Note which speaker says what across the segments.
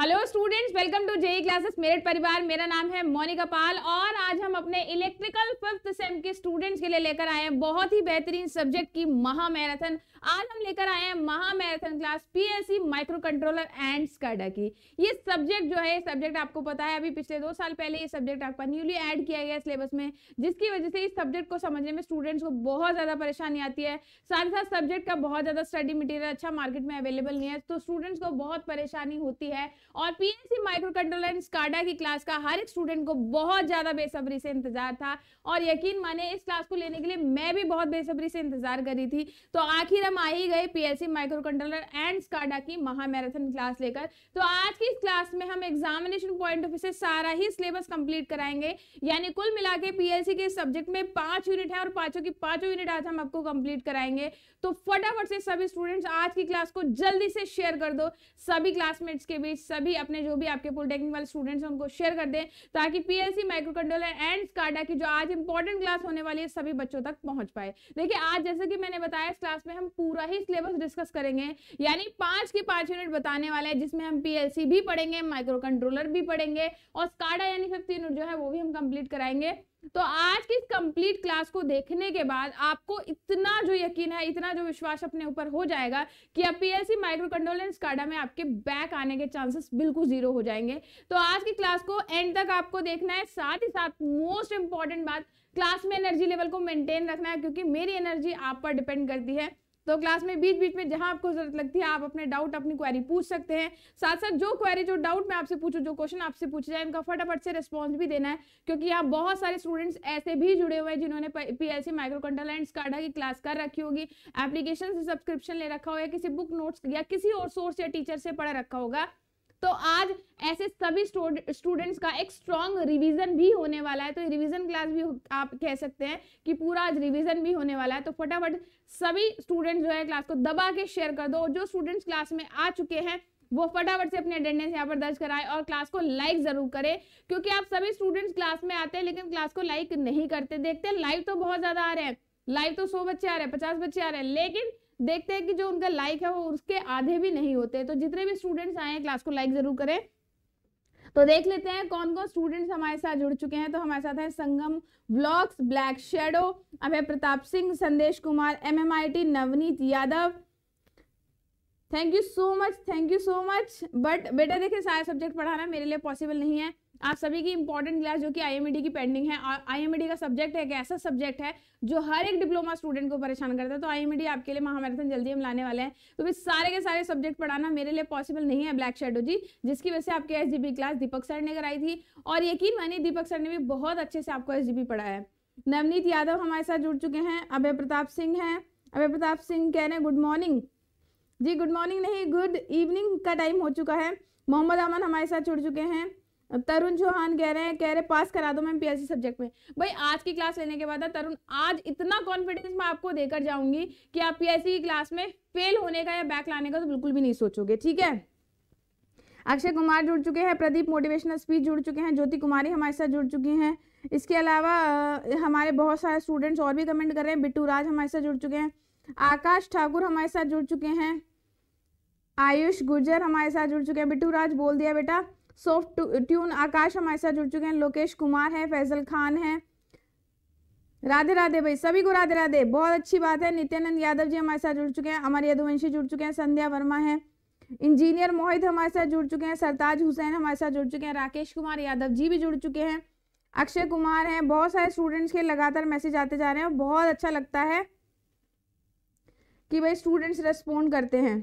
Speaker 1: hello students welcome to JE classes Meerut परिवार मेरा नाम है मोनिका पाल और आज हम अपने इलेक्ट्रिकल फिफ्थ सेम के स्टूडेंट्स के लिए लेकर आए हैं बहुत ही बेहतरीन सब्जेक्ट की महा मैराथन आज हम लेकर आए हैं महा marathon class PSC microcontroller and SCADA की ये सब्जेक्ट जो है सब्जेक्ट आपको पता है अभी पिछले दो साल पहले ये सब्जेक्ट आपका न्यूली एड किया गया सिलेबस में जिसकी वजह से इस सब्जेक्ट को समझने में स्टूडेंट्स को बहुत ज़्यादा परेशानी आती है साथ ही साथ सब्जेक्ट का बहुत ज़्यादा स्टडी मटीरियल अच्छा मार्केट में अवेलेबल नहीं है तो स्टूडेंट्स को बहुत परेशानी होती है और पीएलसी माइक्रो एंड स्काडा की क्लास का हर एक स्टूडेंट को बहुत ज़्यादा बेसब्री से इंतजार था और यकीन माने इस क्लास को लेने के लिए मैं भी बहुत बेसब्री से इंतजार कर रही थी तो आखिर हम आ ही गए पीएलसी माइक्रोकंट्रोलर एंड स्काडा की महामैराथन क्लास लेकर तो आज की इस क्लास में हम एग्जामिनेशन पॉइंट ऑफ से सारा ही सिलेबस कंप्लीट कराएंगे यानी कुल मिला के पीएलसी के सब्जेक्ट में पांच यूनिट है और पांचों की पांचों यूनिट आज हम आपको कंप्लीट कराएंगे तो फटाफट से सभी स्टूडेंट्स आज की क्लास को जल्दी से शेयर कर दो सभी क्लासमेट्स के बीच सभी अपने जो भी आपके पॉलिटेक्निक वाले स्टूडेंट्स हैं उनको शेयर कर दें ताकि PLC microcontroller and SCADA की जो आज इंपॉर्टेंट क्लास होने वाली है सभी बच्चों तक पहुंच पाए देखिए आज जैसे कि मैंने बताया इस क्लास में हम पूरा ही सिलेबस डिस्कस करेंगे यानी पांच के पांच यूनिट बताने वाले हैं जिसमें हम पीएलसी भी पढ़ेंगे माइक्रो कंट्रोलर भी पढ़ेंगे और स्काडा यानी फिफ्थ यूनिट जो है वो भी हम कंप्लीट कराएंगे तो आज की कंप्लीट क्लास को देखने के बाद आपको इतना जो यकीन है इतना जो विश्वास अपने ऊपर हो जाएगा कि अब पी एल माइक्रो कंट्रोलर काडा में आपके बैक आने के चांसेस बिल्कुल जीरो हो जाएंगे तो आज की क्लास को एंड तक आपको देखना है साथ ही साथ मोस्ट इंपॉर्टेंट बात क्लास में एनर्जी लेवल को मेंटेन रखना है क्योंकि मेरी एनर्जी आप पर डिपेंड करती है तो क्लास में बीच बीच में जहां आपको जरूरत लगती है आप अपने डाउट अपनी क्वेरी पूछ सकते हैं साथ साथ जो क्वेरी जो डाउट मैं आपसे पूछू जो क्वेश्चन आपसे पूछे जाए उनका फटाफट से रिस्पॉन्स भी देना है क्योंकि यहाँ बहुत सारे स्टूडेंट्स ऐसे भी जुड़े हुए हैं जिन्होंने P L C micro controllers काढ़ा की क्लास कर रखी होगी एप्लीकेशन से सब्सक्रिप्शन ले रखा हो या किसी बुक नोट्स या किसी और सोर्स या टीचर से पढ़ा रखा होगा तो आज ऐसे सभी स्टूडेंट्स का एक स्ट्रॉन्ग रिवीजन भी होने वाला है तो रिवीजन क्लास भी आप कह सकते हैं कि पूरा आज रिवीजन भी होने वाला है तो फटाफट सभी स्टूडेंट्स जो है क्लास को दबा के शेयर कर दो और जो स्टूडेंट्स क्लास में आ चुके हैं वो फटाफट से अपने अटेंडेंस यहाँ पर दर्ज कराए और क्लास को लाइक जरूर करें क्योंकि आप सभी स्टूडेंट्स क्लास में आते हैं लेकिन क्लास को लाइक नहीं करते देखते हैं लाइव तो बहुत ज्यादा आ रहे हैं लाइव तो सौ बच्चे आ रहे हैं पचास बच्चे आ रहे हैं लेकिन देखते हैं कि जो उनका लाइक है वो उसके आधे भी नहीं होते तो जितने भी स्टूडेंट्स आए हैं क्लास को लाइक जरूर करें तो देख लेते हैं कौन कौन स्टूडेंट्स हमारे साथ जुड़ चुके हैं तो हमारे साथ हैं Sangam blocks black shadow Abhay Pratap Singh Sandesh Kumar MMIT Navneet Yadav thank you so much thank you so much but बेटा देखिए सारे सब्जेक्ट पढ़ाना मेरे लिए पॉसिबल नहीं है आप सभी की इंपॉर्टेंट क्लास जो कि आईएमईडी e की पेंडिंग है और आईएमईडी e का सब्जेक्ट है एक ऐसा सब्जेक्ट है जो हर एक डिप्लोमा स्टूडेंट को परेशान करता है तो आईएमईडी e आपके लिए महामैराथन जल्दी हम लाने वाले हैं तो भी सारे के सारे सब्जेक्ट पढ़ाना मेरे लिए पॉसिबल नहीं है ब्लैक शेडो जी जिसकी वजह से आपकी एस क्लास दीपक सर ने कराई थी और यकीन मानिए दीपक सर ने भी बहुत अच्छे से आपको एस पढ़ाया है नवनीत यादव हमारे साथ जुड़ चुके हैं अभय प्रताप सिंह हैं अभय प्रताप सिंह कह रहे हैं good morning ji good morning नहीं गुड इवनिंग का टाइम हो चुका है मोहम्मद अमन हमारे साथ जुड़ चुके हैं तरुण चौहान कह रहे हैं कह रहे पास करा दो मैम पीएससी सब्जेक्ट में भाई आज की क्लास लेने के बाद तरुण आज इतना कॉन्फिडेंस मैं आपको देकर जाऊंगी कि आप पीएससी की क्लास में फेल होने का या बैक लाने का तो बिल्कुल भी नहीं सोचोगे ठीक है अक्षय कुमार जुड़ चुके हैं प्रदीप मोटिवेशनल स्पीच जुड़ चुके हैं ज्योति कुमारी हमारे साथ जुड़ चुकी हैं इसके अलावा हमारे बहुत सारे स्टूडेंट्स और भी कमेंट कर रहे हैं बिट्टू राज हमारे साथ जुड़ चुके हैं आकाश ठाकुर हमारे साथ जुड़ चुके हैं आयुष गुर्जर हमारे साथ जुड़ चुके हैं बिट्टू राज बोल दिया बेटा सॉफ्ट ट्यून आकाश हमारे साथ जुड़ चुके हैं लोकेश कुमार है फैजल खान है राधे राधे भाई सभी को राधे राधे बहुत अच्छी बात है नित्यानंद यादव जी हमारे साथ जुड़ चुके हैं अमर यदुवंशी जुड़ चुके हैं संध्या वर्मा है इंजीनियर मोहित हमारे साथ जुड़ चुके हैं सरताज हुसैन हमारे साथ जुड़ चुके हैं राकेश कुमार यादव जी भी जुड़ चुके हैं अक्षय कुमार हैं बहुत सारे स्टूडेंट्स के लगातार मैसेज आते जा रहे हैं बहुत अच्छा लगता है कि भाई स्टूडेंट्स रेस्पोंड करते हैं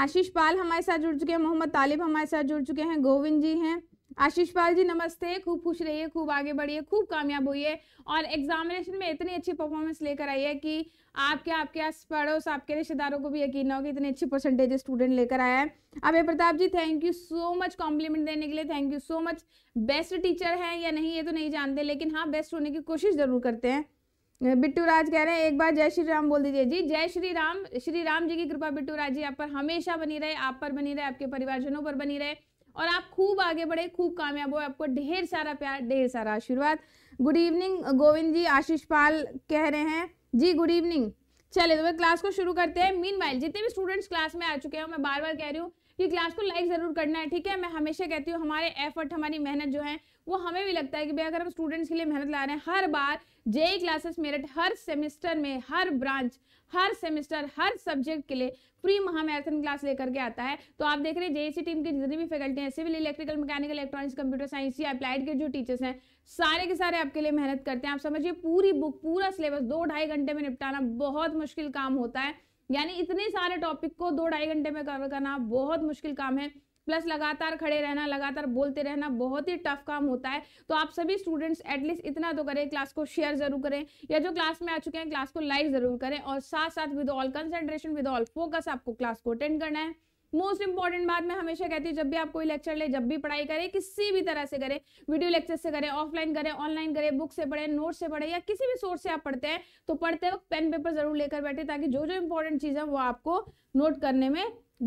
Speaker 1: आशीष पाल हमारे साथ जुड़ चुके हैं मोहम्मद तालिब हमारे साथ जुड़ चुके हैं गोविंद जी हैं आशीष पाल जी नमस्ते खूब खुश रहिए खूब आगे बढ़िए खूब कामयाब होइए और एग्जामिनेशन में इतनी अच्छी परफॉर्मेंस लेकर आइए कि आपके आपके आस पड़ोस आपके रिश्तेदारों को भी यकीन ना हो कि इतने अच्छे परसेंटेज स्टूडेंट लेकर आया है अब ये Pratap ji thank you so much compliment देने के लिए thank you so much best teacher है या नहीं ये तो नहीं जानते लेकिन हाँ बेस्ट होने की कोशिश ज़रूर करते हैं बिट्टू राज कह रहे हैं एक बार जय श्री राम बोल दीजिए जी जय श्री राम श्री राम जी की कृपा बिट्टू राज जी आप पर हमेशा बनी रहे आप पर बनी रहे आपके परिवारजनों पर बनी रहे और आप खूब आगे बढ़े खूब कामयाब हो आपको ढेर सारा प्यार ढेर सारा आशीर्वाद गुड इवनिंग गोविंद जी आशीष पाल कह रहे हैं जी गुड इवनिंग चले तो क्लास को शुरू करते हैं मीन वाइल जितने भी स्टूडेंट्स क्लास में आ चुके हैं मैं बार बार कह रही हूँ कि क्लास को लाइक ज़रूर करना है ठीक है मैं हमेशा कहती हूँ हमारे एफर्ट हमारी मेहनत जो है वो हमें भी लगता है कि भाई अगर हम स्टूडेंट्स के लिए मेहनत ला रहे हैं हर बार जे क्लासेस मेरिट हर सेमेस्टर में हर ब्रांच हर सेमेस्टर हर सब्जेक्ट के लिए फ्री महामैराथन क्लास लेकर के आता है तो आप देख रहे हैं जेईसी टीम की जितनी भी फैकल्टी हैं civil electrical mechanical electronics computer science या अप्लाइड के जो टीचर्स हैं सारे के सारे आपके लिए मेहनत करते हैं आप समझिए पूरी बुक पूरा सिलेबस दो ढाई घंटे में निपटाना बहुत मुश्किल काम होता है यानी इतने सारे टॉपिक को दो ढाई घंटे में कवर करना बहुत मुश्किल काम है प्लस लगातार खड़े रहना लगातार बोलते रहना बहुत ही टफ काम होता है तो आप सभी स्टूडेंट्स एटलीस्ट इतना तो करें क्लास को शेयर जरूर करें या जो क्लास में आ चुके हैं क्लास को लाइक जरूर करें और साथ साथ with all concentration with all focus आपको क्लास को अटेंड करना है मोस्ट इंपॉर्टेंट बात मैं हमेशा कहती हूँ जब भी आप कोई लेक्चर ले जब भी पढ़ाई करें किसी भी तरह से करें वीडियो लेक्चर से करें ऑफलाइन करें ऑनलाइन करें बुक से पढ़े नोट से पढ़े या किसी भी सोर्स से आप पढ़ते हैं तो पढ़ते वक्त पेन पेपर जरूर लेकर बैठे ताकि जो जो इंपॉर्टेंट चीज़ है वो आपको नोट करने में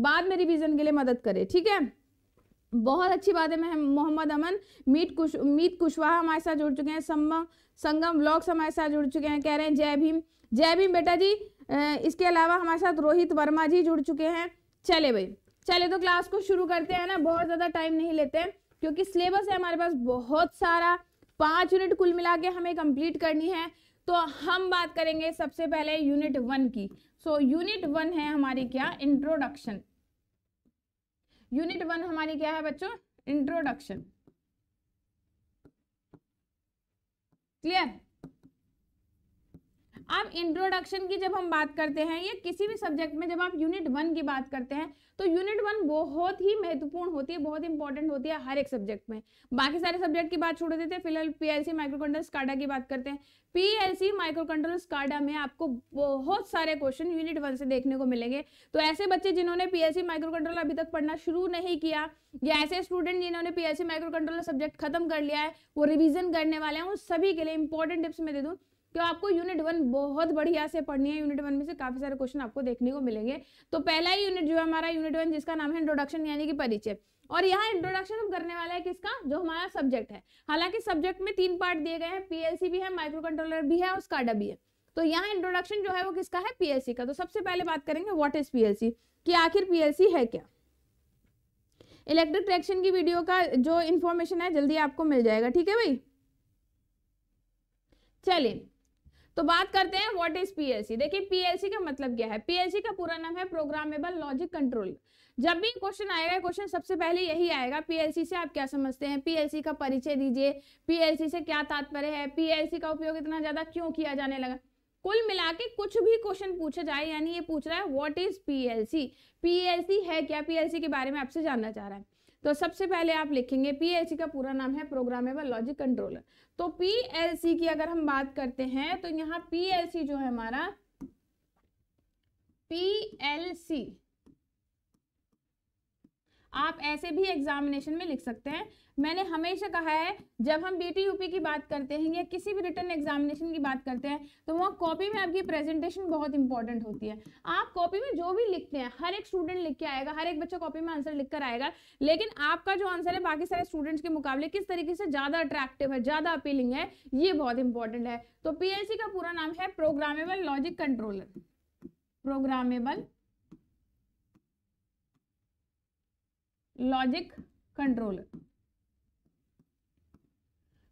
Speaker 1: बाद में रिविजन के लिए मदद करे ठीक है बहुत अच्छी बात है मैं मोहम्मद अमन मीत कुश मीत कुशवाहा हमारे साथ जुड़ चुके हैं संगम संगम ब्लॉग्स हमारे साथ जुड़ चुके हैं कह रहे हैं जय भीम जय भीम बेटा जी इसके अलावा हमारे साथ रोहित वर्मा जी जुड़ चुके हैं चले भाई चले तो क्लास को शुरू करते हैं ना बहुत ज़्यादा टाइम नहीं लेते हैं क्योंकि सिलेबस है हमारे पास बहुत सारा पांच यूनिट कुल मिला के हमें कंप्लीट करनी है तो हम बात करेंगे सबसे पहले यूनिट वन की सो यूनिट वन है हमारी क्या इंट्रोडक्शन यूनिट वन हमारी क्या है बच्चों इंट्रोडक्शन क्लियर अब इंट्रोडक्शन की जब हम बात करते हैं या किसी भी सब्जेक्ट में जब आप यूनिट वन की बात करते हैं तो यूनिट वन बहुत ही महत्वपूर्ण होती है बहुत इंपॉर्टेंट होती है हर एक सब्जेक्ट में बाकी सारे सब्जेक्ट की बात छोड़ देते हैं फिलहाल पीएलसी माइक्रोकंट्रोल स्काडा की बात करते हैं पीएलसी माइक्रोकंट्रोल स्काडा में आपको बहुत सारे क्वेश्चन यूनिट वन से देखने को मिलेंगे तो ऐसे बच्चे जिन्होंने पीएलसी माइक्रोकंट्रोल अभी तक पढ़ना शुरू नहीं किया या ऐसे स्टूडेंट जिन्होंने पीएलसी माइक्रोकंट्रोल सब्जेक्ट खत्म कर लिया है वो रिविजन करने वाले हैं उन सभी के लिए इंपॉर्टेंट टिप्स मैं दे दूँ तो आपको यूनिट वन बहुत बढ़िया से पढ़नी है यूनिट वन में से काफी सारे क्वेश्चन आपको देखने को मिलेंगे तो पहला ही यूनिट जो है हमारा यूनिट वन जिसका नाम है इंट्रोडक्शन यानी कि परिचय और यहाँ इंट्रोडक्शन हम करने वाला है किसका जो हमारा सब्जेक्ट है हालांकि सब्जेक्ट में तीन पार्ट दिए गए हैं पीएलसी भी है माइक्रो कंट्रोलर भी है और स्काडा भी है तो यहाँ इंट्रोडक्शन जो है वो किसका है पीएलसी का तो सबसे पहले बात करेंगे व्हाट इज पीएलसी कि आखिर पीएलसी है क्या इलेक्ट्रिक ट्रैक्शन की वीडियो का जो इन्फॉर्मेशन है जल्दी आपको मिल जाएगा ठीक है भाई चलिए तो बात करते हैं व्हाट इज पीएलसी देखिए पीएलसी का मतलब क्या है पीएलसी का पूरा नाम है प्रोग्रामेबल लॉजिक कंट्रोल जब भी क्वेश्चन आएगा क्वेश्चन सबसे पहले यही आएगा पीएलसी से आप क्या समझते हैं पीएलसी का परिचय दीजिए पीएलसी से क्या तात्पर्य है पीएलसी का उपयोग इतना ज्यादा क्यों किया जाने लगा कुल मिला के कुछ भी क्वेश्चन पूछा जाए यानी ये पूछ रहा है व्हाट इज पीएलसी पीएलसी है क्या पीएलसी के बारे में आपसे जानना चाह रहा है तो सबसे पहले आप लिखेंगे पीएलसी का पूरा नाम है प्रोग्रामेबल लॉजिक कंट्रोलर तो पी एल सी की अगर हम बात करते हैं तो यहाँ पी एल सी जो है हमारा पी एल सी आप ऐसे भी एग्जामिनेशन में लिख सकते हैं मैंने हमेशा कहा है जब हम बी टी यूपी की बात करते हैं या किसी भी रिटर्न एग्जामिनेशन की बात करते हैं तो वह कॉपी में आपकी प्रेजेंटेशन बहुत इंपॉर्टेंट होती है आप कॉपी में जो भी लिखते हैं हर एक स्टूडेंट लिख के आएगा हर एक बच्चा कॉपी में आंसर लिख कर आएगा लेकिन आपका जो आंसर है बाकी सारे स्टूडेंट्स के मुकाबले किस तरीके से ज़्यादा अट्रैक्टिव है ज़्यादा अपीलिंग है ये बहुत इंपॉर्टेंट है तो सी का पूरा नाम है programmable logic controller programmable logic controller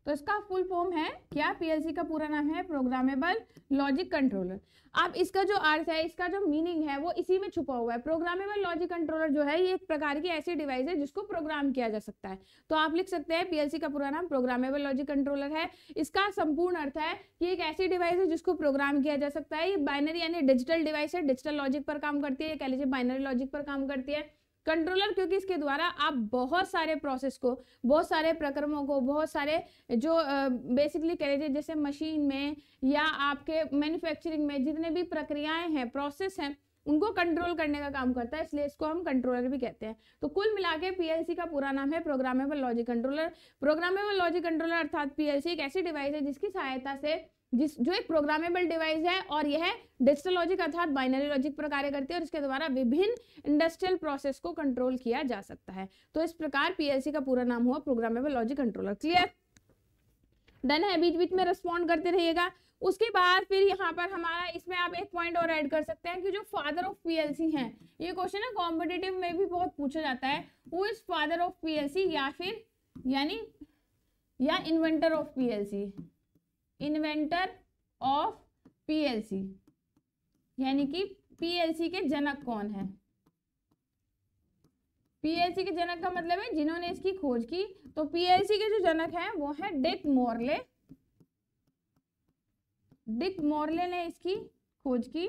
Speaker 1: तो इसका फुल फॉर्म है क्या पीएलसी का पूरा नाम है प्रोग्रामेबल लॉजिक कंट्रोलर अब इसका जो अर्थ है इसका जो मीनिंग है वो इसी में छुपा हुआ है प्रोग्रामेबल लॉजिक कंट्रोलर जो है ये एक प्रकार की ऐसी डिवाइस है जिसको प्रोग्राम किया जा सकता है तो आप लिख सकते हैं पीएलसी का पूरा नाम प्रोग्रामेबल लॉजिक कंट्रोलर है इसका संपूर्ण अर्थ है कि एक ऐसी डिवाइस है जिसको प्रोग्राम किया जा सकता है ये बाइनरी यानी डिजिटल डिवाइस है डिजिटल लॉजिक पर काम करती है कह लीजिए बाइनरी लॉजिक पर काम करती है कंट्रोलर क्योंकि इसके द्वारा आप बहुत सारे प्रोसेस को बहुत सारे प्रक्रमों को बहुत सारे जो बेसिकली कह लीजिए जैसे मशीन में या आपके मैन्युफैक्चरिंग में जितने भी प्रक्रियाएं हैं प्रोसेस हैं उनको कंट्रोल करने का काम करता है इसलिए इसको हम कंट्रोलर भी कहते हैं तो कुल मिला के पीएलसी का पूरा नाम है programmable logic controller programmable logic controller अर्थात पी एक ऐसी डिवाइस है जिसकी सहायता से जिस जो एक प्रोग्रामेबल डिवाइस है और यह डिजिटल लॉजिक अर्थात बाइनरी लॉजिक पर कार्य करती है और इसके द्वारा विभिन्न इंडस्ट्रियल प्रोसेस को कंट्रोल किया जा सकता है तो इस प्रकार पीएलसी का पूरा नाम हुआ programmable logic controller clear done है बीच बीच में रिस्पॉन्ड करते रहिएगा उसके बाद फिर यहाँ पर हमारा इसमें आप एक पॉइंट और ऐड कर सकते हैं कि जो फादर ऑफ पीएलसी हैं ये क्वेश्चन ना कॉम्पिटेटिव में भी बहुत पूछा जाता है वो इस फादर ऑफ पीएलसी या फिर यानी या inventor of PLC inventor of PLC यानी कि पीएलसी के जनक कौन है पीएलसी के जनक का मतलब है जिन्होंने इसकी खोज की तो पीएलसी के जो जनक हैं वो है डिक मोरले डिक मोरले ने इसकी खोज की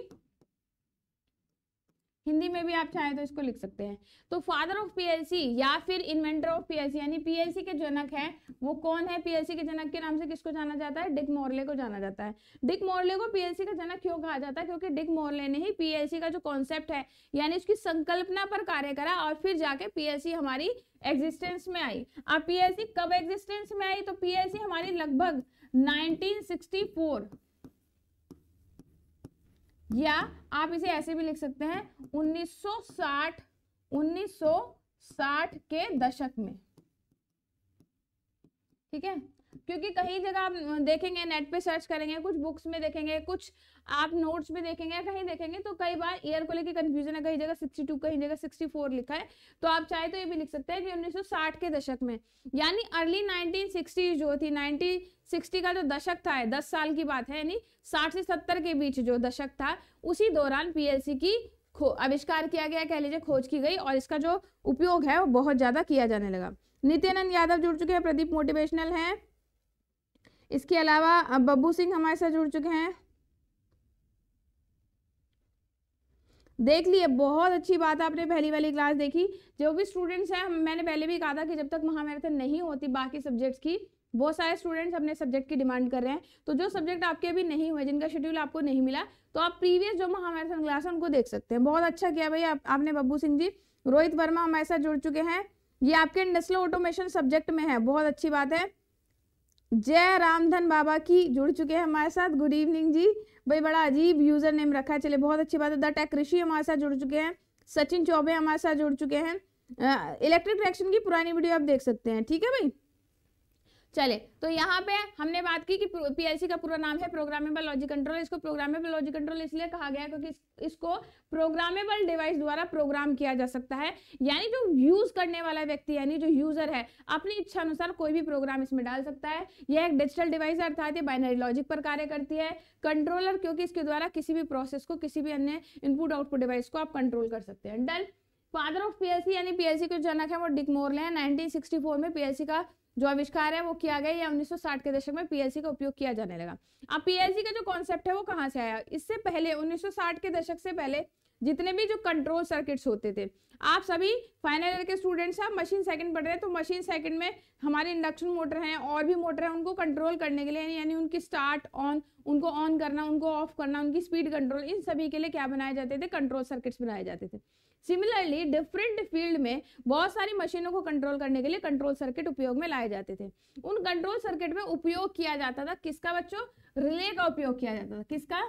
Speaker 1: हिंदी में भी आप चाहें तो इसको लिख सकते हैं तो फादर ऑफ पीएलसी या फिर इन्वेंटर ऑफ पीएलसी यानी पीएलसी के जनक है वो कौन है पीएलसी के जनक के नाम से किसको जाना जाता है डिक मोरले को जाना जाता है डिक मोरले को पीएलसी का जनक क्यों कहा जाता है क्योंकि डिक मोरले ने ही पीएलसी का जो कॉन्सेप्ट है यानी उसकी संकल्पना पर कार्य करा और फिर जाके पीएलसी हमारी एग्जिस्टेंस में आई अब पीएलसी कब एग्जिस्टेंस में आई तो पीएलसी हमारी लगभग 1964 या आप इसे ऐसे भी लिख सकते हैं 1960 1960 के दशक में ठीक है क्योंकि कई जगह आप देखेंगे नेट पे सर्च करेंगे कुछ बुक्स में देखेंगे कुछ आप नोट्स भी देखेंगे कहीं देखेंगे तो कई बार ईयर को लेकर कंफ्यूजन है कहीं जगह 62 कहीं जगह 64 लिखा है तो आप चाहे तो ये भी लिख सकते हैं कि 1960 के दशक में यानी अर्ली 1960 जो थी 1960 का जो दशक था दस साल की बात है यानी साठ से सत्तर के बीच जो दशक था उसी दौरान पीएलसी की आविष्कार किया गया कह लीजिए खोज की गई और इसका जो उपयोग है वो बहुत ज्यादा किया जाने लगा नित्यानंद यादव जुड़ चुके हैं प्रदीप मोटिवेशनल हैं इसके अलावा बब्बू सिंह हमारे साथ जुड़ चुके हैं देख लिए बहुत अच्छी बात है आपने पहली वाली क्लास देखी जो भी स्टूडेंट्स हैं मैंने पहले भी कहा था कि जब तक महामैराथन नहीं होती बाकी सब्जेक्ट्स की बहुत सारे स्टूडेंट्स अपने सब्जेक्ट की डिमांड कर रहे हैं तो जो सब्जेक्ट आपके अभी नहीं हुए जिनका शेड्यूल आपको नहीं मिला तो आप प्रीवियस जो महामैराथन क्लास है उनको देख सकते हैं बहुत अच्छा किया भाई आपने बब्बू सिंह जी रोहित वर्मा हमारे साथ जुड़ चुके हैं ये आपके इंडस्ट्रियल ऑटोमेशन सब्जेक्ट में है बहुत अच्छी बात है जय रामधन बाबा की जुड़ चुके हैं हमारे साथ गुड इवनिंग जी भाई बड़ा अजीब यूज़र नेम रखा है चलिए बहुत अच्छी बात है द टेक ऋषि हमारे साथ जुड़ चुके हैं सचिन चौबे हमारे साथ जुड़ चुके हैं इलेक्ट्रिक रिएक्शन की पुरानी वीडियो आप देख सकते हैं ठीक है भाई चले तो यहाँ पे हमने बात की कि पीएलसी का पूरा नाम है प्रोग्रामेबल लॉजिक कंट्रोल इसको प्रोग्रामेबल लॉजिक कंट्रोल इसलिए कहा गया क्योंकि इसको प्रोग्रामेबल डिवाइस द्वारा प्रोग्राम किया जा सकता है यानी जो यूज करने वाला व्यक्ति यानी जो यूजर है अपनी इच्छा अनुसार कोई भी प्रोग्राम इसमें डाल सकता है यह एक डिजिटल डिवाइस अर्थात ये बाइनरी लॉजिक पर कार्य करती है कंट्रोलर क्योंकि इसके द्वारा किसी भी प्रोसेस को किसी भी अन्य इनपुट आउटपुट डिवाइस को आप कंट्रोल कर सकते हैं डन फादर ऑफ पीएलसी यानी पीएलसी के जनक है वो डिक मोरले हैं 1964 में पीएलसी का जो आविष्कार है वो किया गया या 1960 के दशक में पीएलसी का उपयोग किया जाने लगा अब पीएलसी का जो कॉन्सेप्ट है वो कहाँ से आया इससे पहले 1960 के दशक से पहले जितने भी जो कंट्रोल सर्किट्स होते थे आप सभी फाइनल ईयर के स्टूडेंट्स आप मशीन सेकंड पढ़ रहे हैं तो मशीन सेकंड में हमारे इंडक्शन मोटर हैं और भी मोटर हैं उनको कंट्रोल करने के लिए यानी उनकी स्टार्ट ऑन उनको ऑन करना उनको ऑफ करना उनकी स्पीड कंट्रोल इन सभी के लिए क्या बनाए जाते थे कंट्रोल सर्किट्स बनाए जाते थे सिमिलरली डिफरेंट फील्ड में बहुत सारी मशीनों को कंट्रोल करने के लिए कंट्रोल सर्किट उपयोग में लाए जाते थे उन कंट्रोल सर्किट में उपयोग किया जाता था किसका बच्चों रिले का उपयोग किया जाता था किसका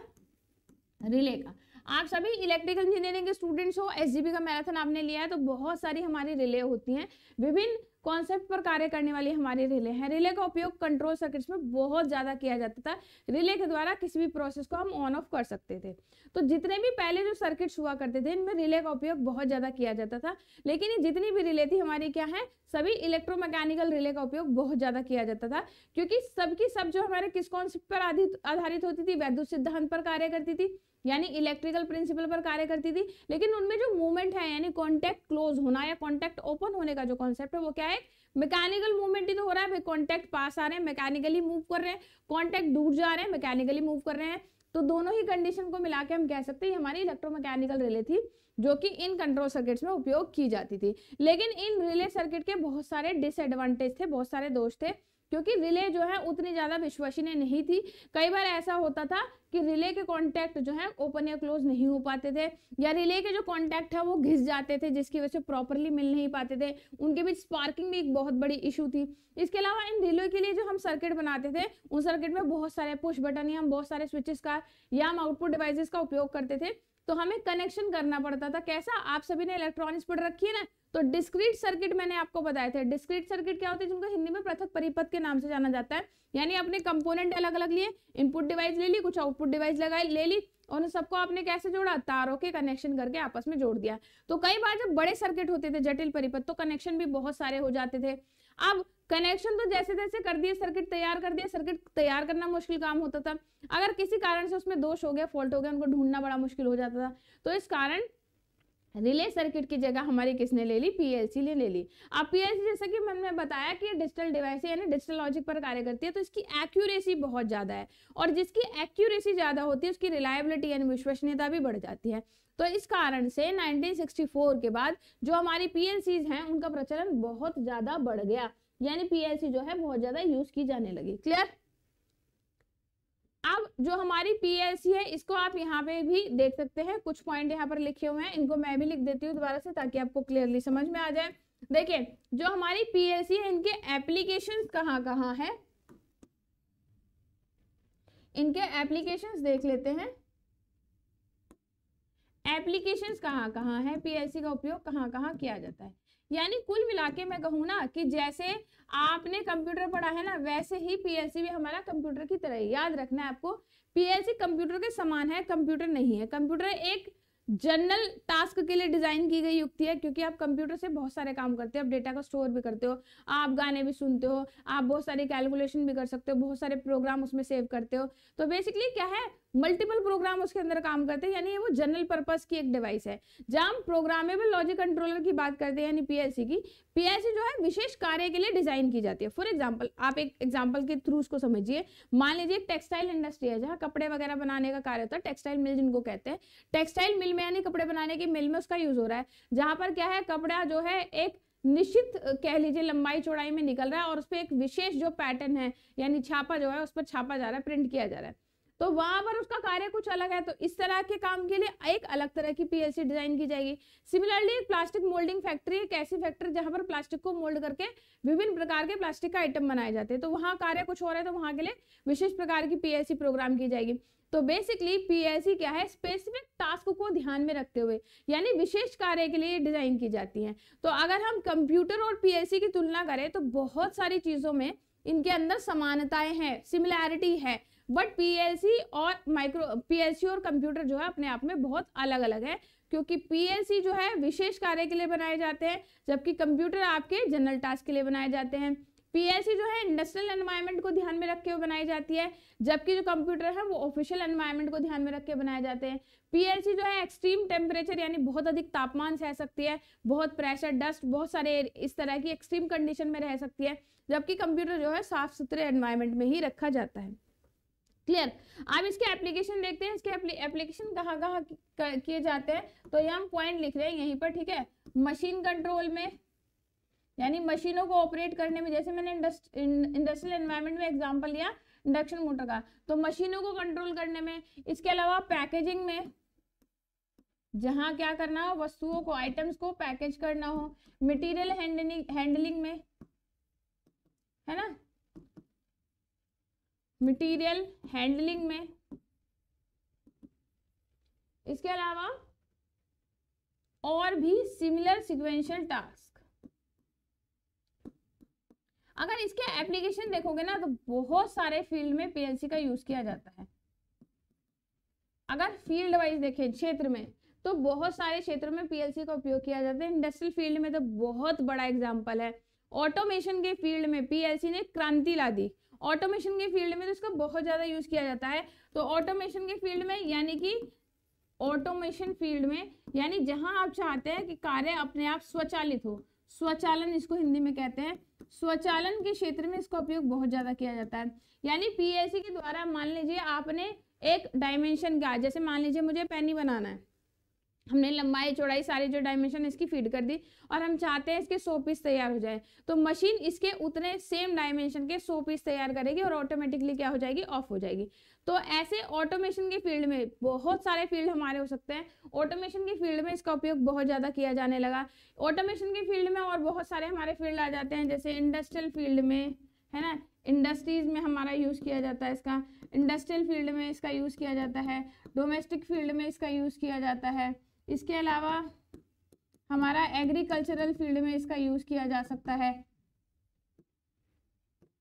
Speaker 1: रिले का आप सभी इलेक्ट्रिकल इंजीनियरिंग के स्टूडेंट्स हो एसजीबी का मैराथन आपने लिया है तो बहुत सारी हमारी रिले होती हैं विभिन्न कॉन्सेप्ट पर कार्य करने वाली हमारी रिले हैं रिले का उपयोग कंट्रोल सर्किट्स में बहुत ज़्यादा किया जाता था रिले के द्वारा किसी भी प्रोसेस को हम ऑन ऑफ कर सकते थे तो जितने भी पहले जो सर्किट्स हुआ करते थे इनमें रिले का उपयोग बहुत ज़्यादा किया जाता था लेकिन ये जितनी भी रिले थी हमारी क्या है सभी इलेक्ट्रोमैकेनिकल रिले का उपयोग बहुत ज़्यादा किया जाता था क्योंकि सबकी सब जो हमारे किस कॉन्सेप्ट पर आधारित होती थी वैद्युत सिद्धांत पर कार्य करती थी यानी इलेक्ट्रिकल प्रिंसिपल पर कार्य करती थी लेकिन उनमें जो मूवमेंट है यानी कॉन्टैक्ट क्लोज होना या कॉन्टैक्ट ओपन होने का जो कॉन्सेप्ट है वो क्या है राइट मैकेनिकल मूवमेंट ही तो हो रहा है भाई कॉन्टैक्ट पास आ रहे हैं मैकेनिकली मूव कर रहे हैं कॉन्टैक्ट दूर जा रहे हैं मैकेनिकली मूव कर रहे हैं तो दोनों ही कंडीशन को मिला के हम कह सकते हैं हमारी इलेक्ट्रोमैकेनिकल रिले थी जो कि इन कंट्रोल सर्किट्स में उपयोग की जाती थी लेकिन इन रिले सर्किट के बहुत सारे डिसएडवांटेज थे बहुत सारे दोष थे क्योंकि रिले जो है उतनी ज़्यादा विश्वसनीय नहीं थी कई बार ऐसा होता था कि रिले के कॉन्टैक्ट जो है ओपन या क्लोज नहीं हो पाते थे या रिले के जो कॉन्टैक्ट है वो घिस जाते थे जिसकी वजह से प्रॉपरली मिल नहीं पाते थे उनके बीच स्पार्किंग भी एक बहुत बड़ी इशू थी इसके अलावा इन रिले के लिए जो हम सर्किट बनाते थे उन सर्किट में बहुत सारे पुश बटन या हम बहुत सारे स्विचेस का या हम आउटपुट डिवाइसेस का उपयोग करते थे तो हमें कनेक्शन करना पड़ता था कैसा आप सभी ने इलेक्ट्रॉनिक्स पढ़ रखी है ना तो डिस्क्रीट सर्किट मैंने आपको बताए थे डिस्क्रीट सर्किट क्या होते हैं जिनको हिंदी में पृथक परिपथ के नाम से जाना जाता है यानी अपने कंपोनेंट अलग अलग लिए इनपुट डिवाइस ले ली कुछ आउटपुट डिवाइस लगाई ले ली और उन सबको आपने कैसे जोड़ा तारों के कनेक्शन करके आपस में जोड़ दिया तो कई बार जब बड़े सर्किट होते थे जटिल परिपथ तो कनेक्शन भी बहुत सारे हो जाते थे अब कनेक्शन तो जैसे तैसे कर दिए सर्किट तैयार कर दिए सर्किट तैयार करना मुश्किल काम होता था अगर किसी कारण से उसमें दोष हो गया फॉल्ट हो गया उनको ढूंढना बड़ा मुश्किल हो जाता था तो इस कारण रिले सर्किट की जगह हमारी किसने ले ली पीएलसी ने ले ली अब पीएलसी जैसा कि मैंने बताया कि डिजिटल डिवाइस यानी डिजिटल लॉजिक पर कार्य करती है तो इसकी एक्यूरेसी बहुत ज़्यादा है और जिसकी एक्यूरेसी ज़्यादा होती है उसकी रिलायबिलिटी यानी विश्वसनीयता भी बढ़ जाती है तो इस कारण से 1964 के बाद जो हमारी पी हैं उनका प्रचलन बहुत ज़्यादा बढ़ गया यानी पीएलसी जो है बहुत ज्यादा यूज की जाने लगी क्लियर अब जो हमारी पीएलसी है इसको आप यहाँ पे भी देख सकते हैं कुछ पॉइंट यहाँ पर लिखे हुए हैं इनको मैं भी लिख देती हूँ दोबारा से ताकि आपको क्लियरली समझ में आ जाए देखिए जो हमारी पीएलसी है इनके एप्लीकेशन कहाँ कहाँ है इनके एप्लीकेशन देख लेते हैं एप्लीकेशन कहाँ कहाँ है पीएलसी का उपयोग कहाँ कहाँ किया जाता है यानी कुल मिला के मैं कहूँ ना कि जैसे आपने कंप्यूटर पढ़ा है ना वैसे ही पीएलसी भी हमारा कंप्यूटर की तरह याद रखना है आपको पीएलसी कंप्यूटर के समान है कंप्यूटर नहीं है कंप्यूटर एक जनरल टास्क के लिए डिजाइन की गई युक्ति है क्योंकि आप कंप्यूटर से बहुत सारे काम करते हो आप डेटा का स्टोर भी करते हो आप गाने भी सुनते हो आप बहुत सारे कैलकुलेशन भी कर सकते हो बहुत सारे प्रोग्राम उसमें सेव करते हो तो बेसिकली क्या है मल्टीपल प्रोग्राम उसके अंदर काम करते हैं यानी वो जनरल पर्पज की एक डिवाइस है जहाँ हम प्रोग्रामेबल लॉजिक कंट्रोलर की बात करते हैं यानी पीएलसी की पीएलसी जो है विशेष कार्य के लिए डिजाइन की जाती है फॉर एग्जाम्पल आप एक एग्जाम्पल के थ्रू उसको समझिए मान लीजिए टेक्सटाइल इंडस्ट्री है जहाँ कपड़े वगैरह बनाने का कार्य होता है टेक्सटाइल मिल जिनको कहते हैं टेक्सटाइल मिल मिल में यानी कपड़े बनाने की मिल में उसका यूज हो रहा है जहां पर क्या है कपड़ा जो है एक निश्चित कह लीजिए लंबाई चौड़ाई में निकल रहा है और उस पर एक विशेष जो पैटर्न है यानी छापा जो है उस पर छापा जा रहा है प्रिंट किया जा रहा है तो वहां पर उसका कार्य कुछ अलग है तो इस तरह के काम के लिए एक अलग तरह की पीएलसी डिजाइन की जाएगी सिमिलरली एक प्लास्टिक मोल्डिंग फैक्ट्री एक ऐसी फैक्ट्री जहां पर प्लास्टिक को मोल्ड करके विभिन्न प्रकार के प्लास्टिक का आइटम बनाए जाते हैं तो वहां कार्य कुछ हो रहा है तो वहां के लिए विशेष प्रकार की पीएलसी प्रोग्राम की जाएगी तो बेसिकली पीएलसी क्या है स्पेसिफिक टास्क को ध्यान में रखते हुए यानी विशेष कार्य के लिए डिजाइन की जाती है तो अगर हम कंप्यूटर और पीएलसी की तुलना करें तो बहुत सारी चीज़ों में इनके अंदर समानताएं हैं सिमिलैरिटी है बट पीएलसी और माइक्रो पीएलसी और कंप्यूटर जो है अपने आप में बहुत अलग अलग है क्योंकि पीएलसी जो है विशेष कार्य के लिए बनाए जाते हैं जबकि कंप्यूटर आपके जनरल टास्क के लिए बनाए जाते हैं पीएलसी जो है इंडस्ट्रियल एनवायरनमेंट को ध्यान में रखकर बनाई जाती है जबकि जो कंप्यूटर है वो ऑफिशियल एनवायरनमेंट को ध्यान में रख के बनाए जाते हैं पीएलसी जो है एक्सट्रीम टेम्परेचर यानी बहुत अधिक तापमान सह सकती है बहुत प्रेशर डस्ट बहुत सारे इस तरह की एक्सट्रीम कंडीशन में रह सकती है जबकि कंप्यूटर जो है साफ सुथरे एनवायरमेंट में ही रखा जाता है क्लियर अब इसके एप्लीकेशन देखते हैं इसके एप्लीकेशन कहाँ कहाँ किए जाते हैं तो ये हम पॉइंट लिख रहे हैं यहीं पर ठीक है मशीन कंट्रोल में यानी मशीनों को ऑपरेट करने में जैसे मैंने इंडस्ट्रियल एनवायरमेंट में एग्जाम्पल लिया इंडक्शन मोटर का तो मशीनों को कंट्रोल करने में इसके अलावा पैकेजिंग में जहाँ क्या करना हो वस्तुओं को आइटम्स को पैकेज करना हो मटेरियल हैंडलिंग हैंडलिंग में है ना मटेरियल हैंडलिंग में इसके अलावा और भी सिमिलर सिक्वेंशियल टास्क अगर इसके एप्लीकेशन देखोगे ना तो बहुत सारे फील्ड में पीएलसी का यूज किया जाता है अगर फील्ड वाइज देखें क्षेत्र में तो बहुत सारे क्षेत्र में पीएलसी का उपयोग किया जाता है इंडस्ट्रियल फील्ड में तो बहुत बड़ा एग्जाम्पल है ऑटोमेशन के फील्ड में पीएलसी ने क्रांति ला दी ऑटोमेशन के फील्ड में तो इसका बहुत ज़्यादा यूज किया जाता है तो ऑटोमेशन के फील्ड में यानी कि ऑटोमेशन फील्ड में यानी जहां आप चाहते हैं कि कार्य अपने आप स्वचालित हो स्वचालन इसको हिंदी में कहते हैं स्वचालन के क्षेत्र में इसका उपयोग बहुत ज्यादा किया जाता है यानी पीएससी के द्वारा मान लीजिए आपने एक डायमेंशन का जैसे मान लीजिए मुझे पैनी बनाना है हमने लंबाई चौड़ाई सारी जो डायमेंशन इसकी फीड कर दी और हम चाहते हैं इसके सौ पीस तैयार हो जाए तो मशीन इसके उतने सेम डायमेंशन के सौ पीस तैयार करेगी और ऑटोमेटिकली क्या हो जाएगी ऑफ हो जाएगी तो ऐसे ऑटोमेशन के फील्ड में बहुत सारे फील्ड हमारे हो सकते हैं ऑटोमेशन के फील्ड में इसका उपयोग बहुत ज़्यादा किया जाने लगा ऑटोमेशन के फील्ड में और बहुत सारे हमारे फील्ड आ जाते हैं जैसे इंडस्ट्रियल फील्ड में है ना इंडस्ट्रीज में हमारा यूज़ किया जाता है इसका इंडस्ट्रियल फील्ड में इसका यूज़ किया जाता है डोमेस्टिक फील्ड में इसका यूज़ किया जाता है इसके अलावा हमारा एग्रीकल्चरल फील्ड में इसका यूज़ किया जा सकता है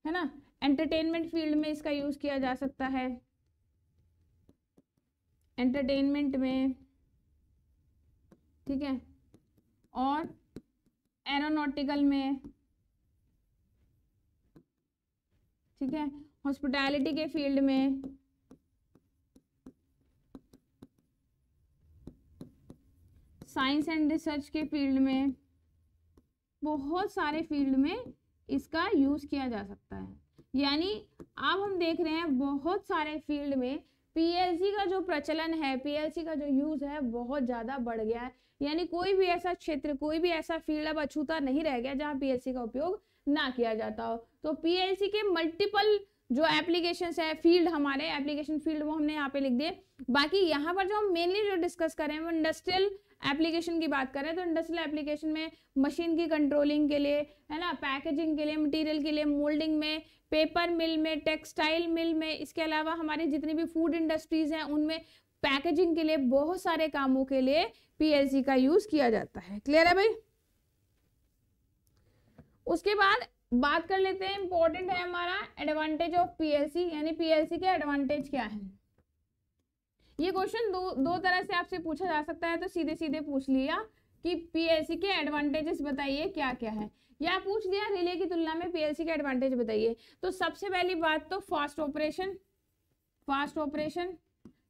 Speaker 1: है ना एंटरटेनमेंट फील्ड में इसका यूज़ किया जा सकता है एंटरटेनमेंट में ठीक है और एरोनॉटिकल में ठीक है हॉस्पिटैलिटी के फील्ड में साइंस एंड रिसर्च के फील्ड में बहुत सारे फील्ड में इसका यूज़ किया जा सकता है यानी अब हम देख रहे हैं बहुत सारे फील्ड में पीएलसी का जो प्रचलन है पीएलसी का जो यूज है बहुत ज्यादा बढ़ गया है यानी कोई भी ऐसा क्षेत्र कोई भी ऐसा फील्ड अब अछूता नहीं रह गया जहाँ पीएलसी का उपयोग ना किया जाता हो तो पीएलसी के मल्टीपल जो एप्लीकेशन है फील्ड हमारे एप्लीकेशन फील्ड वो हमने यहाँ पे लिख दिए बाकी यहाँ पर जो हम मेनली जो डिस्कस करें वो इंडस्ट्रियल एप्लीकेशन की बात करें तो इंडस्ट्रियल एप्लीकेशन में मशीन की कंट्रोलिंग के लिए है ना पैकेजिंग के लिए मटेरियल के लिए मोल्डिंग में पेपर मिल में टेक्सटाइल मिल में इसके अलावा हमारे जितनी भी फूड इंडस्ट्रीज हैं उनमें पैकेजिंग के लिए बहुत सारे कामों के लिए पी का यूज किया जाता है क्लियर है भाई उसके बाद बात कर लेते हैं इंपॉर्टेंट है हमारा एडवांटेज ऑफ पी यानी पी के एडवांटेज क्या है ये क्वेश्चन दो दो तरह से आपसे पूछा जा सकता है तो सीधे सीधे पूछ लिया कि पी के एडवांटेजेस बताइए क्या क्या है या पूछ दिया रिले की तुलना में पीएलसी के एडवांटेज बताइए तो सबसे पहली बात तो फास्ट ऑपरेशन फास्ट ऑपरेशन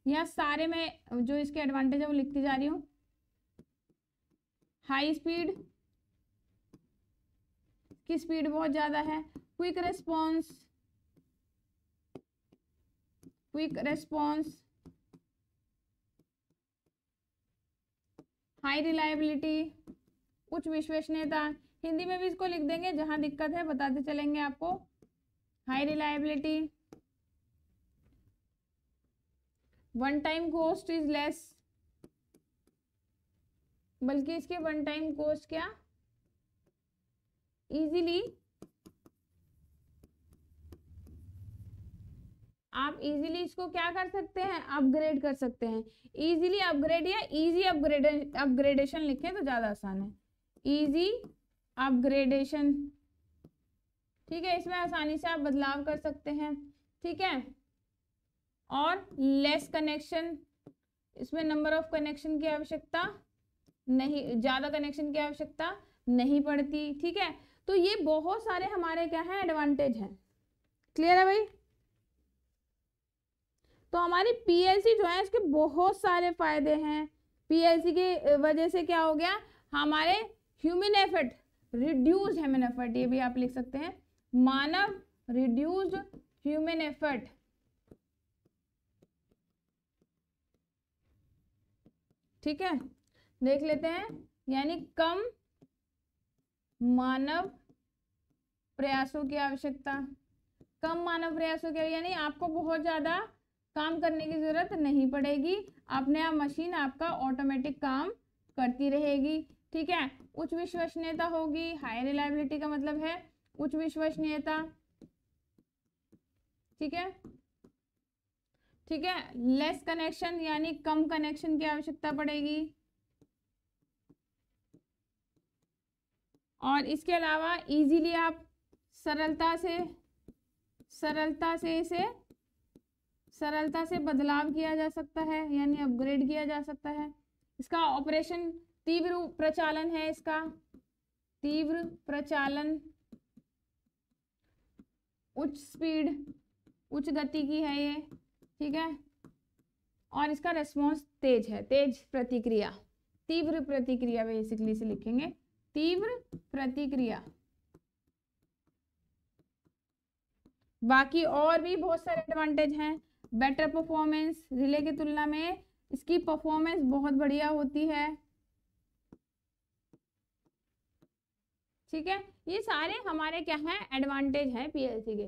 Speaker 1: या सारे में जो इसके एडवांटेज है वो लिखती जा रही हूँ हाई स्पीड की स्पीड बहुत ज़्यादा है quick response quick response high reliability उच्च विश्वसनीयता हिंदी में भी इसको लिख देंगे जहाँ दिक्कत है बताते चलेंगे आपको high reliability one time cost is less बल्कि इसके वन टाइम कॉस्ट क्या इजीली आप इजीली इसको क्या कर सकते हैं अपग्रेड कर सकते हैं इजीली अपग्रेड या इजी अपग्रेड अपग्रेडेशन लिखें तो ज़्यादा आसान है इजी अपग्रेडेशन ठीक है इसमें आसानी से आप बदलाव कर सकते हैं ठीक है और लेस कनेक्शन इसमें नंबर ऑफ कनेक्शन की आवश्यकता नहीं ज़्यादा कनेक्शन की आवश्यकता नहीं पड़ती ठीक है तो ये बहुत सारे हमारे क्या हैं एडवांटेज हैं क्लियर है भाई तो हमारी पीएलसी जो है इसके बहुत सारे फायदे हैं पीएलसी की वजह से क्या हो गया हमारे human effort reduced human effort ये भी आप लिख सकते हैं मानव रिड्यूस्ड ह्यूमन एफर्ट ठीक है देख लेते हैं यानी कम मानव प्रयासों की आवश्यकता कम मानव प्रयासों की यानी आपको बहुत ज़्यादा काम करने की ज़रूरत नहीं पड़ेगी अपने आप मशीन आपका ऑटोमेटिक काम करती रहेगी ठीक है उच्च विश्वसनीयता होगी हाई रिलायबिलिटी का मतलब है उच्च विश्वसनीयता ठीक है ठीक है लेस कनेक्शन यानी कम कनेक्शन की आवश्यकता पड़ेगी और इसके अलावा इजीली आप सरलता से सरलता से इसे सरलता से बदलाव किया जा सकता है यानी अपग्रेड किया जा सकता है इसका ऑपरेशन तीव्र प्रचालन है इसका तीव्र प्रचालन उच्च स्पीड उच्च गति की है ये ठीक है और इसका रेस्पॉन्स तेज है तेज प्रतिक्रिया तीव्र प्रतिक्रिया बेसिकली से लिखेंगे तीव्र प्रतिक्रिया बाकी और भी बहुत सारे एडवांटेज हैं बेटर परफॉर्मेंस रिले की तुलना में इसकी परफॉर्मेंस बहुत बढ़िया होती है ठीक है ये सारे हमारे क्या है एडवांटेज है पीएलसी के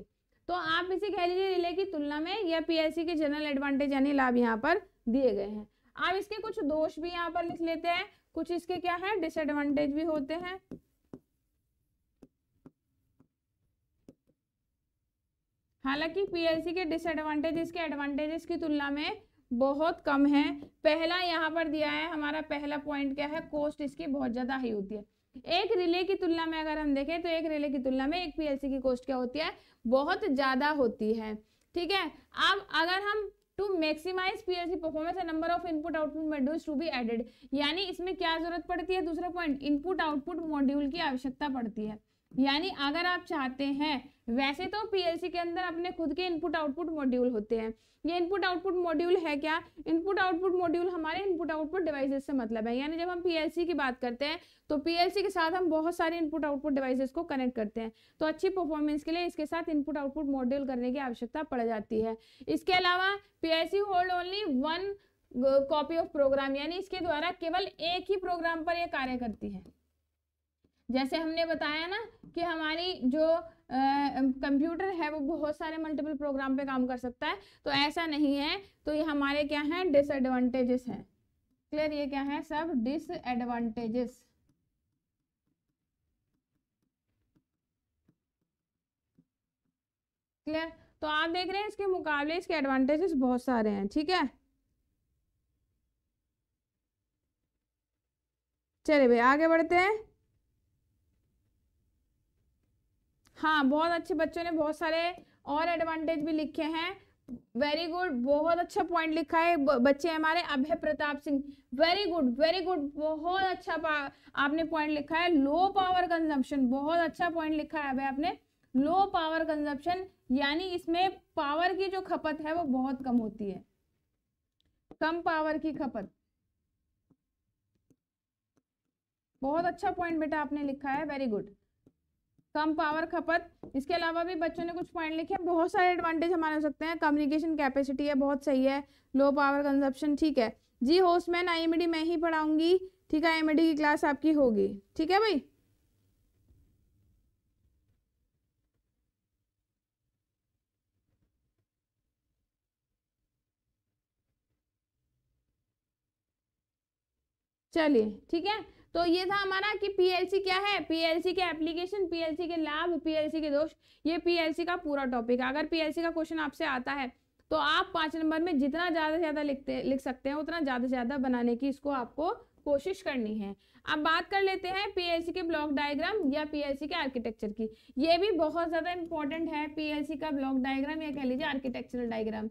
Speaker 1: तो आप इसे कह लीजिए रिले की तुलना में या पीएलसी के जनरल एडवांटेज यानी लाभ यहाँ पर दिए गए हैं आप इसके कुछ दोष भी यहाँ पर लिख लेते हैं कुछ इसके क्या है डिसएडवांटेज भी होते हैं हालांकि पीएलसी के डिसएडवांटेज इसके एडवांटेजेस की तुलना में बहुत कम है पहला यहाँ पर दिया है हमारा पहला पॉइंट क्या है कॉस्ट इसकी बहुत ज़्यादा हाई होती है एक रिले की तुलना में अगर हम देखें तो एक रिले की तुलना में एक पीएलसी की कोस्ट क्या होती है बहुत ज़्यादा होती है ठीक है अब अगर हम to maximize PLC performance number of input output modules to be added यानी इसमें क्या जरूरत पड़ती है दूसरा पॉइंट इनपुट आउटपुट मॉड्यूल की आवश्यकता पड़ती है यानी अगर आप चाहते हैं वैसे तो पीएलसी के अंदर अपने खुद के इनपुट आउटपुट मॉड्यूल होते हैं ये इनपुट आउटपुट मॉड्यूल है क्या इनपुट आउटपुट मॉड्यूल हमारे इनपुट आउटपुट डिवाइसेस से मतलब है यानी जब हम पीएलसी की बात करते हैं तो पीएलसी के साथ हम बहुत सारे इनपुट आउटपुट डिवाइसेस को कनेक्ट करते हैं तो अच्छी परफॉर्मेंस के लिए इसके साथ इनपुट आउटपुट मॉड्यूल करने की आवश्यकता पड़ जाती है इसके अलावा PLC hold only one copy of program यानी इसके द्वारा केवल एक ही प्रोग्राम पर यह कार्य करती है जैसे हमने बताया ना कि हमारी जो कंप्यूटर है वो बहुत सारे मल्टीपल प्रोग्राम पे काम कर सकता है तो ऐसा नहीं है तो ये हमारे क्या है डिसएडवांटेजेस हैं क्लियर ये क्या है सब डिसएडवांटेजेस क्लियर तो आप देख रहे हैं इसके मुकाबले इसके एडवांटेजेस बहुत सारे हैं ठीक है चलिए भाई आगे बढ़ते हैं हाँ बहुत अच्छे बच्चों ने बहुत सारे और एडवांटेज भी लिखे हैं वेरी गुड बहुत अच्छा पॉइंट लिखा है बच्चे हमारे Abhay Pratap Singh very good very good बहुत अच्छा आपने पॉइंट लिखा है लो पावर कंजप्शन बहुत अच्छा पॉइंट लिखा है अभय आपने लो पावर कंजप्शन यानी इसमें पावर की जो खपत है वो बहुत कम होती है कम पावर की खपत बहुत अच्छा पॉइंट बेटा आपने लिखा है वेरी गुड कम पावर खपत इसके अलावा भी बच्चों ने कुछ पॉइंट लिखे बहुत सारे एडवांटेज हमारे हो सकते हैं कम्युनिकेशन कैपेसिटी है बहुत सही है लो पावर कंजप्शन ठीक है जी होस्ट मैन आई मैं ही पढ़ाऊंगी ठीक है आई की क्लास आपकी होगी ठीक है भाई चलिए ठीक है तो ये था हमारा कि पीएलसी क्या है पीएलसी के एप्लीकेशन पीएलसी के लाभ पीएलसी के दोष ये पीएलसी का पूरा टॉपिक है अगर पीएलसी का क्वेश्चन आपसे आता है तो आप पाँच नंबर में जितना ज़्यादा से ज़्यादा लिखते लिख सकते हैं उतना ज़्यादा से ज़्यादा बनाने की इसको आपको कोशिश करनी है अब बात कर लेते हैं पीएलसी के ब्लॉक डायग्राम या पीएलसी के आर्किटेक्चर की ये भी बहुत ज़्यादा इंपॉर्टेंट है पीएलसी का ब्लॉक डायग्राम या कह लीजिए आर्किटेक्चरल डायग्राम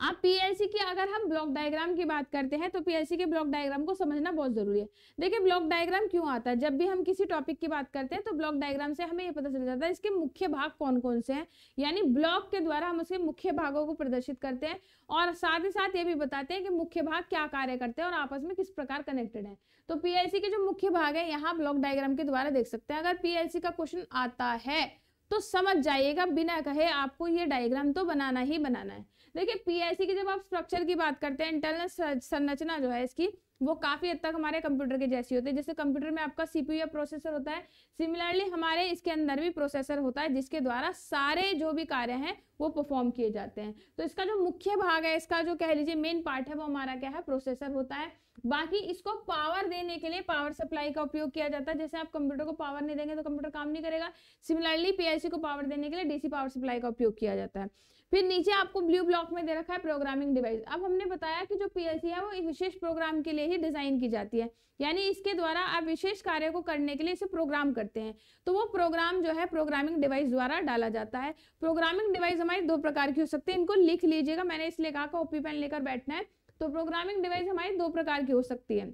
Speaker 1: आप पीएलसी की अगर हम ब्लॉक डायग्राम की बात करते हैं तो पीएलसी के ब्लॉक डायग्राम को समझना बहुत जरूरी है देखिए ब्लॉक डायग्राम क्यों आता है जब भी हम किसी टॉपिक की बात करते हैं तो ब्लॉक डायग्राम से हमें ये पता चल जाता है इसके मुख्य भाग कौन कौन से हैं यानी ब्लॉक के द्वारा हम उसके मुख्य भागों को प्रदर्शित करते हैं और साथ ही साथ ये भी बताते हैं कि मुख्य भाग क्या कार्य करते हैं और आपस में किस प्रकार कनेक्टेड है तो पीएलसी के जो मुख्य भाग है यहाँ ब्लॉक डायग्राम के द्वारा देख सकते हैं अगर पीएलसी का क्वेश्चन आता है तो समझ जाइएगा बिना कहे आपको ये डायग्राम तो बनाना ही बनाना है देखिए पीआईसी की जब आप स्ट्रक्चर की बात करते हैं इंटरनल संरचना जो है इसकी वो काफ़ी हद तक हमारे कंप्यूटर के जैसी होती है जैसे कंप्यूटर में आपका सीपीयू या प्रोसेसर होता है सिमिलरली हमारे इसके अंदर भी प्रोसेसर होता है जिसके द्वारा सारे जो भी कार्य हैं वो परफॉर्म किए जाते हैं तो इसका जो मुख्य भाग है इसका जो कह लीजिए मेन पार्ट है वो हमारा क्या है प्रोसेसर होता है बाकी इसको पावर देने के लिए पावर सप्लाई का उपयोग किया जाता है जैसे आप कंप्यूटर को पावर नहीं देंगे तो कंप्यूटर काम नहीं करेगा सिमिलरली पीआईसी को पावर देने के लिए डीसी पावर सप्लाई का उपयोग किया जाता है फिर नीचे आपको ब्लू ब्लॉक में दे रखा है प्रोग्रामिंग डिवाइस अब हमने बताया कि जो पीएलसी है वो एक विशेष प्रोग्राम के लिए ही डिजाइन की जाती है यानी इसके द्वारा आप विशेष कार्य को करने के लिए इसे प्रोग्राम करते हैं तो वो प्रोग्राम जो है प्रोग्रामिंग डिवाइस द्वारा डाला जाता है प्रोग्रामिंग डिवाइस हमारी दो प्रकार की हो सकती है इनको लिख लीजिएगा मैंने इसलिए कहा कॉपी पेन लेकर बैठना है तो प्रोग्रामिंग डिवाइस हमारी दो प्रकार की हो सकती है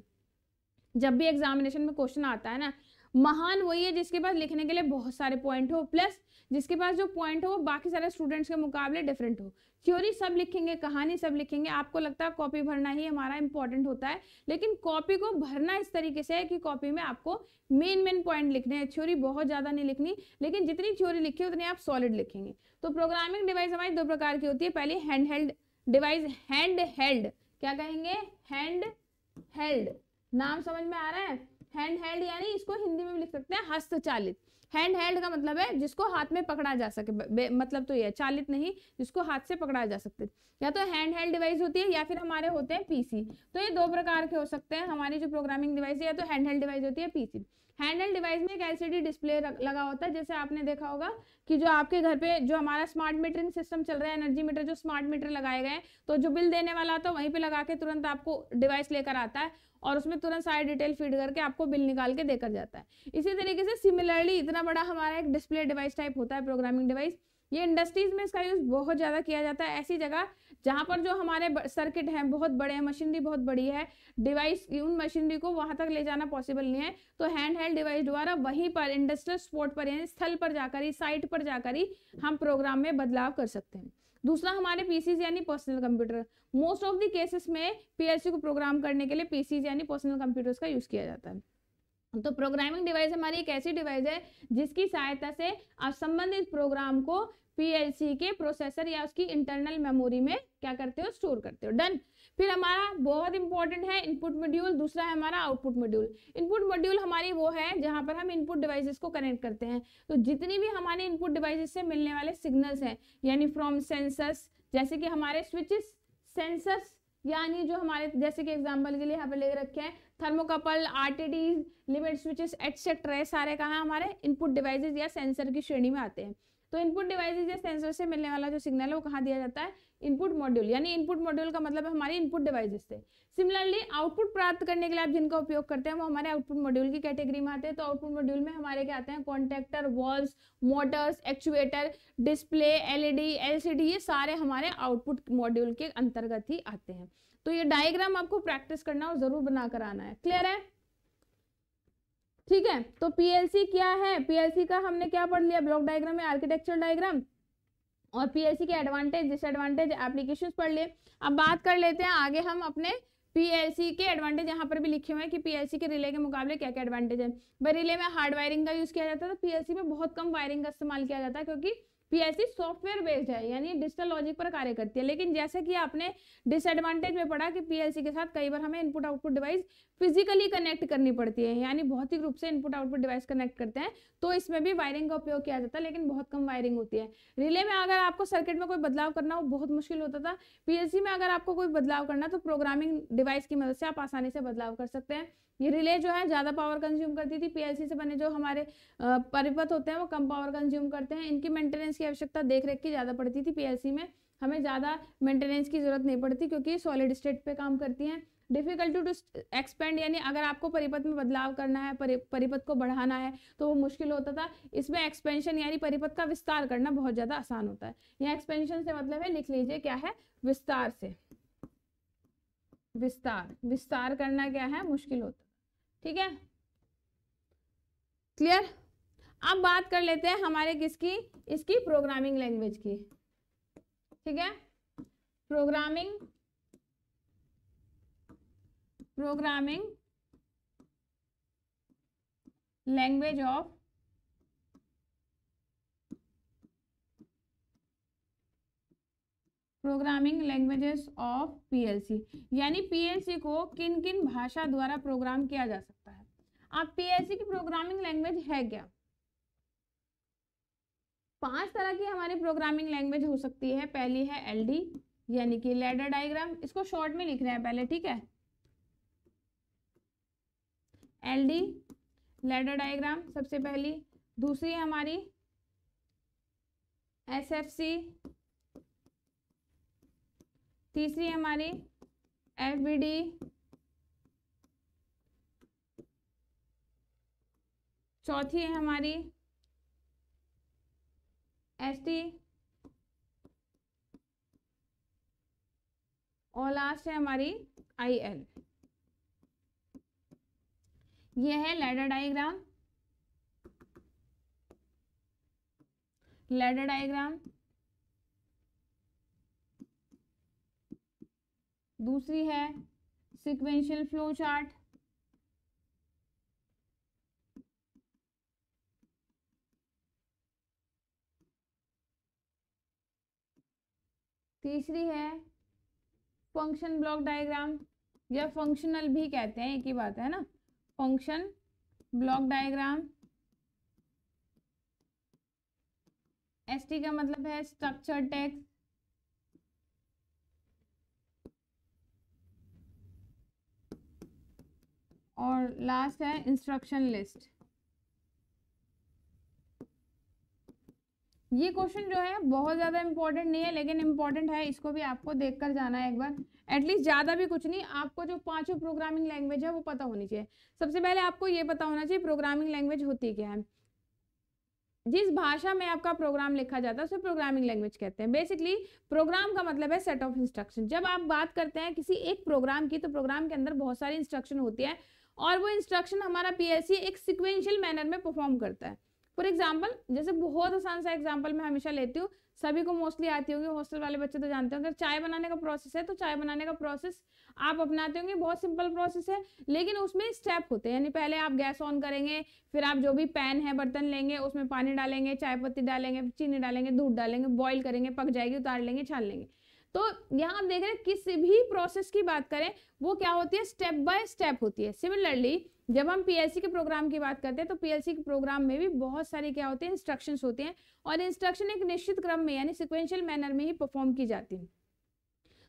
Speaker 1: जब भी एग्जामिनेशन में क्वेश्चन आता है ना महान वही है जिसके पास लिखने के लिए बहुत सारे पॉइंट हो प्लस जिसके पास जो पॉइंट हो वो बाकी सारे स्टूडेंट्स के मुकाबले डिफरेंट हो थ्योरी सब लिखेंगे कहानी सब लिखेंगे आपको लगता है कॉपी भरना ही हमारा इंपॉर्टेंट होता है लेकिन कॉपी को भरना इस तरीके से है कि कॉपी में आपको मेन मेन पॉइंट लिखने हैं थ्योरी बहुत ज़्यादा नहीं लिखनी लेकिन जितनी थ्योरी लिखी उतनी आप सॉलिड लिखेंगे तो प्रोग्रामिंग डिवाइस हमारी दो प्रकार की होती है पहली hand held device hand held क्या कहेंगे हैंड हेल्ड नाम समझ में आ रहा है हैंड हेल्ड यानी इसको हिंदी में भी लिख सकते हैं हस्तचालित हैंड हेल्ड का मतलब है जिसको हाथ में पकड़ा जा सके मतलब तो ये चालित नहीं जिसको हाथ से पकड़ा जा सकते या तो हैंड हेल्ड डिवाइस होती है या फिर हमारे होते हैं पीसी तो ये दो प्रकार के हो सकते हैं हमारी जो प्रोग्रामिंग डिवाइस है या तो हैंड हेल्ड डिवाइस होती है पीसी हैंड हेल्ड डिवाइस में एक एलसीडी डिस्प्ले लगा होता है जैसे आपने देखा होगा कि जो आपके घर पे जो हमारा स्मार्ट मीटरिंग सिस्टम चल रहा है एनर्जी मीटर जो स्मार्ट मीटर लगाए गए तो जो बिल देने वाला आता है वहीं पे लगा के तुरंत आपको डिवाइस लेकर आता है और उसमें तुरंत सारी डिटेल फीड करके आपको बिल निकाल के देकर जाता है इसी तरीके से सिमिलरली इतना बड़ा हमारा एक डिस्प्ले डिवाइस टाइप होता है प्रोग्रामिंग डिवाइस ये इंडस्ट्रीज में इसका यूज़ बहुत ज़्यादा किया जाता है ऐसी जगह जहाँ पर जो हमारे सर्किट हैं बहुत बड़े हैं मशीनरी बहुत बड़ी है डिवाइस उन मशीनरी को वहाँ तक ले जाना पॉसिबल नहीं है तो हैंड हेल्ड डिवाइस द्वारा वहीं पर इंडस्ट्रियल स्पॉट पर यानी स्थल पर जाकर ही साइट पर जाकर ही हम प्रोग्राम में बदलाव कर सकते हैं दूसरा हमारे पीसीज यानी personal computer most of the cases में पीएलसी को प्रोग्राम करने के लिए पीसीज यानी पर्सनल कंप्यूटर्स का यूज किया जाता है तो प्रोग्रामिंग डिवाइस हमारी एक ऐसी डिवाइस है जिसकी सहायता से आप संबंधित प्रोग्राम को पीएलसी के प्रोसेसर या उसकी इंटरनल मेमोरी में क्या करते हो स्टोर करते हो डन फिर हमारा बहुत इंपॉर्टेंट है इनपुट मॉड्यूल दूसरा है हमारा आउटपुट मॉड्यूल इनपुट मॉड्यूल हमारी वो है जहाँ पर हम इनपुट डिवाइसेस को कनेक्ट करते हैं तो जितनी भी हमारे इनपुट डिवाइसेस से मिलने वाले सिग्नल्स हैं यानी फ्रॉम सेंसर्स जैसे कि हमारे स्विचेस सेंसर्स यानी जो हमारे जैसे कि एग्जाम्पल के लिए यहाँ पर ले रखे हैं thermocouple D limit switches etcetera सारे कहा हमारे इनपुट डिवाइसेज या सेंसर की श्रेणी में आते हैं तो इनपुट डिवाइस या सेंसर से मिलने वाला जो सिग्नल है वो कहाँ दिया जाता है इनपुट मॉड्यूल यानी इनपुट मॉड्यूल का मतलब है हमारे इनपुट डिवाइस से सिमिलरली आउटपुट प्राप्त करने के लिए आप जिनका उपयोग करते हैं वो हमारे आउटपुट मॉड्यूल की कैटेगरी में आते हैं तो आउटपुट मॉड्यूल में हमारे क्या आते हैं contactor valves motors actuator display LED D ये सारे हमारे आउटपुट मॉड्यूल के अंतर्गत ही आते हैं तो ये डायग्राम आपको प्रैक्टिस करना और जरूर बना कर आना है क्लियर है ठीक है तो पीएलसी क्या है पीएलसी का हमने क्या पढ़ लिया ब्लॉक डायग्राम आर्किटेक्चर डायग्राम और पीएलसी के एडवांटेज डिसएडवांटेज एप्लीकेशन पढ़ लिए अब बात कर लेते हैं आगे हम अपने पीएलसी के एडवांटेज यहाँ पर भी लिखे हुए हैं कि पीएलसी के रिले के मुकाबले क्या क्या एडवांटेज है भाई रिले में हार्ड वायरिंग का यूज़ किया जाता है तो पीएलसी में बहुत कम वायरिंग का इस्तेमाल किया जाता है क्योंकि पीएलसी सॉफ्टवेयर बेस्ड है यानी डिजिटल लॉजिक पर कार्य करती है लेकिन जैसे कि आपने डिसएडवांटेज में पढ़ा कि पीएलसी के साथ कई बार हमें input output device physically connect करनी पड़ती है यानी भौतिक रूप से इनपुट आउटपुट डिवाइस कनेक्ट करते हैं तो इसमें भी वायरिंग का उपयोग किया जाता है लेकिन बहुत कम वायरिंग होती है रिले में अगर आपको सर्किट में कोई बदलाव करना हो बहुत मुश्किल होता था पीएलसी में अगर आपको कोई बदलाव करना तो प्रोग्रामिंग डिवाइस की मदद से आप आसानी से बदलाव कर सकते हैं ये रिले जो है ज़्यादा पावर कंज्यूम करती थी पीएलसी से बने जो हमारे परिपथ होते हैं वो कम पावर कंज्यूम करते हैं इनकी मेंटेनेंस की आवश्यकता देख रेख की ज़्यादा पड़ती थी पीएलसी में हमें ज़्यादा मेंटेनेंस की ज़रूरत नहीं पड़ती क्योंकि सॉलिड स्टेट पे काम करती हैं डिफिकल्टी टू एक्सपेंड यानी अगर आपको परिपथ में बदलाव करना है परि, परिपथ को बढ़ाना है तो वो मुश्किल होता था इसमें एक्सपेंशन यानी परिपथ का विस्तार करना बहुत ज़्यादा आसान होता है यहाँ एक्सपेंशन से मतलब है लिख लीजिए क्या है विस्तार से विस्तार विस्तार करना क्या है मुश्किल होता ठीक है क्लियर अब बात कर लेते हैं हमारे किसकी इसकी प्रोग्रामिंग लैंग्वेज की ठीक है programming programming language of programming languages of PLC यानी पीएलसी को किन किन भाषा द्वारा प्रोग्राम किया जा सकता है अब पीएलसी की प्रोग्रामिंग लैंग्वेज है क्या पांच तरह की हमारी प्रोग्रामिंग लैंग्वेज हो सकती है पहली है एलडी यानी कि लेडर डायग्राम इसको शॉर्ट में लिख रहे हैं पहले ठीक है एलडी लेडर डायग्राम सबसे पहली दूसरी हमारी एसएफसी तीसरी हमारी एफ बी डी चौथी है हमारी एस टी और लास्ट है हमारी आई एल ये है लेडर डायग्राम लेडर डायग्राम दूसरी है सिक्वेंशियल फ्लो चार्ट तीसरी है फंक्शन ब्लॉक डायग्राम या फंक्शनल भी कहते हैं एक ही बात है ना फंक्शन ब्लॉक डायग्राम एसटी का मतलब है स्ट्रक्चर टेक्स और लास्ट है इंस्ट्रक्शन लिस्ट ये क्वेश्चन जो है बहुत ज़्यादा इंपॉर्टेंट नहीं है लेकिन इंपॉर्टेंट है इसको भी आपको देख कर जाना है एक बार एटलीस्ट ज़्यादा भी कुछ नहीं आपको जो पांचों प्रोग्रामिंग लैंग्वेज है वो पता होनी चाहिए सबसे पहले आपको ये पता होना चाहिए प्रोग्रामिंग लैंग्वेज होती क्या है जिस भाषा में आपका प्रोग्राम लिखा जाता है उसे प्रोग्रामिंग लैंग्वेज कहते हैं बेसिकली प्रोग्राम का मतलब है सेट ऑफ इंस्ट्रक्शन जब आप बात करते हैं किसी एक प्रोग्राम की तो प्रोग्राम के अंदर बहुत सारी इंस्ट्रक्शन होती है और वो इंस्ट्रक्शन हमारा पी एक सिक्वेंशियल मैनर में परफॉर्म करता है फॉर एग्जाम्पल जैसे बहुत आसान सा एग्जाम्पल मैं हमेशा लेती हूँ सभी को मोस्टली आती होगी हॉस्टल वाले बच्चे तो जानते होंगे अगर चाय बनाने का प्रोसेस है तो चाय बनाने का प्रोसेस आप अपनाते होंगे बहुत सिंपल प्रोसेस है लेकिन उसमें स्टेप होते हैं यानी पहले आप गैस ऑन करेंगे फिर आप जो भी पैन है बर्तन लेंगे उसमें पानी डालेंगे चाय पत्ती डालेंगे चीनी डालेंगे दूध डालेंगे बॉईल करेंगे पक जाएगी उतार लेंगे छान लेंगे तो यहाँ आप देख रहे हैं किसी भी प्रोसेस की बात करें वो क्या होती है स्टेप बाय स्टेप होती है सिमिलरली जब हम पीएलसी के प्रोग्राम की बात करते हैं तो पीएलसी के प्रोग्राम में भी बहुत सारी क्या होती है इंस्ट्रक्शंस होते हैं और इंस्ट्रक्शन एक निश्चित क्रम में यानी सिक्वेंशियल मैनर में ही परफॉर्म की जाती है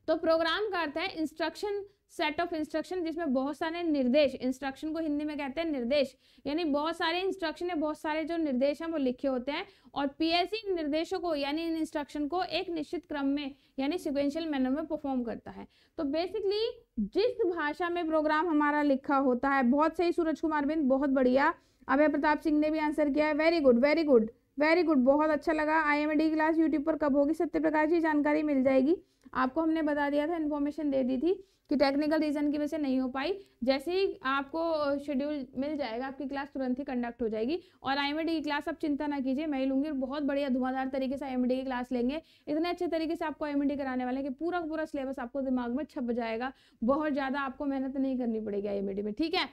Speaker 1: तो प्रोग्राम का अर्थ है इंस्ट्रक्शन सेट ऑफ इंस्ट्रक्शन जिसमें बहुत सारे निर्देश इंस्ट्रक्शन को हिंदी में कहते हैं निर्देश यानी बहुत सारे इंस्ट्रक्शन या बहुत सारे जो निर्देश हैं वो लिखे होते हैं और पीएलसी निर्देशों को यानी इन इंस्ट्रक्शन को एक निश्चित क्रम में यानी सिक्वेंशियल मैनर में परफॉर्म करता है तो बेसिकली जिस भाषा में प्रोग्राम हमारा लिखा होता है बहुत सही सूरज कुमार बिंद बहुत बढ़िया अभय प्रताप सिंह ने भी आंसर किया है very good very good very good बहुत अच्छा लगा I am the class YouTube पर कब होगी सत्य प्रकाश जी जानकारी मिल जाएगी आपको हमने बता दिया था इन्फॉर्मेशन दे दी थी कि टेक्निकल रीज़न की वजह से नहीं हो पाई जैसे ही आपको शेड्यूल मिल जाएगा आपकी क्लास तुरंत ही कंडक्ट हो जाएगी और आई की क्लास आप चिंता ना कीजिए मैं ही लूँगी बहुत बढ़िया धुआंधार तरीके से आईएमडी की क्लास लेंगे इतने अच्छे तरीके से आपको आई कराने वाले हैं कि पूरा पूरा सिलेबस आपको दिमाग में छप जाएगा बहुत ज़्यादा आपको मेहनत नहीं करनी पड़ेगी आई में ठीक है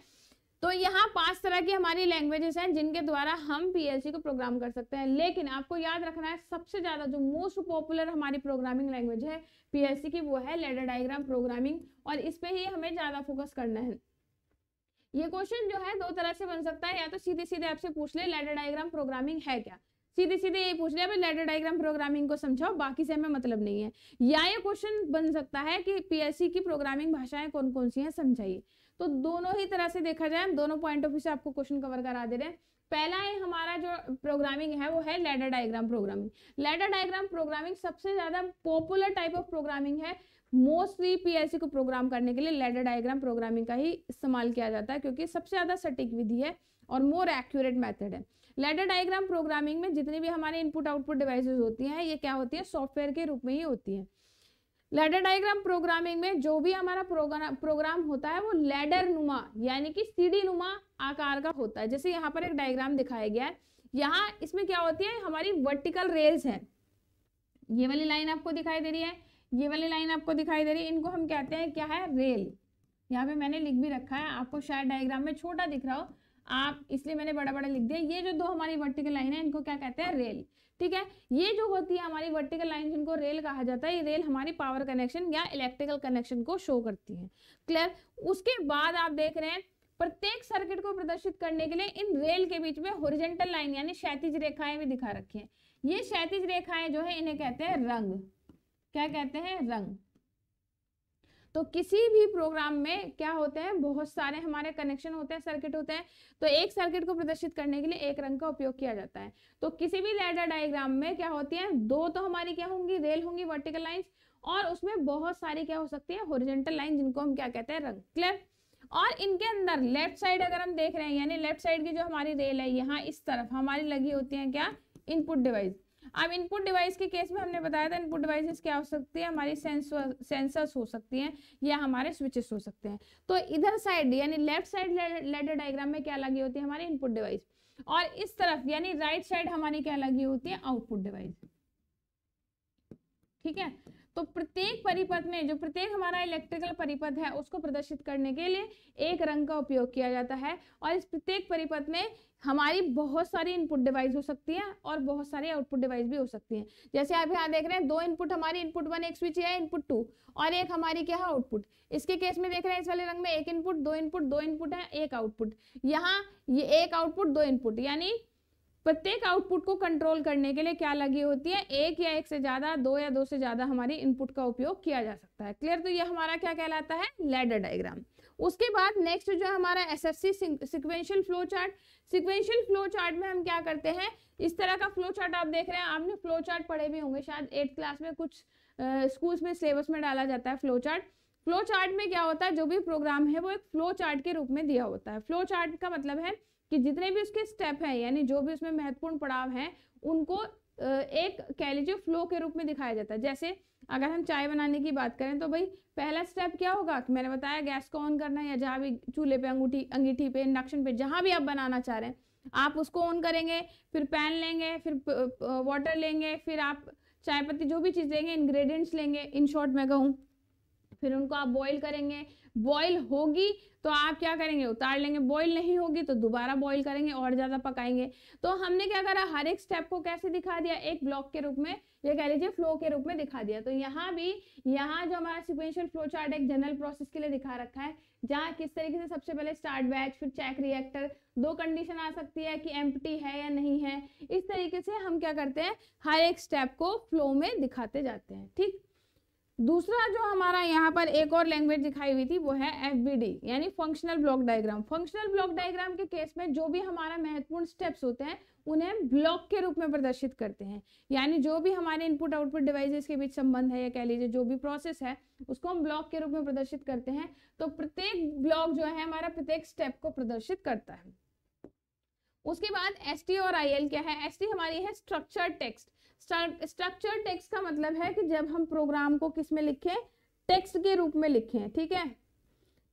Speaker 1: तो यहाँ पांच तरह की हमारी लैंग्वेजेस हैं जिनके द्वारा हम पी को प्रोग्राम कर सकते हैं लेकिन आपको याद रखना है सबसे ज़्यादा जो मोस्ट पॉपुलर हमारी प्रोग्रामिंग लैंग्वेज है पी की वो है लेडर डायग्राम प्रोग्रामिंग और इस पर ही हमें ज़्यादा फोकस करना है ये क्वेश्चन जो है दो तरह से बन सकता है या तो सीधे सीधे आपसे पूछ ले लेडर डायग्राम प्रोग्रामिंग है क्या सीधे सीधे ये पूछ लिया लेटर डायग्राम प्रोग्रामिंग को समझाओ बाकी से हमें मतलब नहीं है या ये क्वेश्चन बन सकता है कि पीएससी की प्रोग्रामिंग भाषाएं कौन कौन सी हैं समझाइए तो दोनों ही तरह से देखा जाए हम दोनों पॉइंट ऑफ व्यू से आपको क्वेश्चन कवर करा दे रहे हैं पहला है हमारा जो प्रोग्रामिंग है वो है ladder diagram programming ladder diagram programming सबसे ज्यादा पॉपुलर टाइप ऑफ प्रोग्रामिंग है मोस्टली पीएलसी को प्रोग्राम करने के लिए लेडर डायग्राम प्रोग्रामिंग का ही इस्तेमाल किया जाता है क्योंकि सबसे ज्यादा सटीक विधि है और मोर एक्यूरेट मेथड है लेडर डायग्राम प्रोग्रामिंग में जितनी भी हमारे इनपुट आउटपुट डिवाइसेस होती हैं ये क्या होती है सॉफ्टवेयर के रूप में ही होती है लेडर डायग्राम प्रोग्रामिंग में जो भी हमारा प्रोग्राम प्रोग्राम होता है वो लेडर नुमा यानी कि सीढ़ी नुमा आकार का होता है जैसे यहाँ पर एक डायग्राम दिखाया गया है यहाँ इसमें क्या होती है हमारी वर्टिकल रेल्स है ये वाली लाइन आपको दिखाई दे रही है ये वाली लाइन आपको दिखाई दे रही है इनको हम कहते हैं क्या है रेल यहाँ पे मैंने लिख भी रखा है आपको शायद डायग्राम में छोटा दिख रहा हो आप इसलिए मैंने बड़ा बड़ा लिख दिया ये जो दो हमारी वर्टिकल लाइन है इनको क्या कहते हैं रेल ठीक है ये जो होती है हमारी वर्टिकल लाइन जिनको रेल कहा जाता है ये रेल हमारी पावर कनेक्शन या इलेक्ट्रिकल कनेक्शन को शो करती है क्लियर उसके बाद आप देख रहे हैं प्रत्येक सर्किट को प्रदर्शित करने के लिए इन रेल के बीच में होरिजेंटल लाइन यानी क्षैतिज रेखाएं भी दिखा रखी हैं ये क्षैतिज रेखाएं जो है इन्हें कहते हैं रंग क्या कहते हैं रंग तो किसी भी प्रोग्राम में क्या होते हैं बहुत सारे हमारे कनेक्शन होते हैं सर्किट होते हैं तो एक सर्किट को प्रदर्शित करने के लिए एक रंग का उपयोग किया जाता है तो किसी भी लैडर डायग्राम में क्या होती है दो तो हमारी क्या होंगी रेल होंगी वर्टिकल लाइन्स और उसमें बहुत सारी क्या हो सकती है होरिजेंटल लाइन जिनको हम क्या कहते हैं रंग क्लियर और इनके अंदर लेफ्ट साइड अगर हम देख रहे हैं यानी लेफ्ट साइड की जो हमारी रेल है यहाँ इस तरफ हमारी लगी होती है क्या इनपुट डिवाइस अब इनपुट डिवाइस के केस में हमने बताया था इनपुट डिवाइसेस क्या हो सकती है हमारी सेंसर्स हो सकती हैं या हमारे स्विचेस हो सकते हैं तो इधर साइड यानी लेफ्ट साइड लेटर डायग्राम में क्या लगी होती है हमारी इनपुट डिवाइस और इस तरफ यानी राइट साइड हमारी क्या लगी होती है आउटपुट डिवाइस ठीक है तो प्रत्येक परिपथ में जो प्रत्येक हमारा इलेक्ट्रिकल परिपथ है उसको प्रदर्शित करने के लिए एक रंग का उपयोग किया जाता है और इस प्रत्येक परिपथ में हमारी बहुत सारी इनपुट डिवाइस हो सकती है और बहुत सारी आउटपुट डिवाइस भी हो सकती है जैसे आप यहाँ देख रहे हैं दो इनपुट हमारी इनपुट वन एक स्विच है इनपुट टू और एक हमारी क्या है आउटपुट इसके केस में देख रहे हैं इस वाले रंग में एक इनपुट दो इनपुट दो इनपुट है एक आउटपुट यहाँ ये एक आउटपुट दो इनपुट यानी प्रत्येक आउटपुट को कंट्रोल करने के लिए क्या लगी होती है एक या एक से ज़्यादा दो या दो से ज़्यादा हमारी इनपुट का उपयोग किया जा सकता है क्लियर तो ये हमारा क्या कहलाता है लेडर डायग्राम उसके बाद नेक्स्ट जो हमारा S F C sequential flow chart sequential flow chart में हम क्या करते हैं इस तरह का फ्लो चार्ट आप देख रहे हैं आपने फ्लो चार्ट पढ़े भी होंगे शायद एट्थ क्लास में कुछ स्कूल्स में सिलेबस में डाला जाता है फ्लो चार्ट फ्लो चार्ट में क्या होता है जो भी प्रोग्राम है वो एक फ्लो चार्ट के रूप में दिया होता है फ्लो चार्ट का मतलब है कि जितने भी उसके स्टेप हैं यानी जो भी उसमें महत्वपूर्ण पड़ाव हैं उनको एक कह लीजिए फ्लो के रूप में दिखाया जाता है जैसे अगर हम चाय बनाने की बात करें तो भाई पहला स्टेप क्या होगा कि मैंने बताया गैस को ऑन करना है या जहाँ भी चूल्हे पे अंगूठी अंगीठी पे इंडक्शन पे जहाँ भी आप बनाना चाह रहे हैं आप उसको ऑन करेंगे फिर पैन लेंगे फिर वाटर लेंगे फिर आप चाय पत्ती जो भी चीज़ लेंगे इंग्रेडिएंट्स लेंगे इन शॉर्ट मैं कहूँ फिर उनको आप बॉयल करेंगे बॉयल होगी तो आप क्या करेंगे उतार लेंगे बॉईल नहीं होगी तो दोबारा बॉईल करेंगे और ज़्यादा पकाएंगे तो हमने क्या करा हर एक स्टेप को कैसे दिखा दिया एक ब्लॉक के रूप में ये कह लीजिए फ्लो के रूप में दिखा दिया तो यहाँ भी यहाँ जो हमारा सिक्वेंशियल फ्लो चार्ट एक जनरल प्रोसेस के लिए दिखा रखा है जहाँ किस तरीके से सबसे पहले स्टार्ट बैच फिर चेक रिएक्टर दो कंडीशन आ सकती है कि एम है या नहीं है इस तरीके से हम क्या करते हैं हर एक स्टेप को फ्लो में दिखाते जाते हैं ठीक दूसरा जो हमारा यहाँ पर एक और लैंग्वेज दिखाई हुई थी वो है एफ यानी functional block diagram functional block diagram के केस में जो भी हमारा महत्वपूर्ण स्टेप्स होते हैं उन्हें हम ब्लॉक के रूप में प्रदर्शित करते हैं यानी जो भी हमारे इनपुट आउटपुट डिवाइसेस के बीच संबंध है या कह लीजिए जो भी प्रोसेस है उसको हम ब्लॉक के रूप में प्रदर्शित करते हैं तो प्रत्येक ब्लॉक जो है हमारा प्रत्येक स्टेप को प्रदर्शित करता है उसके बाद एस और आई क्या है एस हमारी है स्ट्रक्चर टेक्स्ट स्ट्रक्चर टेक्स्ट का मतलब है कि जब हम प्रोग्राम को किस में लिखें टेक्स्ट के रूप में लिखें ठीक है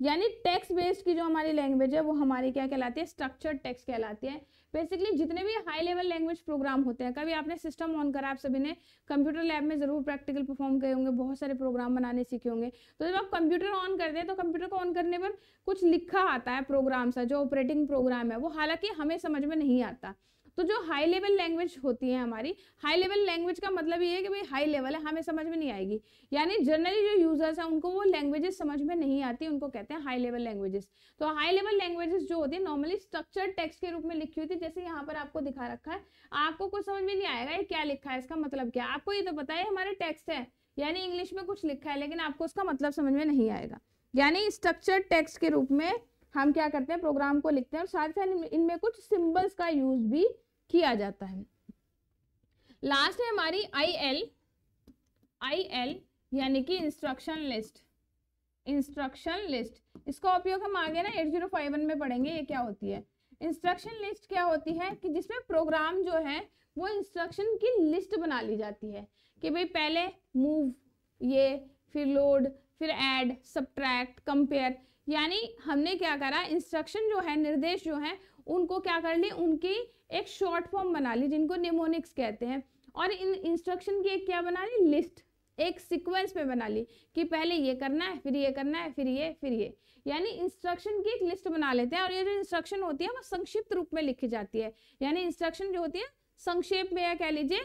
Speaker 1: यानी टेक्स्ट बेस्ड की जो हमारी लैंग्वेज है वो हमारी क्या कहलाती है स्ट्रक्चर टेक्स्ट कहलाती है बेसिकली जितने भी हाई लेवल लैंग्वेज प्रोग्राम होते हैं कभी आपने सिस्टम ऑन करा आप सभी ने कंप्यूटर लैब में ज़रूर प्रैक्टिकल परफॉर्म किए होंगे बहुत सारे प्रोग्राम बनाने सीखे होंगे तो जब आप कंप्यूटर ऑन करते हैं तो कंप्यूटर को ऑन करने पर कुछ लिखा आता है प्रोग्राम सा जो ऑपरेटिंग प्रोग्राम है वो हालांकि हमें समझ में नहीं आता तो जो हाई लेवल लैंग्वेज होती है हमारी हाई लेवल लैंग्वेज का मतलब ये है कि भाई हाई लेवल है हमें समझ में नहीं आएगी यानी जनरली जो यूजर्स हैं उनको वो लैंग्वेजेस समझ में नहीं आती उनको कहते हैं हाई लेवल लैंग्वेजेस तो हाई लेवल लैंग्वेजेस जो होती है नॉर्मली स्ट्रक्चर टेक्स्ट के रूप में लिखी हुई थी जैसे यहाँ पर आपको दिखा रखा है आपको कुछ समझ में नहीं आएगा ये क्या लिखा है इसका मतलब क्या आपको ये तो पता है हमारे टेक्स्ट है यानी इंग्लिश में कुछ लिखा है लेकिन आपको उसका मतलब समझ में नहीं आएगा यानी स्ट्रक्चर टेक्स्ट के रूप में हम क्या करते हैं प्रोग्राम को लिखते हैं और साथ ही साथ इनमें कुछ सिम्बल्स का यूज भी किया जाता है लास्ट है हमारी आई एल आई एल यानी कि इंस्ट्रक्शन लिस्ट इंस्ट्रक्शन लिस्ट इसका उपयोग हम आगे ना एट जीरो फाइव वन में पढ़ेंगे ये क्या होती है इंस्ट्रक्शन लिस्ट क्या होती है कि जिसमें प्रोग्राम जो है वो इंस्ट्रक्शन की लिस्ट बना ली जाती है कि भाई पहले मूव ये फिर लोड फिर ऐड सब्ट्रैक्ट कंपेयर यानी हमने क्या करा इंस्ट्रक्शन जो है निर्देश जो है उनको क्या कर ली उनकी एक शॉर्ट फॉर्म बना ली जिनको निमोनिक्स कहते हैं और इन इंस्ट्रक्शन की एक क्या बना ली लिस्ट एक सीक्वेंस में बना ली कि पहले ये करना है फिर ये करना है फिर ये फिर ये यानी इंस्ट्रक्शन की एक लिस्ट बना लेते हैं और ये जो इंस्ट्रक्शन होती है वो संक्षिप्त रूप में लिखी जाती है यानी इंस्ट्रक्शन जो होती है संक्षेप में या कह लीजिए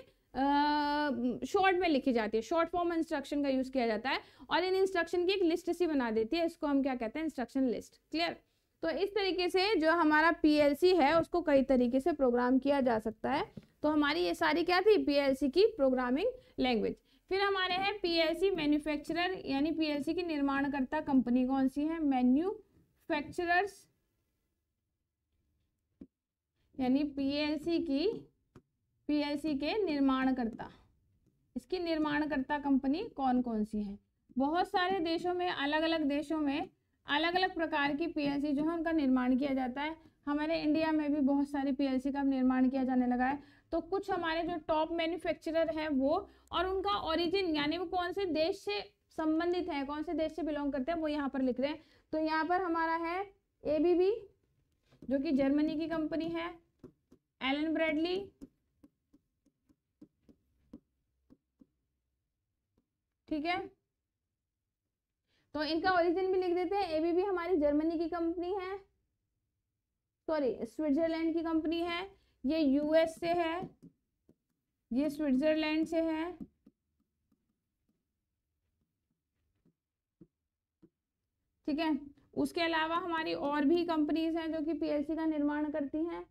Speaker 1: शॉर्ट में लिखी जाती है शॉर्ट फॉर्म इंस्ट्रक्शन का यूज किया जाता है और इन इंस्ट्रक्शन की एक लिस्ट सी बना देती है इसको हम क्या कहते हैं इंस्ट्रक्शन लिस्ट क्लियर तो इस तरीके से जो हमारा पी है उसको कई तरीके से प्रोग्राम किया जा सकता है तो हमारी ये सारी क्या थी पी की प्रोग्रामिंग लैंग्वेज फिर हमारे हैं सी मैन्युफैक्चरर यानी सी की निर्माणकर्ता कंपनी कौन सी है मैन्युफैक्चरर्स यानी सी की सी के निर्माणकर्ता इसकी निर्माणकर्ता कंपनी कौन कौन सी है बहुत सारे देशों में अलग अलग देशों में अलग अलग प्रकार की पीएलसी जो है उनका निर्माण किया जाता है हमारे इंडिया में भी बहुत सारे पीएलसी का निर्माण किया जाने लगा है तो कुछ हमारे जो टॉप मैन्युफैक्चरर हैं वो और उनका ओरिजिन यानी वो कौन से देश से संबंधित है कौन से देश से बिलोंग करते हैं वो यहाँ पर लिख रहे हैं तो यहाँ पर हमारा है एबीबी जो कि जर्मनी की कंपनी है एलन ब्रेडली ठीक है तो इनका ओरिजिन भी लिख देते हैं एबीबी हमारी जर्मनी की कंपनी है सॉरी स्विट्जरलैंड की कंपनी है ये यूएस से है ये स्विट्जरलैंड से है ठीक है उसके अलावा हमारी और भी कंपनीज हैं जो कि पीएलसी का निर्माण करती हैं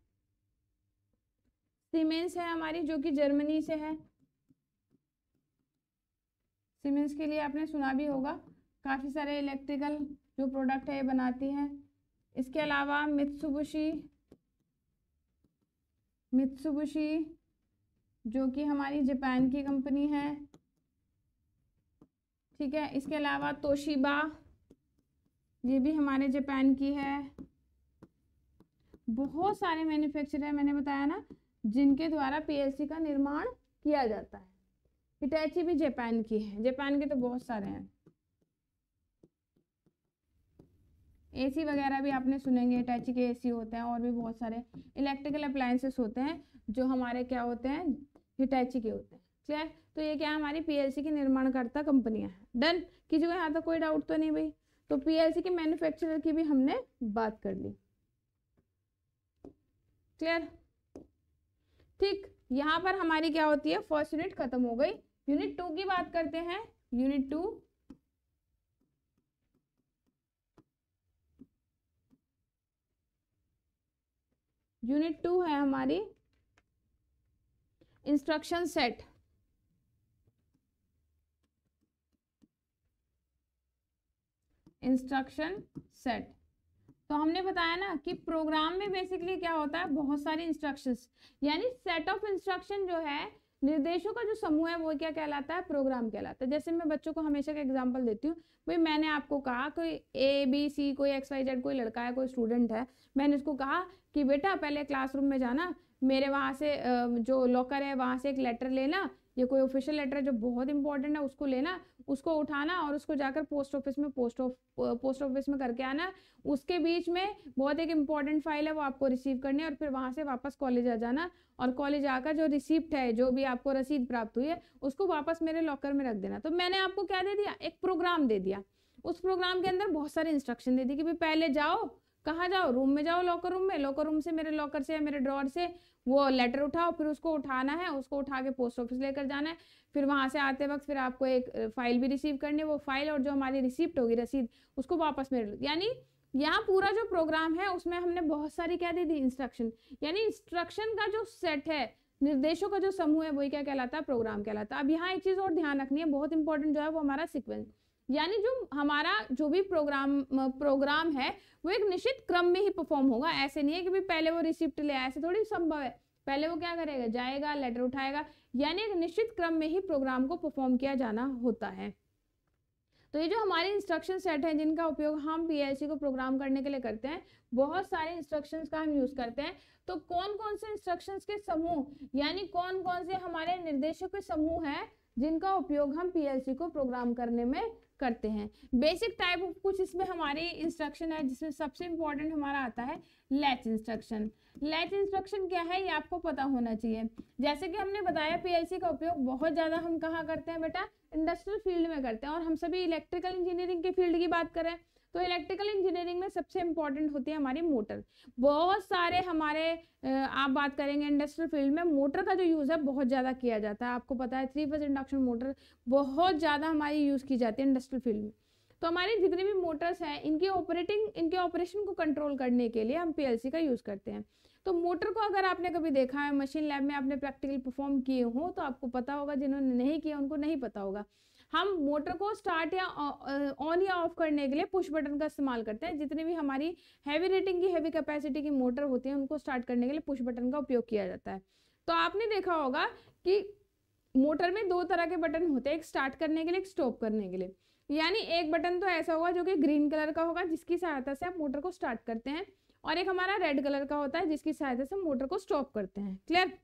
Speaker 1: सीमेंस है हमारी जो कि जर्मनी से है सीमेंस के लिए आपने सुना भी होगा काफ़ी सारे इलेक्ट्रिकल जो प्रोडक्ट है ये बनाती है इसके अलावा मित्सुबुशी मित्सुबुशी जो कि हमारी जापान की कंपनी है ठीक है इसके अलावा तोशिबा ये भी हमारे जापान की है बहुत सारे मैन्युफैक्चरर हैं मैंने बताया ना जिनके द्वारा पीएलसी का निर्माण किया जाता है हिटैची भी जापान की है जापान के तो बहुत सारे हैं एसी वगैरह भी आपने सुनेंगे अटैची के एसी होते हैं और भी बहुत सारे इलेक्ट्रिकल अप्लायंसेस होते हैं जो हमारे क्या होते हैं हिटैची के होते हैं क्लियर तो ये क्या हमारी पीएलसी की निर्माणकर्ता कंपनियां हैं डन किसी को यहाँ तक कोई डाउट तो नहीं भाई तो पीएलसी के मैन्युफैक्चरर की भी हमने बात कर ली क्लियर ठीक यहाँ पर हमारी क्या होती है फर्स्ट यूनिट खत्म हो गई यूनिट टू की बात करते हैं यूनिट टू यूनिट टू है हमारी इंस्ट्रक्शन सेट इंस्ट्रक्शन सेट तो हमने बताया ना कि प्रोग्राम में बेसिकली क्या होता है बहुत सारे इंस्ट्रक्शंस यानी सेट ऑफ इंस्ट्रक्शन जो है निर्देशों का जो समूह है वो क्या कहलाता है प्रोग्राम कहलाता है जैसे मैं बच्चों को हमेशा का एग्जाम्पल देती हूँ भाई मैंने आपको कहा कोई ए बी सी कोई एक्स वाई जेड कोई लड़का है कोई स्टूडेंट है मैंने उसको कहा कि बेटा पहले क्लासरूम में जाना मेरे वहाँ से जो लॉकर है वहाँ से एक लेटर लेना ये कोई ऑफिशियल लेटर है जो बहुत इंपॉर्टेंट है उसको लेना उसको उठाना और उसको जाकर पोस्ट ऑफिस में पोस्ट ऑफ पोस्ट ऑफिस में करके आना उसके बीच में बहुत एक इंपॉर्टेंट फाइल है वो आपको रिसीव करनी है और फिर वहाँ से वापस कॉलेज आ जाना और कॉलेज आकर जो रिसिप्ट है जो भी आपको रसीद प्राप्त हुई है उसको वापस मेरे लॉकर में रख देना तो मैंने आपको क्या दे दिया एक प्रोग्राम दे दिया उस प्रोग्राम के अंदर बहुत सारे इंस्ट्रक्शन दे दी कि भाई पहले जाओ कहाँ जाओ रूम में जाओ लॉकर रूम में लॉकर रूम से मेरे लॉकर से या मेरे ड्रॉर से वो लेटर उठाओ फिर उसको उठाना है उसको उठा के पोस्ट ऑफिस लेकर जाना है फिर वहाँ से आते वक्त फिर आपको एक फाइल भी रिसीव करनी है वो फाइल और जो हमारी रिसिप्ट होगी रसीद उसको वापस मेरे यानी यहाँ पूरा जो प्रोग्राम है उसमें हमने बहुत सारी क्या दी थी इंस्ट्रक्शन यानी इंस्ट्रक्शन का जो सेट है निर्देशों का जो समूह है वही क्या कहलाता है प्रोग्राम कहलाता है अब यहाँ एक चीज़ और ध्यान रखनी है बहुत इंपॉर्टेंट जो है वो हमारा सिक्वेंस यानी जो हमारा जो भी प्रोग्राम प्रोग्राम है वो एक निश्चित क्रम में ही परफॉर्म होगा ऐसे नहीं है कि भी पहले वो रिसिप्ट ले ऐसे थोड़ी संभव है पहले वो क्या करेगा जाएगा लेटर उठाएगा यानी एक निश्चित क्रम में ही प्रोग्राम को परफॉर्म किया जाना होता है तो ये जो हमारे इंस्ट्रक्शन सेट हैं जिनका उपयोग हम पी को प्रोग्राम करने के लिए करते हैं बहुत सारे इंस्ट्रक्शंस का हम यूज़ करते हैं तो कौन कौन से इंस्ट्रक्शंस के समूह यानी कौन कौन से हमारे निर्देशों के समूह हैं जिनका उपयोग हम पी को प्रोग्राम करने में करते हैं बेसिक टाइप ऑफ कुछ इसमें हमारी इंस्ट्रक्शन है जिसमें सबसे इम्पोर्टेंट हमारा आता है लैच इंस्ट्रक्शन लैच इंस्ट्रक्शन क्या है ये आपको पता होना चाहिए जैसे कि हमने बताया पीएलसी का उपयोग बहुत ज़्यादा हम कहाँ करते हैं बेटा इंडस्ट्रियल फील्ड में करते हैं और हम सभी इलेक्ट्रिकल इंजीनियरिंग के फील्ड की बात करें तो इलेक्ट्रिकल इंजीनियरिंग में सबसे इंपॉर्टेंट होती है हमारी मोटर बहुत सारे हमारे आप बात करेंगे इंडस्ट्रियल फील्ड में मोटर का जो यूज़ है बहुत ज़्यादा किया जाता है आपको पता है थ्री फेज इंडक्शन मोटर बहुत ज़्यादा हमारी यूज़ की जाती है इंडस्ट्रियल फील्ड में तो हमारे जितनी भी मोटर्स हैं इनकी ऑपरेटिंग इनके ऑपरेशन को कंट्रोल करने के लिए हम पी का यूज़ करते हैं तो मोटर को अगर आपने कभी देखा है मशीन लैब में आपने प्रैक्टिकल परफॉर्म किए हों तो आपको पता होगा जिन्होंने नहीं किया उनको नहीं पता होगा हम मोटर को स्टार्ट या ऑन या ऑफ करने के लिए पुश बटन का इस्तेमाल करते हैं जितनी भी हमारी हैवी रेटिंग की हैवी कैपेसिटी की मोटर होती है उनको स्टार्ट करने के लिए पुश बटन का उपयोग किया जाता है तो आपने देखा होगा कि मोटर में दो तरह के बटन होते हैं एक स्टार्ट करने के लिए एक स्टॉप करने के लिए यानी एक बटन तो ऐसा होगा जो कि ग्रीन कलर का होगा जिसकी सहायता से आप मोटर को स्टार्ट करते हैं और एक हमारा रेड कलर का होता है जिसकी सहायता से मोटर को स्टॉप करते हैं क्लियर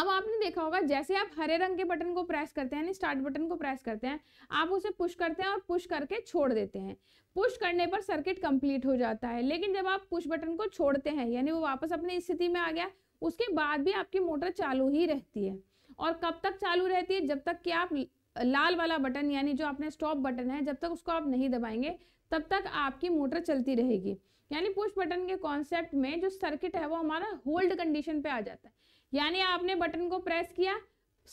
Speaker 1: अब आपने देखा होगा जैसे आप हरे रंग के बटन को प्रेस करते हैं स्टार्ट बटन को प्रेस करते हैं आप उसे पुश करते हैं और पुश करके छोड़ देते हैं पुश करने पर सर्किट कंप्लीट हो जाता है लेकिन जब आप पुश बटन को छोड़ते हैं यानी वो वापस अपनी स्थिति में आ गया उसके बाद भी आपकी मोटर चालू ही रहती है और कब तक चालू रहती है जब तक कि आप लाल वाला बटन यानी जो आपने स्टॉप बटन है जब तक उसको आप नहीं दबाएंगे तब तक आपकी मोटर चलती रहेगी यानी पुश बटन के कॉन्सेप्ट में जो सर्किट है वो हमारा होल्ड कंडीशन पे आ जाता है यानी आपने बटन को प्रेस किया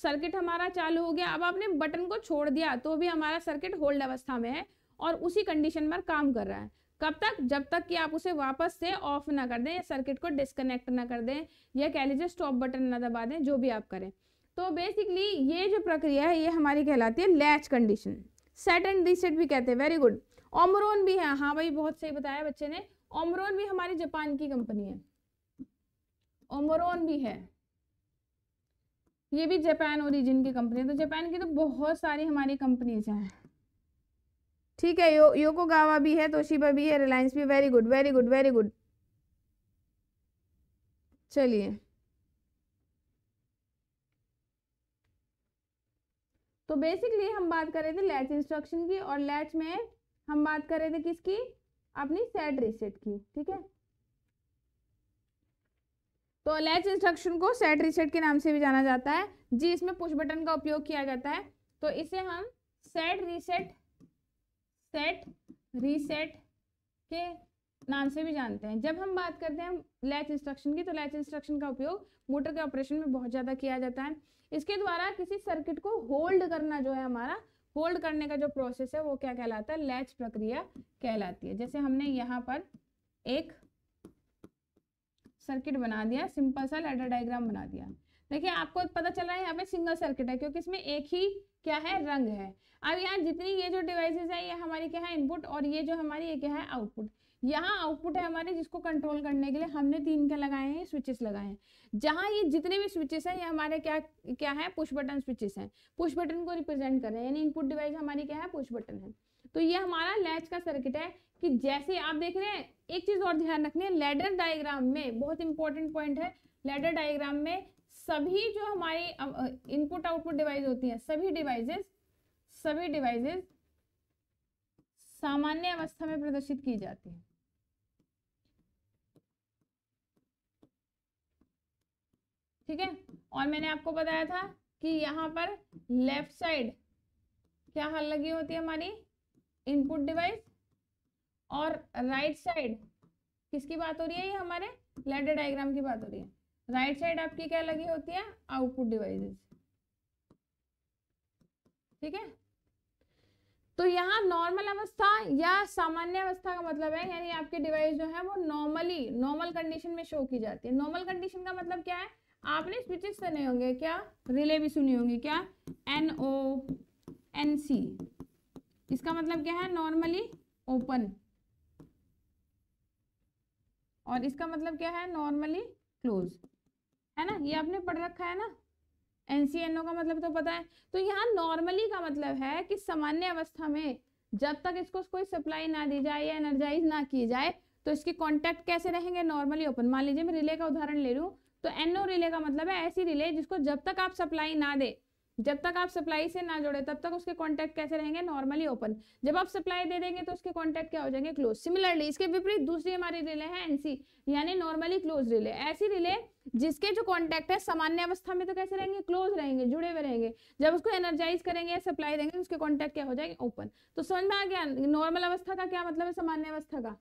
Speaker 1: सर्किट हमारा चालू हो गया अब आपने बटन को छोड़ दिया तो भी हमारा सर्किट होल्ड अवस्था में है और उसी कंडीशन पर काम कर रहा है कब तक जब तक कि आप उसे वापस से ऑफ ना कर दें या सर्किट को डिसकनेक्ट ना कर दें या कह लीजिए स्टॉप बटन ना दबा दें जो भी आप करें तो बेसिकली ये जो प्रक्रिया है ये हमारी कहलाती है latch condition set and reset भी कहते हैं वेरी गुड ओमरोन भी है हाँ भाई बहुत सही बताया बच्चे ने ओमरोन भी हमारी जापान की कंपनी है ओमरोन भी है ये भी जापान ओरिजिन की कंपनी है तो जापान की तो बहुत सारी हमारी कंपनीज हैं ठीक है यो योको गावा भी है तोशिबा भी है रिलायंस भी very good very good very good चलिए तो बेसिकली हम बात कर रहे थे लैच इंस्ट्रक्शन की और लैच में हम बात कर रहे थे किसकी अपनी सेट रिसेट की ठीक है तो लैच इंस्ट्रक्शन को सेट रीसेट के नाम से भी जाना जाता है जी इसमें पुश बटन का उपयोग किया जाता है तो इसे हम सेट रीसेट सेट रीसेट के नाम से भी जानते हैं जब हम बात करते हैं लैच इंस्ट्रक्शन की तो लैच इंस्ट्रक्शन का उपयोग मोटर के ऑपरेशन में बहुत ज़्यादा किया जाता है इसके द्वारा किसी सर्किट को होल्ड करना जो है हमारा होल्ड करने का जो प्रोसेस है वो क्या कहलाता है लैच प्रक्रिया कहलाती है जैसे हमने यहाँ पर एक सर्किट बना दिया सिंपल सा लेडर डायग्राम बना दिया देखिए आपको पता चल रहा है यहाँ पे सिंगल सर्किट है क्योंकि इसमें एक ही क्या है रंग है अब यहाँ जितनी ये जो डिवाइसेस है ये हमारी क्या है इनपुट और ये जो हमारी ये क्या है आउटपुट यहाँ आउटपुट है हमारे जिसको कंट्रोल करने के लिए हमने तीन क्या लगाए हैं स्विचेस लगाए हैं जहाँ ये जितने भी स्विचेस हैं ये हमारे क्या क्या है पुश बटन स्विचेस हैं पुश बटन को रिप्रेजेंट कर रहे हैं यानी इनपुट डिवाइस हमारी क्या है पुश बटन है तो ये हमारा लैच का सर्किट है कि जैसे आप देख रहे हैं एक चीज और ध्यान रखनी है लेडर डायग्राम में बहुत इंपॉर्टेंट पॉइंट है लेडर डायग्राम में सभी जो हमारी इनपुट आउटपुट डिवाइस होती हैं सभी डिवाइसेस सभी डिवाइसेस सामान्य अवस्था में प्रदर्शित की जाती है ठीक है और मैंने आपको बताया था कि यहाँ पर लेफ्ट साइड क्या हल लगी होती है हमारी इनपुट डिवाइस और राइट right साइड किसकी बात हो रही है ये हमारे लेडर डायग्राम की बात हो रही है राइट right साइड आपकी क्या लगी होती है आउटपुट डिवाइसेस ठीक है तो यहाँ नॉर्मल अवस्था या सामान्य अवस्था का मतलब है यानी आपकी डिवाइस जो है वो नॉर्मली नॉर्मल कंडीशन में शो की जाती है नॉर्मल कंडीशन का मतलब क्या है आपने स्विचेस सुने होंगे क्या रिले भी सुनी होंगी क्या एन ओ एन सी इसका मतलब क्या है नॉर्मली ओपन और इसका मतलब क्या है नॉर्मली क्लोज है ना ये आपने पढ़ रखा है ना एनसीएनओ का मतलब तो पता है तो यहाँ नॉर्मली का मतलब है कि सामान्य अवस्था में जब तक इसको कोई सप्लाई ना दी जाए या एनर्जाइज ना की जाए तो इसके कॉन्टेक्ट कैसे रहेंगे नॉर्मली ओपन मान लीजिए मैं रिले का उदाहरण ले लूँ तो एनओ रिले का मतलब है ऐसी रिले जिसको जब तक आप सप्लाई ना दे जब तक आप सप्लाई से ना जोड़े तब तक उसके कॉन्टैक्ट कैसे रहेंगे नॉर्मली ओपन जब आप सप्लाई दे देंगे तो उसके कॉन्टैक्ट क्या हो जाएंगे क्लोज सिमिलरली इसके विपरीत दूसरी हमारी रिले है एनसी यानी नॉर्मली क्लोज रिले ऐसी रिले जिसके जो कॉन्टैक्ट है सामान्य अवस्था में तो कैसे रहेंगे क्लोज रहेंगे जुड़े हुए रहेंगे जब उसको एनर्जाइज करेंगे या सप्लाई देंगे तो उसके कॉन्टैक्ट क्या हो जाएंगे ओपन तो समझ में आ गया नॉर्मल अवस्था का क्या मतलब है सामान्य अवस्था का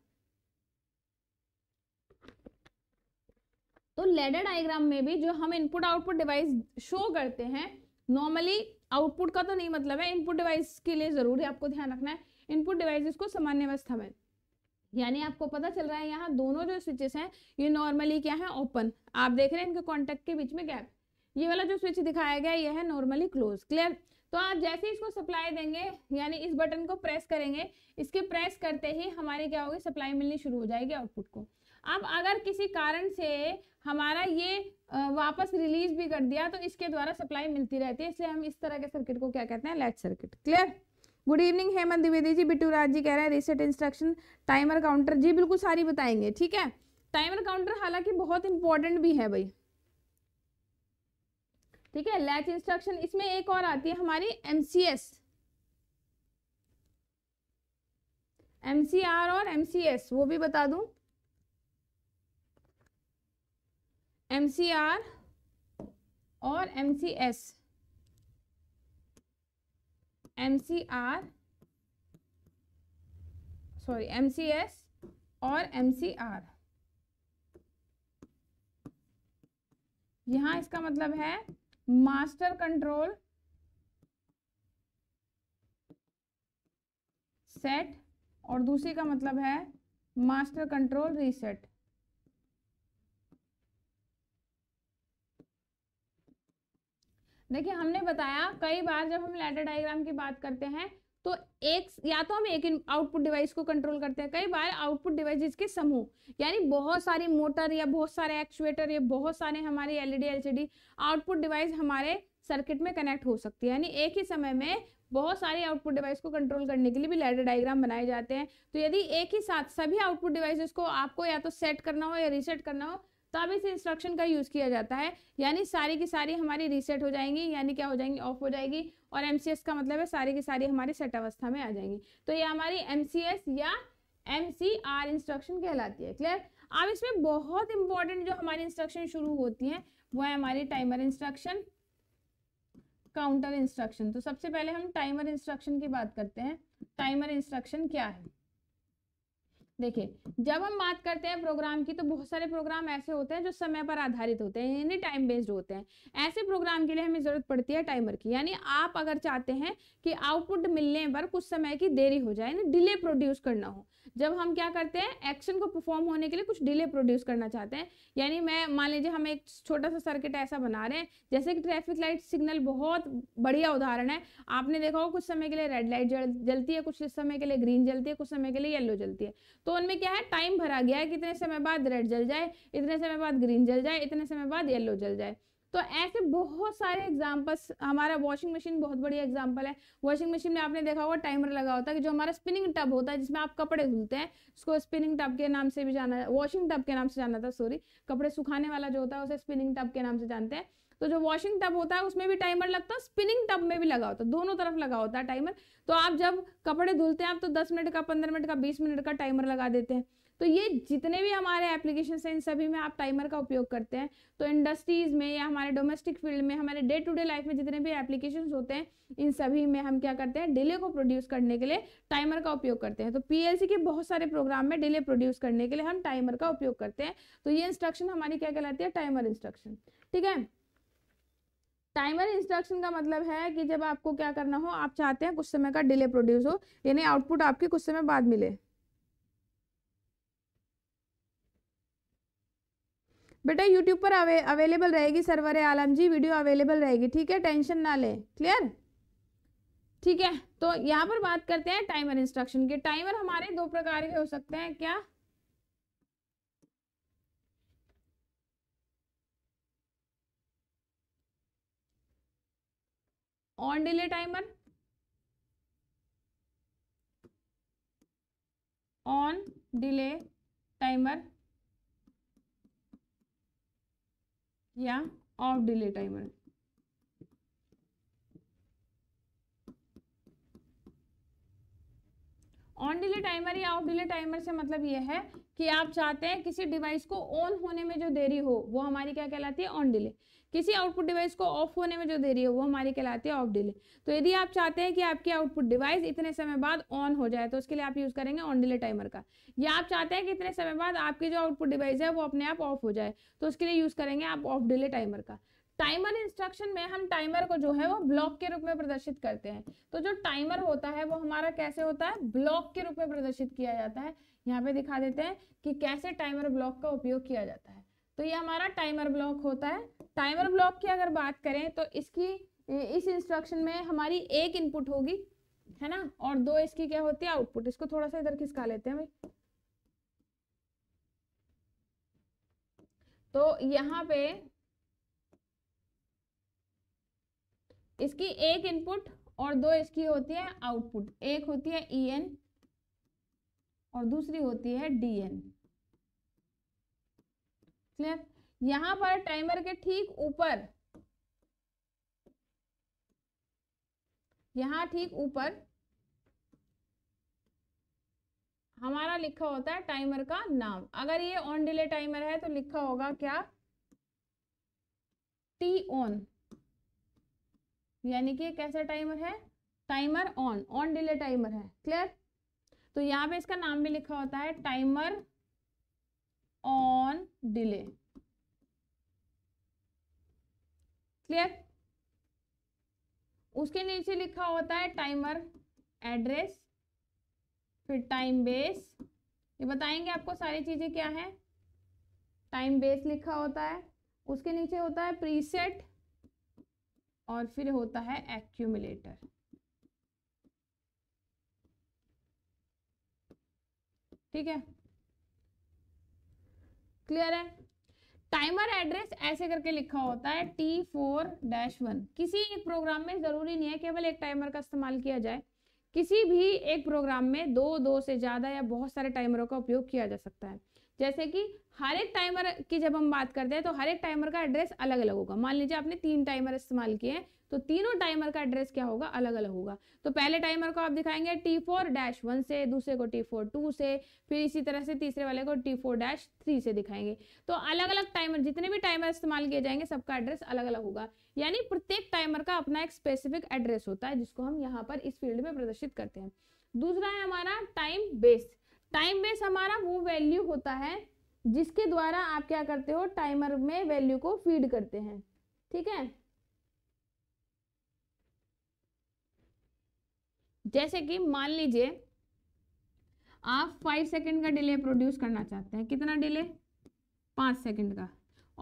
Speaker 1: तो लेडर डायग्राम में भी जो हम इनपुट आउटपुट डिवाइस शो करते हैं नॉर्मली आउटपुट का तो नहीं मतलब है इनपुट डिवाइस के लिए ज़रूर आपको ध्यान रखना है इनपुट डिवाइसेस को सामान्य अवस्था में यानी आपको पता चल रहा है यहाँ दोनों जो स्विचेस हैं ये नॉर्मली क्या है ओपन आप देख रहे हैं इनके कॉन्टेक्ट के बीच में गैप ये वाला जो स्विच दिखाया गया यह है नॉर्मली क्लोज क्लियर तो आप जैसे ही इसको सप्लाई देंगे यानी इस बटन को प्रेस करेंगे इसके प्रेस करते ही हमारी क्या होगी सप्लाई मिलनी शुरू हो जाएगी आउटपुट को अब अगर किसी कारण से हमारा ये वापस रिलीज भी कर दिया तो इसके द्वारा सप्लाई मिलती रहती है इसलिए हम इस तरह के सर्किट को क्या कहते हैं लेट circuit clear good evening Hemant Dwivedi ji Bittu Raj ji कह रहे हैं रिसेट इंस्ट्रक्शन टाइमर काउंटर जी बिल्कुल सारी बताएंगे ठीक है टाइमर काउंटर हालांकि बहुत इंपॉर्टेंट भी है भाई ठीक है लैच इंस्ट्रक्शन इसमें एक और आती है हमारी एमसीएस एमसीआर और एमसीएस वो भी बता दूं एम सी आर और M C S M C R sorry M C S और एम सी आर यहाँ इसका मतलब है मास्टर कंट्रोल सेट और दूसरी का मतलब है मास्टर कंट्रोल रीसेट देखिए हमने बताया कई बार जब हम लैडर डायग्राम की बात करते हैं तो एक या तो हम एक आउटपुट डिवाइस को कंट्रोल करते हैं कई बार आउटपुट डिवाइसेस के समूह यानी बहुत सारी मोटर या बहुत सारे एक्चुएटर या बहुत सारे हमारे एलईडी एलसीडी आउटपुट डिवाइस हमारे सर्किट में कनेक्ट हो सकती है यानी एक ही समय में बहुत सारे आउटपुट डिवाइस को कंट्रोल करने के लिए भी लैडर डायग्राम बनाए जाते हैं तो यदि एक ही साथ सभी आउटपुट डिवाइसेस को आपको या तो सेट करना हो या रीसेट करना हो तब इस इंस्ट्रक्शन का यूज़ किया जाता है यानी सारी की सारी हमारी रीसेट हो जाएंगी यानी क्या हो जाएंगी ऑफ हो जाएगी और एम का मतलब है सारी की सारी हमारी सेट अवस्था में आ जाएंगी तो ये हमारी एम या एम इंस्ट्रक्शन कहलाती है क्लियर अब इसमें बहुत इंपॉर्टेंट जो हमारी इंस्ट्रक्शन शुरू होती हैं वो है हमारी टाइमर इंस्ट्रक्शन काउंटर इंस्ट्रक्शन तो सबसे पहले हम टाइमर इंस्ट्रक्शन की बात करते हैं टाइमर इंस्ट्रक्शन क्या है देखिए जब हम बात करते हैं प्रोग्राम की तो बहुत सारे प्रोग्राम ऐसे होते हैं जो समय पर आधारित होते हैं यानी टाइम बेस्ड होते हैं ऐसे प्रोग्राम के लिए हमें ज़रूरत पड़ती है टाइमर की यानी आप अगर चाहते हैं कि आउटपुट मिलने पर कुछ समय की देरी हो जाए यानी डिले प्रोड्यूस करना हो जब हम क्या करते हैं एक्शन को परफॉर्म होने के लिए कुछ डिले प्रोड्यूस करना चाहते हैं यानी मैं मान लीजिए हम एक छोटा सा सर्किट ऐसा बना रहे हैं जैसे कि ट्रैफिक लाइट सिग्नल बहुत बढ़िया उदाहरण है आपने देखा हो कुछ समय के लिए रेड लाइट जलती है कुछ समय के लिए ग्रीन जलती है कुछ समय के लिए येलो जलती है तो उनमें क्या है टाइम भरा गया है कितने समय बाद रेड जल जाए इतने समय बाद ग्रीन जल जाए इतने समय बाद येलो जल जाए तो ऐसे बहुत सारे एग्जाम्पल्स हमारा वॉशिंग मशीन बहुत बढ़िया एग्जाम्पल है वॉशिंग मशीन में आपने देखा होगा टाइमर लगा होता है कि जो हमारा स्पिनिंग टब होता है जिसमें आप कपड़े धुलते हैं उसको स्पिनिंग टब के नाम से भी जाना वॉशिंग टब के नाम से जाना था सॉरी कपड़े सुखाने वाला जो होता है उसे स्पिनिंग टब के नाम से जानते हैं तो जो वॉशिंग टब होता है उसमें भी टाइमर लगता है स्पिनिंग टब में भी लगा होता है दोनों तरफ लगा होता है टाइमर तो आप जब कपड़े धुलते हैं आप तो दस मिनट का पंद्रह मिनट का बीस मिनट का टाइमर लगा देते हैं तो ये जितने भी हमारे एप्लीकेशन हैं इन सभी में आप टाइमर का उपयोग करते हैं तो इंडस्ट्रीज में या हमारे डोमेस्टिक फील्ड में हमारे डे टू डे लाइफ में जितने भी एप्लीकेशन होते हैं इन सभी में हम क्या करते हैं डिले को प्रोड्यूस करने के लिए टाइमर का उपयोग करते हैं तो पीएलसी के बहुत सारे प्रोग्राम में डिले प्रोड्यूस करने के लिए हम टाइमर का उपयोग करते हैं तो ये इंस्ट्रक्शन हमारी क्या कहलाती है टाइमर इंस्ट्रक्शन ठीक है टाइमर इंस्ट्रक्शन का मतलब है कि जब आपको क्या करना हो आप चाहते हैं कुछ समय का डिले प्रोड्यूस हो यानी आउटपुट आपके कुछ समय बाद मिले बेटा यूट्यूब पर अवे अवेलेबल रहेगी सरवर आलम जी वीडियो अवेलेबल रहेगी ठीक है टेंशन ना ले क्लियर ठीक है तो यहाँ पर बात करते हैं टाइमर इंस्ट्रक्शन के टाइमर हमारे दो प्रकार के हो सकते हैं क्या on delay timer on delay timer या off delay timer on delay timer या ऑफ डिले टाइमर से मतलब यह है कि आप चाहते हैं किसी डिवाइस को ऑन होने में जो देरी हो वो हमारी क्या कहलाती है ऑन डिले किसी आउटपुट डिवाइस को ऑफ होने में जो देरी है वो हमारी कहलाती है ऑफ डिले तो यदि आप चाहते हैं कि आपकी आउटपुट डिवाइस इतने समय बाद ऑन हो जाए तो उसके लिए आप यूज़ करेंगे ऑन डिले टाइमर का या आप चाहते हैं कि इतने समय बाद आपकी जो आउटपुट डिवाइस है वो अपने आप ऑफ हो जाए तो उसके लिए यूज़ करेंगे आप ऑफ डिले टाइमर का टाइमर इंस्ट्रक्शन में हम टाइमर को जो है वो ब्लॉक के रूप में प्रदर्शित करते हैं तो जो टाइमर होता है वो हमारा कैसे होता है ब्लॉक के रूप में प्रदर्शित किया जाता है यहाँ पे दिखा देते हैं कि कैसे टाइमर ब्लॉक का उपयोग किया जाता है तो ये हमारा टाइमर ब्लॉक होता है टाइमर ब्लॉक की अगर बात करें तो इसकी इस इंस्ट्रक्शन में हमारी एक इनपुट होगी है ना और दो इसकी क्या होती है आउटपुट इसको थोड़ा सा इधर खिसका लेते हैं भाई तो यहाँ पे इसकी एक इनपुट और दो इसकी होती है आउटपुट एक होती है ई एन और दूसरी होती है डी एन क्लियर यहां पर टाइमर के ठीक ऊपर यहां ठीक ऊपर हमारा लिखा होता है टाइमर का नाम अगर ये ऑन डिले टाइमर है तो लिखा होगा क्या टी ऑन यानी कि कैसा टाइमर है timer on on delay timer है क्लियर तो यहाँ पे इसका नाम भी लिखा होता है टाइमर ऑन डिले क्लियर उसके नीचे लिखा होता है टाइमर एड्रेस फिर टाइम बेस ये बताएंगे आपको सारी चीज़ें क्या है टाइम बेस लिखा होता है उसके नीचे होता है प्रीसेट और फिर होता है एक्यूमिलेटर ठीक है क्लियर है टाइमर एड्रेस ऐसे करके लिखा होता है टी फोर डैश वन किसी एक प्रोग्राम में ज़रूरी नहीं है केवल एक टाइमर का इस्तेमाल किया जाए किसी भी एक प्रोग्राम में दो दो से ज़्यादा या बहुत सारे टाइमरों का उपयोग किया जा सकता है जैसे कि हर एक टाइमर की जब हम बात करते हैं तो हर एक टाइमर का एड्रेस अलग अलग होगा मान लीजिए आपने तीन टाइमर इस्तेमाल किए हैं तो तीनों टाइमर का एड्रेस क्या होगा अलग अलग होगा तो पहले टाइमर को आप दिखाएंगे टी फोर डैश वन से दूसरे को टी फोर टू से फिर इसी तरह से तीसरे वाले को टी फोर डैश थ्री से दिखाएंगे तो अलग अलग टाइमर जितने भी टाइमर इस्तेमाल किए जाएंगे सबका एड्रेस अलग अलग होगा यानी प्रत्येक टाइमर का अपना एक स्पेसिफिक एड्रेस होता है जिसको हम यहाँ पर इस फील्ड में प्रदर्शित करते हैं दूसरा है हमारा टाइम बेस्ड टाइम बेस हमारा वो वैल्यू होता है जिसके द्वारा आप क्या करते हो टाइमर में वैल्यू को फीड करते हैं ठीक है जैसे कि मान लीजिए आप फाइव सेकेंड का डिले प्रोड्यूस करना चाहते हैं कितना डिले पाँच सेकेंड का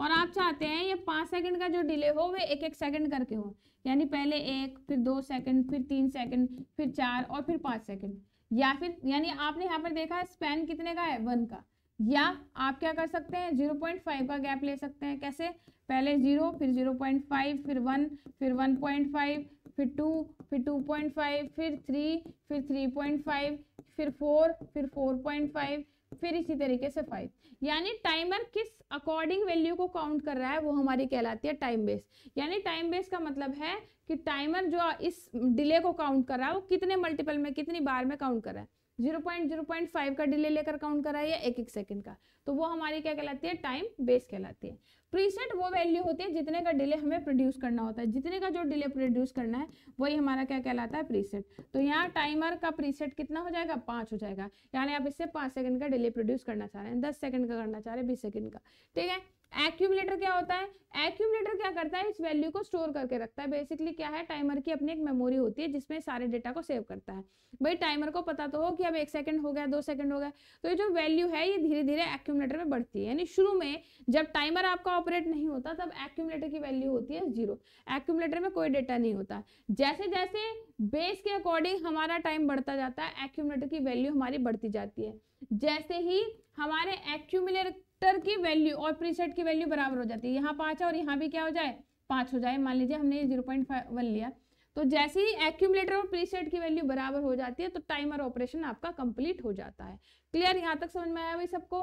Speaker 1: और आप चाहते हैं ये पाँच सेकंड का जो डिले हो वे एक एक सेकंड करके हो यानी पहले एक फिर दो सेकंड फिर तीन सेकंड फिर चार और फिर पाँच सेकंड या फिर यानी आपने यहाँ पर देखा स्पेन कितने का है वन का या आप क्या कर सकते हैं जीरो पॉइंट फाइव का गैप ले सकते हैं कैसे पहले जीरो फिर जीरो पॉइंट फाइव फिर वन फिर वन पॉइंट फाइव फिर टू फिर टू पॉइंट फाइव फिर थ्री फिर थ्री पॉइंट फाइव फिर फोर फिर फोर पॉइंट फाइव फिर इसी तरीके से फाइव यानी टाइमर किस अकॉर्डिंग वैल्यू को काउंट कर रहा है वो हमारी कहलाती है टाइम बेस यानी टाइम बेस का मतलब है कि टाइमर जो इस डिले को काउंट कर रहा है वो कितने मल्टीपल में कितनी बार में काउंट कर रहा है zero point zero point five का डिले लेकर काउंट कर रहा है या एक एक सेकंड का तो वो हमारी क्या कहलाती है टाइम बेस कहलाती है प्रीसेट वो वैल्यू होती है जितने का डिले हमें प्रोड्यूस करना होता है जितने का जो डिले प्रोड्यूस करना है वही हमारा क्या कहलाता है प्रीसेट तो यहाँ टाइमर का प्रीसेट कितना हो जाएगा पाँच हो जाएगा यानी आप इससे पाँच सेकंड का डिले प्रोड्यूस करना चाह रहे हैं दस सेकंड का करना चाह रहे हैं बीस सेकंड का ठीक है एक्यूमलेटर क्या होता है एक्यूमलेटर क्या करता है इस वैल्यू को स्टोर करके रखता है बेसिकली क्या है टाइमर की अपनी एक मेमोरी होती है जिसमें सारे डेटा को सेव करता है भाई टाइमर को पता तो हो कि अब एक सेकंड हो गया दो सेकंड हो गया तो ये जो वैल्यू है ये धीरे धीरे एक्यूमलेटर में बढ़ती है यानी शुरू में जब टाइमर आपका ऑपरेट नहीं होता तब एक्यूमलेटर की वैल्यू होती है जीरो एक्यूमलेटर में कोई डेटा नहीं होता जैसे जैसे बेस के अकॉर्डिंग हमारा टाइम बढ़ता जाता है एक्यूमलेटर की वैल्यू हमारी बढ़ती जाती है जैसे ही हमारे एक्यूमलेटर फैक्टर की वैल्यू और प्रीसेट की वैल्यू बराबर हो जाती है यहाँ पाँच है और यहाँ भी क्या हो जाए पाँच हो जाए मान लीजिए हमने जीरो पॉइंट वन लिया तो जैसे ही एक्यूमलेटर और प्रीसेट की वैल्यू बराबर हो जाती है तो टाइमर ऑपरेशन आपका कंप्लीट हो जाता है क्लियर यहाँ तक समझ में आया भाई सबको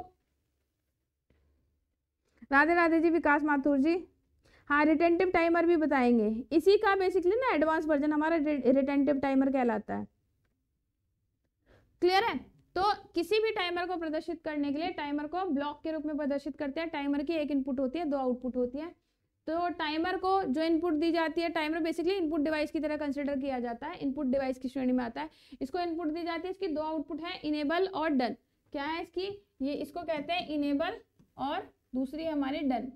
Speaker 1: राधे राधे जी विकास माथुर जी हाँ रिटेंटिव टाइमर भी बताएंगे इसी का बेसिकली ना एडवांस वर्जन हमारा रिटेंटिव टाइमर कहलाता है क्लियर है तो किसी भी टाइमर को प्रदर्शित करने के लिए टाइमर को ब्लॉक के रूप में प्रदर्शित करते हैं टाइमर की एक इनपुट होती है दो आउटपुट होती है तो टाइमर को जो इनपुट दी जाती है टाइमर बेसिकली इनपुट डिवाइस की तरह कंसिडर किया जाता है इनपुट डिवाइस की श्रेणी में आता है इसको इनपुट दी जाती है इसकी दो आउटपुट है इनेबल और डन क्या है इसकी ये इसको कहते हैं इनेबल और दूसरी हमारी डन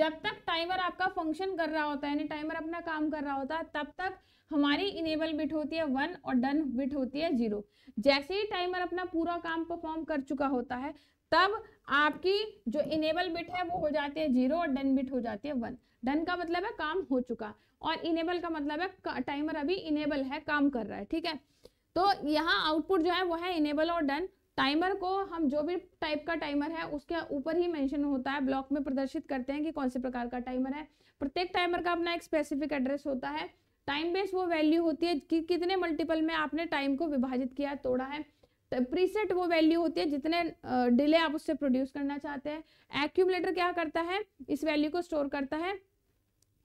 Speaker 1: जब तक टाइमर आपका फंक्शन कर रहा होता है यानी टाइमर अपना काम कर रहा होता है तब तक हमारी इनेबल बिट होती है वन और डन बिट होती है जीरो जैसे ही टाइमर अपना पूरा काम परफॉर्म कर चुका होता है तब आपकी जो इनेबल बिट है वो हो जाती है जीरो और डन बिट हो जाती है वन डन का मतलब है काम हो चुका और इनेबल का मतलब है टाइमर अभी इनेबल है काम कर रहा है ठीक है तो यहाँ आउटपुट जो है वो है इनेबल और डन टाइमर को हम जो भी टाइप का टाइमर है उसके ऊपर ही मेंशन होता है ब्लॉक में प्रदर्शित करते हैं कि कौन से प्रकार का टाइमर है प्रत्येक टाइमर का अपना एक स्पेसिफिक एड्रेस होता है टाइम बेस वो वैल्यू होती है कि कितने मल्टीपल में आपने टाइम को विभाजित किया तोड़ा है प्रीसेट वो वैल्यू होती है जितने डिले आप उससे प्रोड्यूस करना चाहते हैं एक्यूमलेटर क्या करता है इस वैल्यू को स्टोर करता है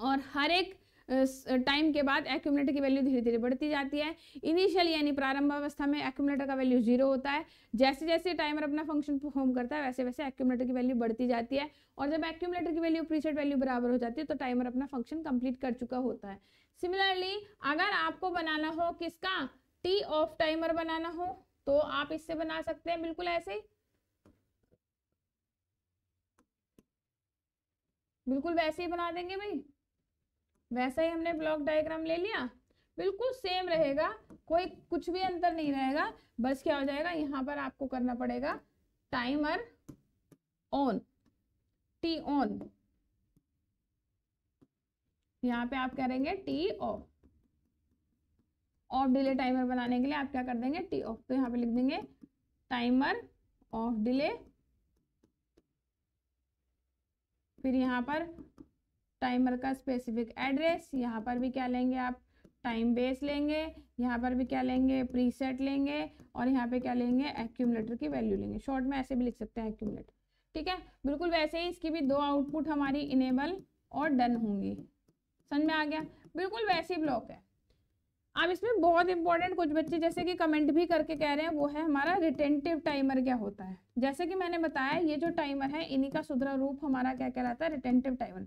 Speaker 1: और हर एक टाइम के बाद एक्यूमलेटर की वैल्यू धीरे धीरे बढ़ती जाती है इनिशियल यानी प्रारंभ अवस्था में एक्यूमलेटर का वैल्यू जीरो होता है जैसे जैसे टाइमर अपना फंक्शन परफॉर्म करता है वैसे वैसे एक्यूमलेटर की वैल्यू बढ़ती जाती है और जब एक्यूमलेटर की वैल्यू प्रीसेट वैल्यू बराबर हो जाती है तो टाइमर अपना फंक्शन कंप्लीट कर चुका होता है सिमिलरली अगर आपको बनाना हो किसका टी ऑफ टाइमर बनाना हो तो आप इससे बना सकते हैं बिल्कुल ऐसे ही बिल्कुल वैसे ही बना देंगे भाई वैसा ही हमने ब्लॉक डायग्राम ले लिया बिल्कुल सेम रहेगा कोई कुछ भी अंतर नहीं रहेगा बस क्या हो जाएगा यहाँ पर आपको करना पड़ेगा टाइमर ऑन टी ऑन यहाँ पे आप करेंगे T off off delay timer बनाने के लिए आप क्या कर देंगे टी ऑफ तो यहाँ पे लिख देंगे टाइमर ऑफ डिले फिर यहाँ पर टाइमर का स्पेसिफिक एड्रेस यहाँ पर भी क्या लेंगे आप टाइम बेस लेंगे यहाँ पर भी क्या लेंगे प्रीसेट लेंगे और यहाँ पे क्या लेंगे एक्यूमलेटर की वैल्यू लेंगे शॉर्ट में ऐसे भी लिख सकते हैं एक्यूमलेटर ठीक है बिल्कुल वैसे ही इसकी भी दो आउटपुट हमारी इनेबल और डन होंगी समझ में आ गया बिल्कुल वैसी ब्लॉक है अब इसमें बहुत इंपॉर्टेंट कुछ बच्चे जैसे कि कमेंट भी करके कह रहे हैं वो है हमारा रिटेंटिव टाइमर क्या होता है जैसे कि मैंने बताया ये जो टाइमर है इन्हीं का सुधरा रूप हमारा क्या कहलाता है रिटेंटिव टाइमर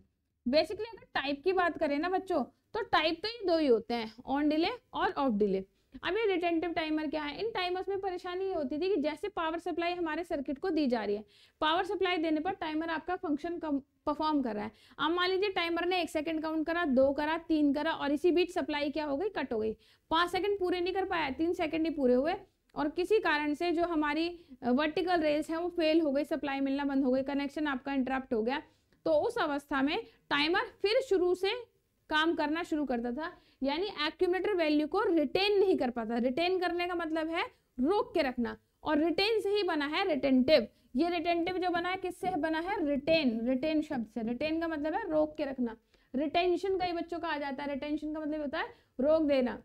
Speaker 1: बेसिकली अगर टाइप की बात करें ना बच्चों तो टाइप तो ये दो ही होते हैं ऑन डिले और ऑफ डिले अब ये रिटेंटिव टाइमर क्या है इन टाइमर्स में परेशानी ये होती थी कि जैसे पावर सप्लाई हमारे सर्किट को दी जा रही है पावर सप्लाई देने पर टाइमर आपका फंक्शन परफॉर्म कर रहा है अब मान लीजिए टाइमर ने एक सेकंड काउंट करा दो करा तीन करा और इसी बीच सप्लाई क्या हो गई कट हो गई पाँच सेकंड पूरे नहीं कर पाया तीन सेकंड ही पूरे हुए और किसी कारण से जो हमारी वर्टिकल रेल्स हैं वो फेल हो गई सप्लाई मिलना बंद हो गई कनेक्शन आपका इंटरप्ट हो गया तो उस अवस्था में टाइमर फिर शुरू से काम करना शुरू करता था यानी एक्यूमेटर वैल्यू को रिटेन नहीं कर पाता रिटेन करने का मतलब है रोक के रखना और रिटेन से ही बना है रिटेंटिव ये रिटेंटिव जो बना है किससे बना है रिटेन रिटेन शब्द से रिटेन का मतलब है रोक के रखना रिटेंशन कई बच्चों का आ जाता है रिटेंशन का मतलब होता है रोक देना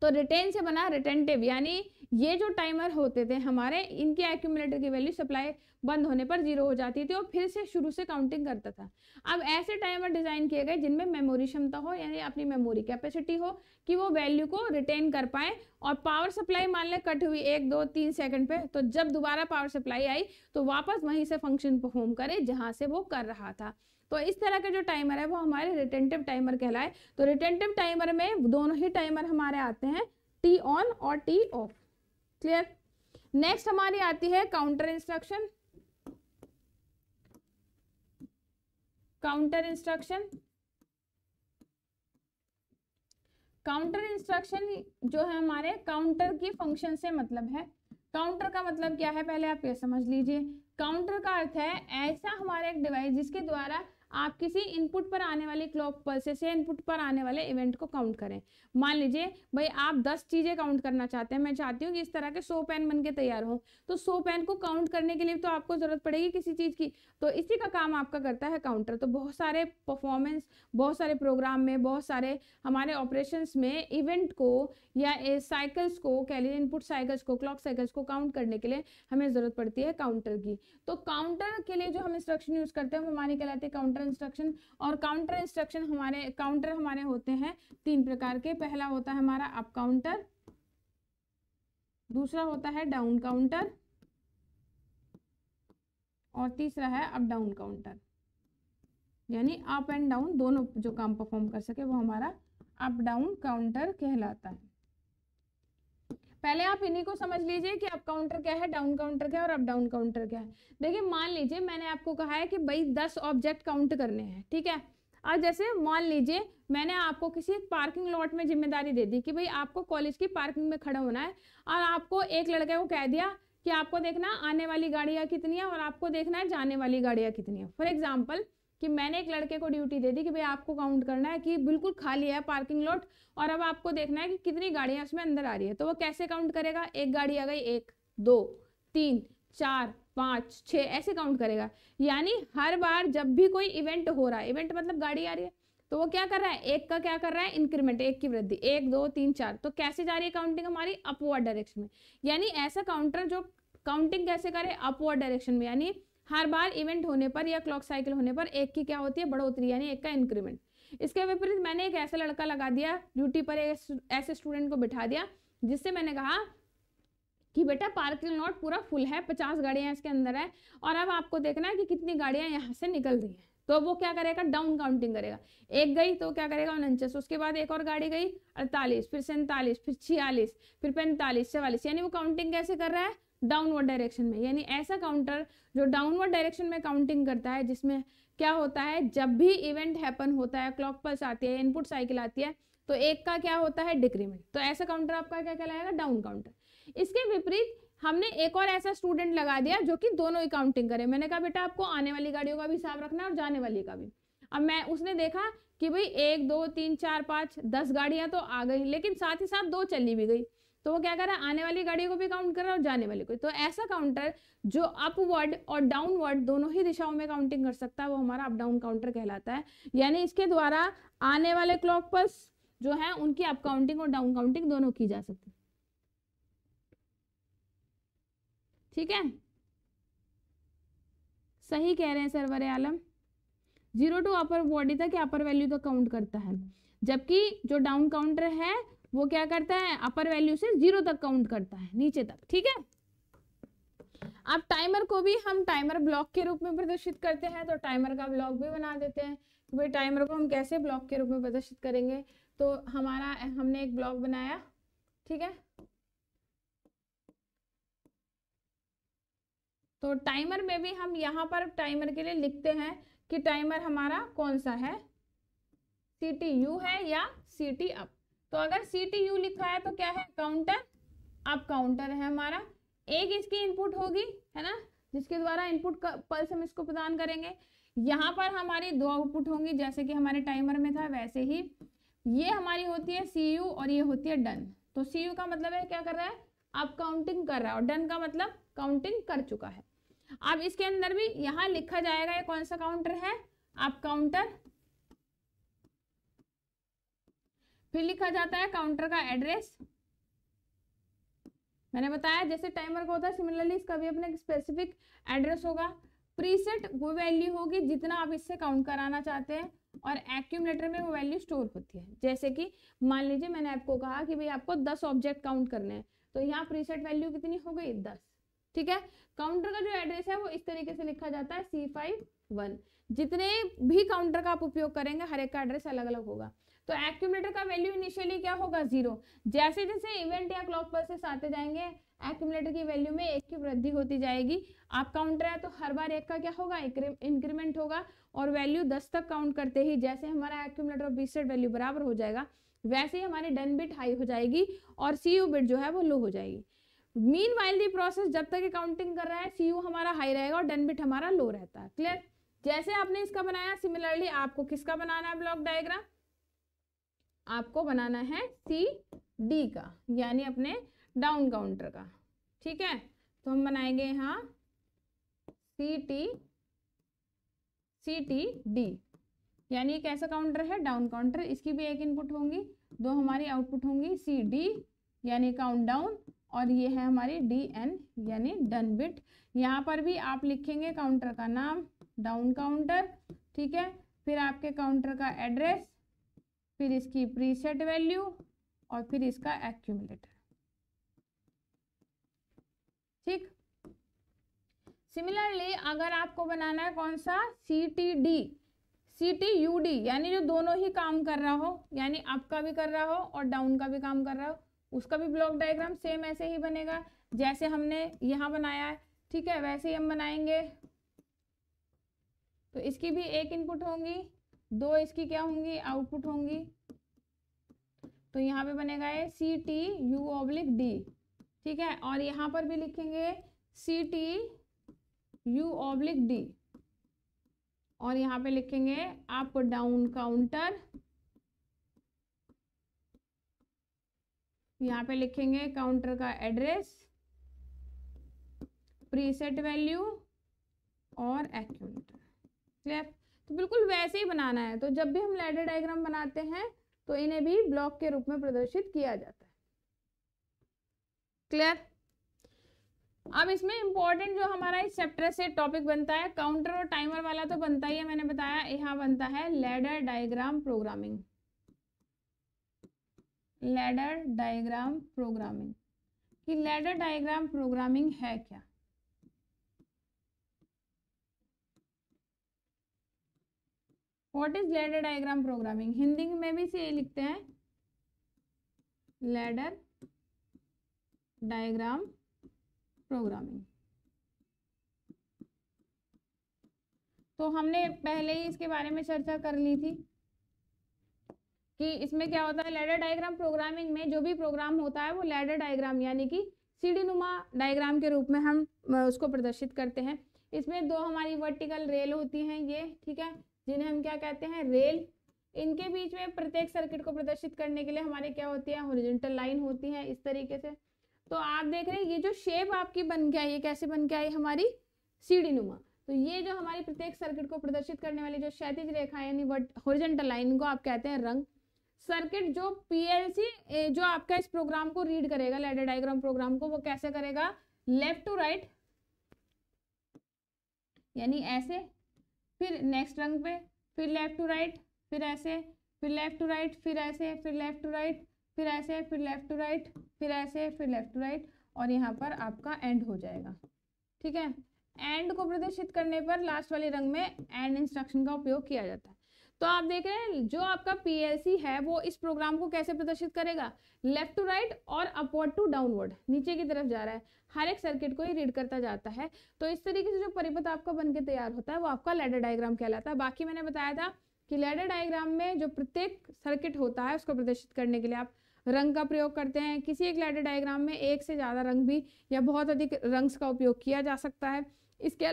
Speaker 1: तो रिटेन से बना रिटेंटिव यानी ये जो टाइमर होते थे हमारे इनके एक्यूमलेटर की वैल्यू सप्लाई बंद होने पर जीरो हो जाती थी और फिर से शुरू से काउंटिंग करता था अब ऐसे टाइमर डिजाइन किए गए जिनमें मेमोरी क्षमता हो यानी अपनी मेमोरी कैपेसिटी हो कि वो वैल्यू को रिटेन कर पाए और पावर सप्लाई मान लें कट हुई एक दो तीन सेकंड पे तो जब दोबारा पावर सप्लाई आई तो वापस वहीं से फंक्शन परफॉर्म करे जहाँ से वो कर रहा था तो इस तरह का जो टाइमर है वो हमारे रिटेंटिव टाइमर कहलाए तो रिटेंटिव टाइमर में दोनों ही टाइमर हमारे आते हैं टी ऑन और टी ऑफ क्लियर नेक्स्ट हमारी आती है counter instruction counter instruction counter instruction जो है हमारे काउंटर की फंक्शन से मतलब है काउंटर का मतलब क्या है पहले आप ये समझ लीजिए काउंटर का अर्थ है ऐसा हमारा एक डिवाइस जिसके द्वारा आप किसी इनपुट पर आने वाले क्लॉक पल्सेस या इनपुट पर आने वाले इवेंट को काउंट करें मान लीजिए भाई आप दस चीज़ें काउंट करना चाहते हैं मैं चाहती हूँ कि इस तरह के सो पेन बन के तैयार हों तो सो पेन को काउंट करने के लिए तो आपको ज़रूरत पड़ेगी किसी चीज़ की तो इसी का काम आपका करता है काउंटर तो बहुत सारे परफॉर्मेंस बहुत सारे प्रोग्राम में बहुत सारे हमारे ऑपरेशन में इवेंट को या साइकिल्स को कह लीजिए इनपुट साइकिल्स को क्लॉक साइकिल्स को काउंट करने के लिए हमें ज़रूरत पड़ती है काउंटर की तो काउंटर के लिए जो हम इंस्ट्रक्शन यूज़ करते हैं वो हमारे कहलाते हैं काउंटर इंस्ट्रक्शन और काउंटर इंस्ट्रक्शन हमारे काउंटर हमारे होते हैं तीन प्रकार के पहला होता है हमारा अप काउंटर दूसरा होता है डाउन काउंटर और तीसरा है अप डाउन काउंटर यानी अप एंड डाउन दोनों जो काम परफॉर्म कर सके वो हमारा अप डाउन काउंटर कहलाता है पहले आप इन्हीं को समझ लीजिए कि अप काउंटर क्या है डाउन काउंटर क्या है और अप डाउन काउंटर क्या है देखिए मान लीजिए मैंने आपको कहा है कि भाई दस ऑब्जेक्ट काउंट करने हैं ठीक है अब जैसे मान लीजिए मैंने आपको किसी एक पार्किंग लॉट में जिम्मेदारी दे दी कि भाई आपको कॉलेज की पार्किंग में खड़ा होना है और आपको एक लड़के को कह दिया कि आपको देखना आने वाली गाड़ियाँ कितनी है और आपको देखना है जाने वाली गाड़ियाँ कितनी है फॉर एग्जाम्पल कि मैंने एक लड़के को ड्यूटी दे दी कि भाई आपको काउंट करना है कि बिल्कुल खाली है पार्किंग लॉट और अब आपको देखना है कि कितनी गाड़ियां उसमें अंदर आ रही है तो वो कैसे काउंट करेगा एक गाड़ी आ गई एक दो तीन चार पाँच छः ऐसे काउंट करेगा यानी हर बार जब भी कोई इवेंट हो रहा है इवेंट मतलब गाड़ी आ रही है तो वो क्या कर रहा है एक का क्या कर रहा है इंक्रीमेंट एक की वृद्धि एक दो तीन चार तो कैसे जा रही है काउंटिंग हमारी अपवर्ड डायरेक्शन में यानी ऐसा काउंटर जो काउंटिंग कैसे करे अपवर्ड डायरेक्शन में यानी हर बार इवेंट होने पर या क्लॉक साइकिल होने पर एक की क्या होती है बढ़ोतरी यानी एक का इंक्रीमेंट इसके विपरीत मैंने एक ऐसा लड़का लगा दिया ड्यूटी पर ऐसे स्टूडेंट को बिठा दिया जिससे मैंने कहा कि बेटा पार्किंग लॉट पूरा फुल है पचास गाड़ियाँ इसके अंदर है और अब आपको देखना है कि कितनी गाड़ियाँ यहाँ से निकल रही हैं तो वो क्या करेगा डाउन काउंटिंग करेगा एक गई तो क्या करेगा उनचास उसके बाद एक और गाड़ी गई अड़तालीस फिर सैंतालीस फिर छियालीस फिर पैंतालीस चवालीस यानी वो काउंटिंग कैसे कर रहा है डाउनवर्ड डायरेक्शन में यानी ऐसा काउंटर जो डाउनवर्ड डायरेक्शन में काउंटिंग करता है जिसमें क्या होता है जब भी इवेंट हैपन होता है क्लॉक पल्स आती है इनपुट साइकिल आती है तो एक का क्या होता है डिक्रीमेंट तो ऐसा काउंटर आपका क्या कहलाएगा डाउन काउंटर इसके विपरीत हमने एक और ऐसा स्टूडेंट लगा दिया जो कि दोनों ही काउंटिंग करे मैंने कहा बेटा आपको आने वाली गाड़ियों का भी हिसाब रखना है और जाने वाली का भी अब मैं उसने देखा कि भाई एक दो तीन चार पाँच दस गाड़ियां तो आ गई लेकिन साथ ही साथ दो चली भी गई तो वो क्या कर रहा है आने वाली गाड़ियों को भी काउंट कर रहा है और जाने वाली को तो ऐसा काउंटर जो अपवर्ड और डाउनवर्ड दोनों ही दिशाओं में काउंटिंग कर सकता है वो हमारा अप डाउन काउंटर कहलाता है यानी इसके द्वारा आने वाले क्लॉक पल्स जो है उनकी अप काउंटिंग और डाउन काउंटिंग दोनों की जा सकती ठीक है सही कह रहे हैं Sarwar Alam zero to upper body तक अपर वैल्यू तक काउंट करता है जबकि जो डाउन काउंटर है वो क्या करता है अपर वैल्यू से जीरो तक काउंट करता है नीचे तक ठीक है अब टाइमर को भी हम टाइमर ब्लॉक के रूप में प्रदर्शित करते हैं तो टाइमर का ब्लॉक भी बना देते हैं तो भाई टाइमर को हम कैसे ब्लॉक के रूप में प्रदर्शित करेंगे तो हमारा हमने एक ब्लॉक बनाया ठीक है तो टाइमर में भी हम यहाँ पर टाइमर के लिए लिखते हैं कि टाइमर हमारा कौन सा है सी टी यू है या सी टी अप तो अगर सी टी यू लिखा है तो क्या है काउंटर अब काउंटर है हमारा एक इसकी इनपुट होगी है ना जिसके द्वारा इनपुट पल्स हम इसको प्रदान करेंगे यहाँ पर हमारी दो आउटपुट होंगी जैसे कि हमारे टाइमर में था वैसे ही ये हमारी होती है सी यू और ये होती है डन तो सी यू का मतलब है क्या कर रहा है अब काउंटिंग कर रहा है और डन का मतलब काउंटिंग कर चुका है अब इसके अंदर भी यहाँ लिखा जाएगा ये कौन सा काउंटर है आप काउंटर फिर लिखा जाता है काउंटर का एड्रेस मैंने बताया जैसे टाइमर का होता है सिमिलरली इसका भी अपना स्पेसिफिक एड्रेस होगा प्रीसेट वो वैल्यू होगी जितना आप इससे काउंट कराना चाहते हैं और एक्यूमलेटर में वो वैल्यू स्टोर होती है जैसे कि मान लीजिए मैंने आपको कहा कि भाई आपको दस ऑब्जेक्ट काउंट करने हैं तो यहाँ प्रीसेट वैल्यू कितनी हो गई दस ठीक है काउंटर का जो एड्रेस है वो इस तरीके से लिखा जाता है सी फाइव वन जितने भी काउंटर का आप उपयोग करेंगे हर एक का एड्रेस अलग अलग होगा तो एक्यूमलेटर का वैल्यू इनिशियली क्या होगा जीरो जैसे जैसे इवेंट या क्लॉक पल्सेस आते जाएंगे एक्यूमलेटर की वैल्यू में एक की वृद्धि होती जाएगी आप काउंटर है तो हर बार एक का क्या होगा इंक्रीमेंट होगा और वैल्यू दस तक काउंट करते ही जैसे हमारा एक्यूमलेटर और बीसेट वैल्यू बराबर हो जाएगा वैसे ही हमारी डन बिट हाई हो जाएगी और सी यू बिट जो है वो लो हो जाएगी मीन वाइल दी प्रोसेस जब तक काउंटिंग कर रहा है सी यू हमारा हाई रहेगा और डन बिट हमारा लो रहता है क्लियर जैसे आपने इसका बनाया सिमिलरली आपको किसका बनाना है ब्लॉक डायग्राम आपको बनाना है सी डी का यानी अपने डाउन काउंटर का ठीक है तो हम बनाएंगे यहाँ C T C T D यानी एक ऐसा काउंटर है डाउन काउंटर इसकी भी एक इनपुट होंगी दो हमारी आउटपुट होंगी सी डी यानी काउंट डाउन और ये है हमारी डी एन यानी डन बिट यहाँ पर भी आप लिखेंगे काउंटर का नाम डाउन काउंटर ठीक है फिर आपके काउंटर का एड्रेस फिर इसकी प्रीसेट वैल्यू और फिर इसका एक्यूमलेटर ठीक सिमिलरली अगर आपको बनाना है कौन सा C T D C T U D यानी जो दोनों ही काम कर रहा हो यानी अप का भी कर रहा हो और डाउन का भी काम कर रहा हो उसका भी ब्लॉक डायग्राम सेम ऐसे ही बनेगा जैसे हमने यहाँ बनाया है ठीक है वैसे ही हम बनाएंगे तो इसकी भी एक इनपुट होंगी दो इसकी क्या होंगी आउटपुट होंगी तो यहाँ पे बनेगा ये C T U oblique D ठीक है और यहाँ पर भी लिखेंगे C T U oblique D और यहाँ पे लिखेंगे अप डाउन काउंटर यहाँ पे लिखेंगे काउंटर का एड्रेस प्रीसेट वैल्यू और एक्यूरेटर क्लियर तो बिल्कुल वैसे ही बनाना है तो जब भी हम लैडर डायग्राम बनाते हैं तो इन्हें भी ब्लॉक के रूप में प्रदर्शित किया जाता है क्लियर अब इसमें इम्पोर्टेंट जो हमारा इस चैप्टर से टॉपिक बनता है काउंटर और टाइमर वाला तो बनता ही है मैंने बताया यहाँ बनता है ladder diagram programming ladder diagram programming कि लैडर डायग्राम प्रोग्रामिंग है क्या what is ladder diagram programming Hindi में भी से लिखते हैं लेडर डायग्राम प्रोग्रामिंग तो हमने पहले ही इसके बारे में चर्चा कर ली थी कि इसमें क्या होता है लेडर डायग्राम प्रोग्रामिंग में जो भी प्रोग्राम होता है वो लेडर डायग्राम यानी कि सीढ़ी नुमा डायग्राम के रूप में हम उसको प्रदर्शित करते हैं इसमें दो हमारी वर्टिकल रेल होती हैं ये ठीक है जिन्हें हम क्या कहते हैं रेल इनके बीच में प्रत्येक सर्किट को प्रदर्शित करने के लिए हमारे क्या होती है हॉरिजेंटल लाइन होती है इस तरीके से तो आप देख रहे हैं ये जो शेप आपकी बन के आई है कैसे बन के आई हमारी सीढ़ी नुमा तो ये जो हमारी प्रत्येक सर्किट को प्रदर्शित करने वाली जो क्षैतिज रेखा यानी वर्ट होरिजेंटल लाइन को आप कहते हैं रंग सर्किट जो पीएलसी जो आपका इस प्रोग्राम को रीड करेगा लेडर डायग्राम प्रोग्राम को वो कैसे करेगा लेफ्ट टू राइट यानी ऐसे फिर नेक्स्ट रंग पे फिर लेफ्ट टू राइट फिर ऐसे फिर लेफ्ट टू राइट फिर ऐसे फिर लेफ्ट टू राइट फिर ऐसे फिर लेफ्ट टू राइट फिर ऐसे फिर लेफ्ट टू राइट और यहाँ पर आपका एंड हो जाएगा ठीक है एंड को प्रदर्शित करने पर लास्ट वाले रंग में एंड इंस्ट्रक्शन का उपयोग किया जाता है तो आप देख रहे हैं जो आपका पीएलसी है वो इस प्रोग्राम को कैसे प्रदर्शित करेगा लेफ्ट टू राइट और अपवर्ड टू डाउनवर्ड नीचे की तरफ जा रहा है हर एक सर्किट को ही रीड करता जाता है तो इस तरीके से जो परिपथ आपका बन तैयार होता है वो आपका लेडर डायग्राम कहलाता है बाकी मैंने बताया था कि लेडर डायग्राम में जो प्रत्येक सर्किट होता है उसको प्रदर्शित करने के लिए आप रंग का प्रयोग करते हैं किसी एक लेडर डायग्राम में एक से ज़्यादा रंग भी या बहुत अधिक रंग्स का उपयोग किया जा सकता है इसके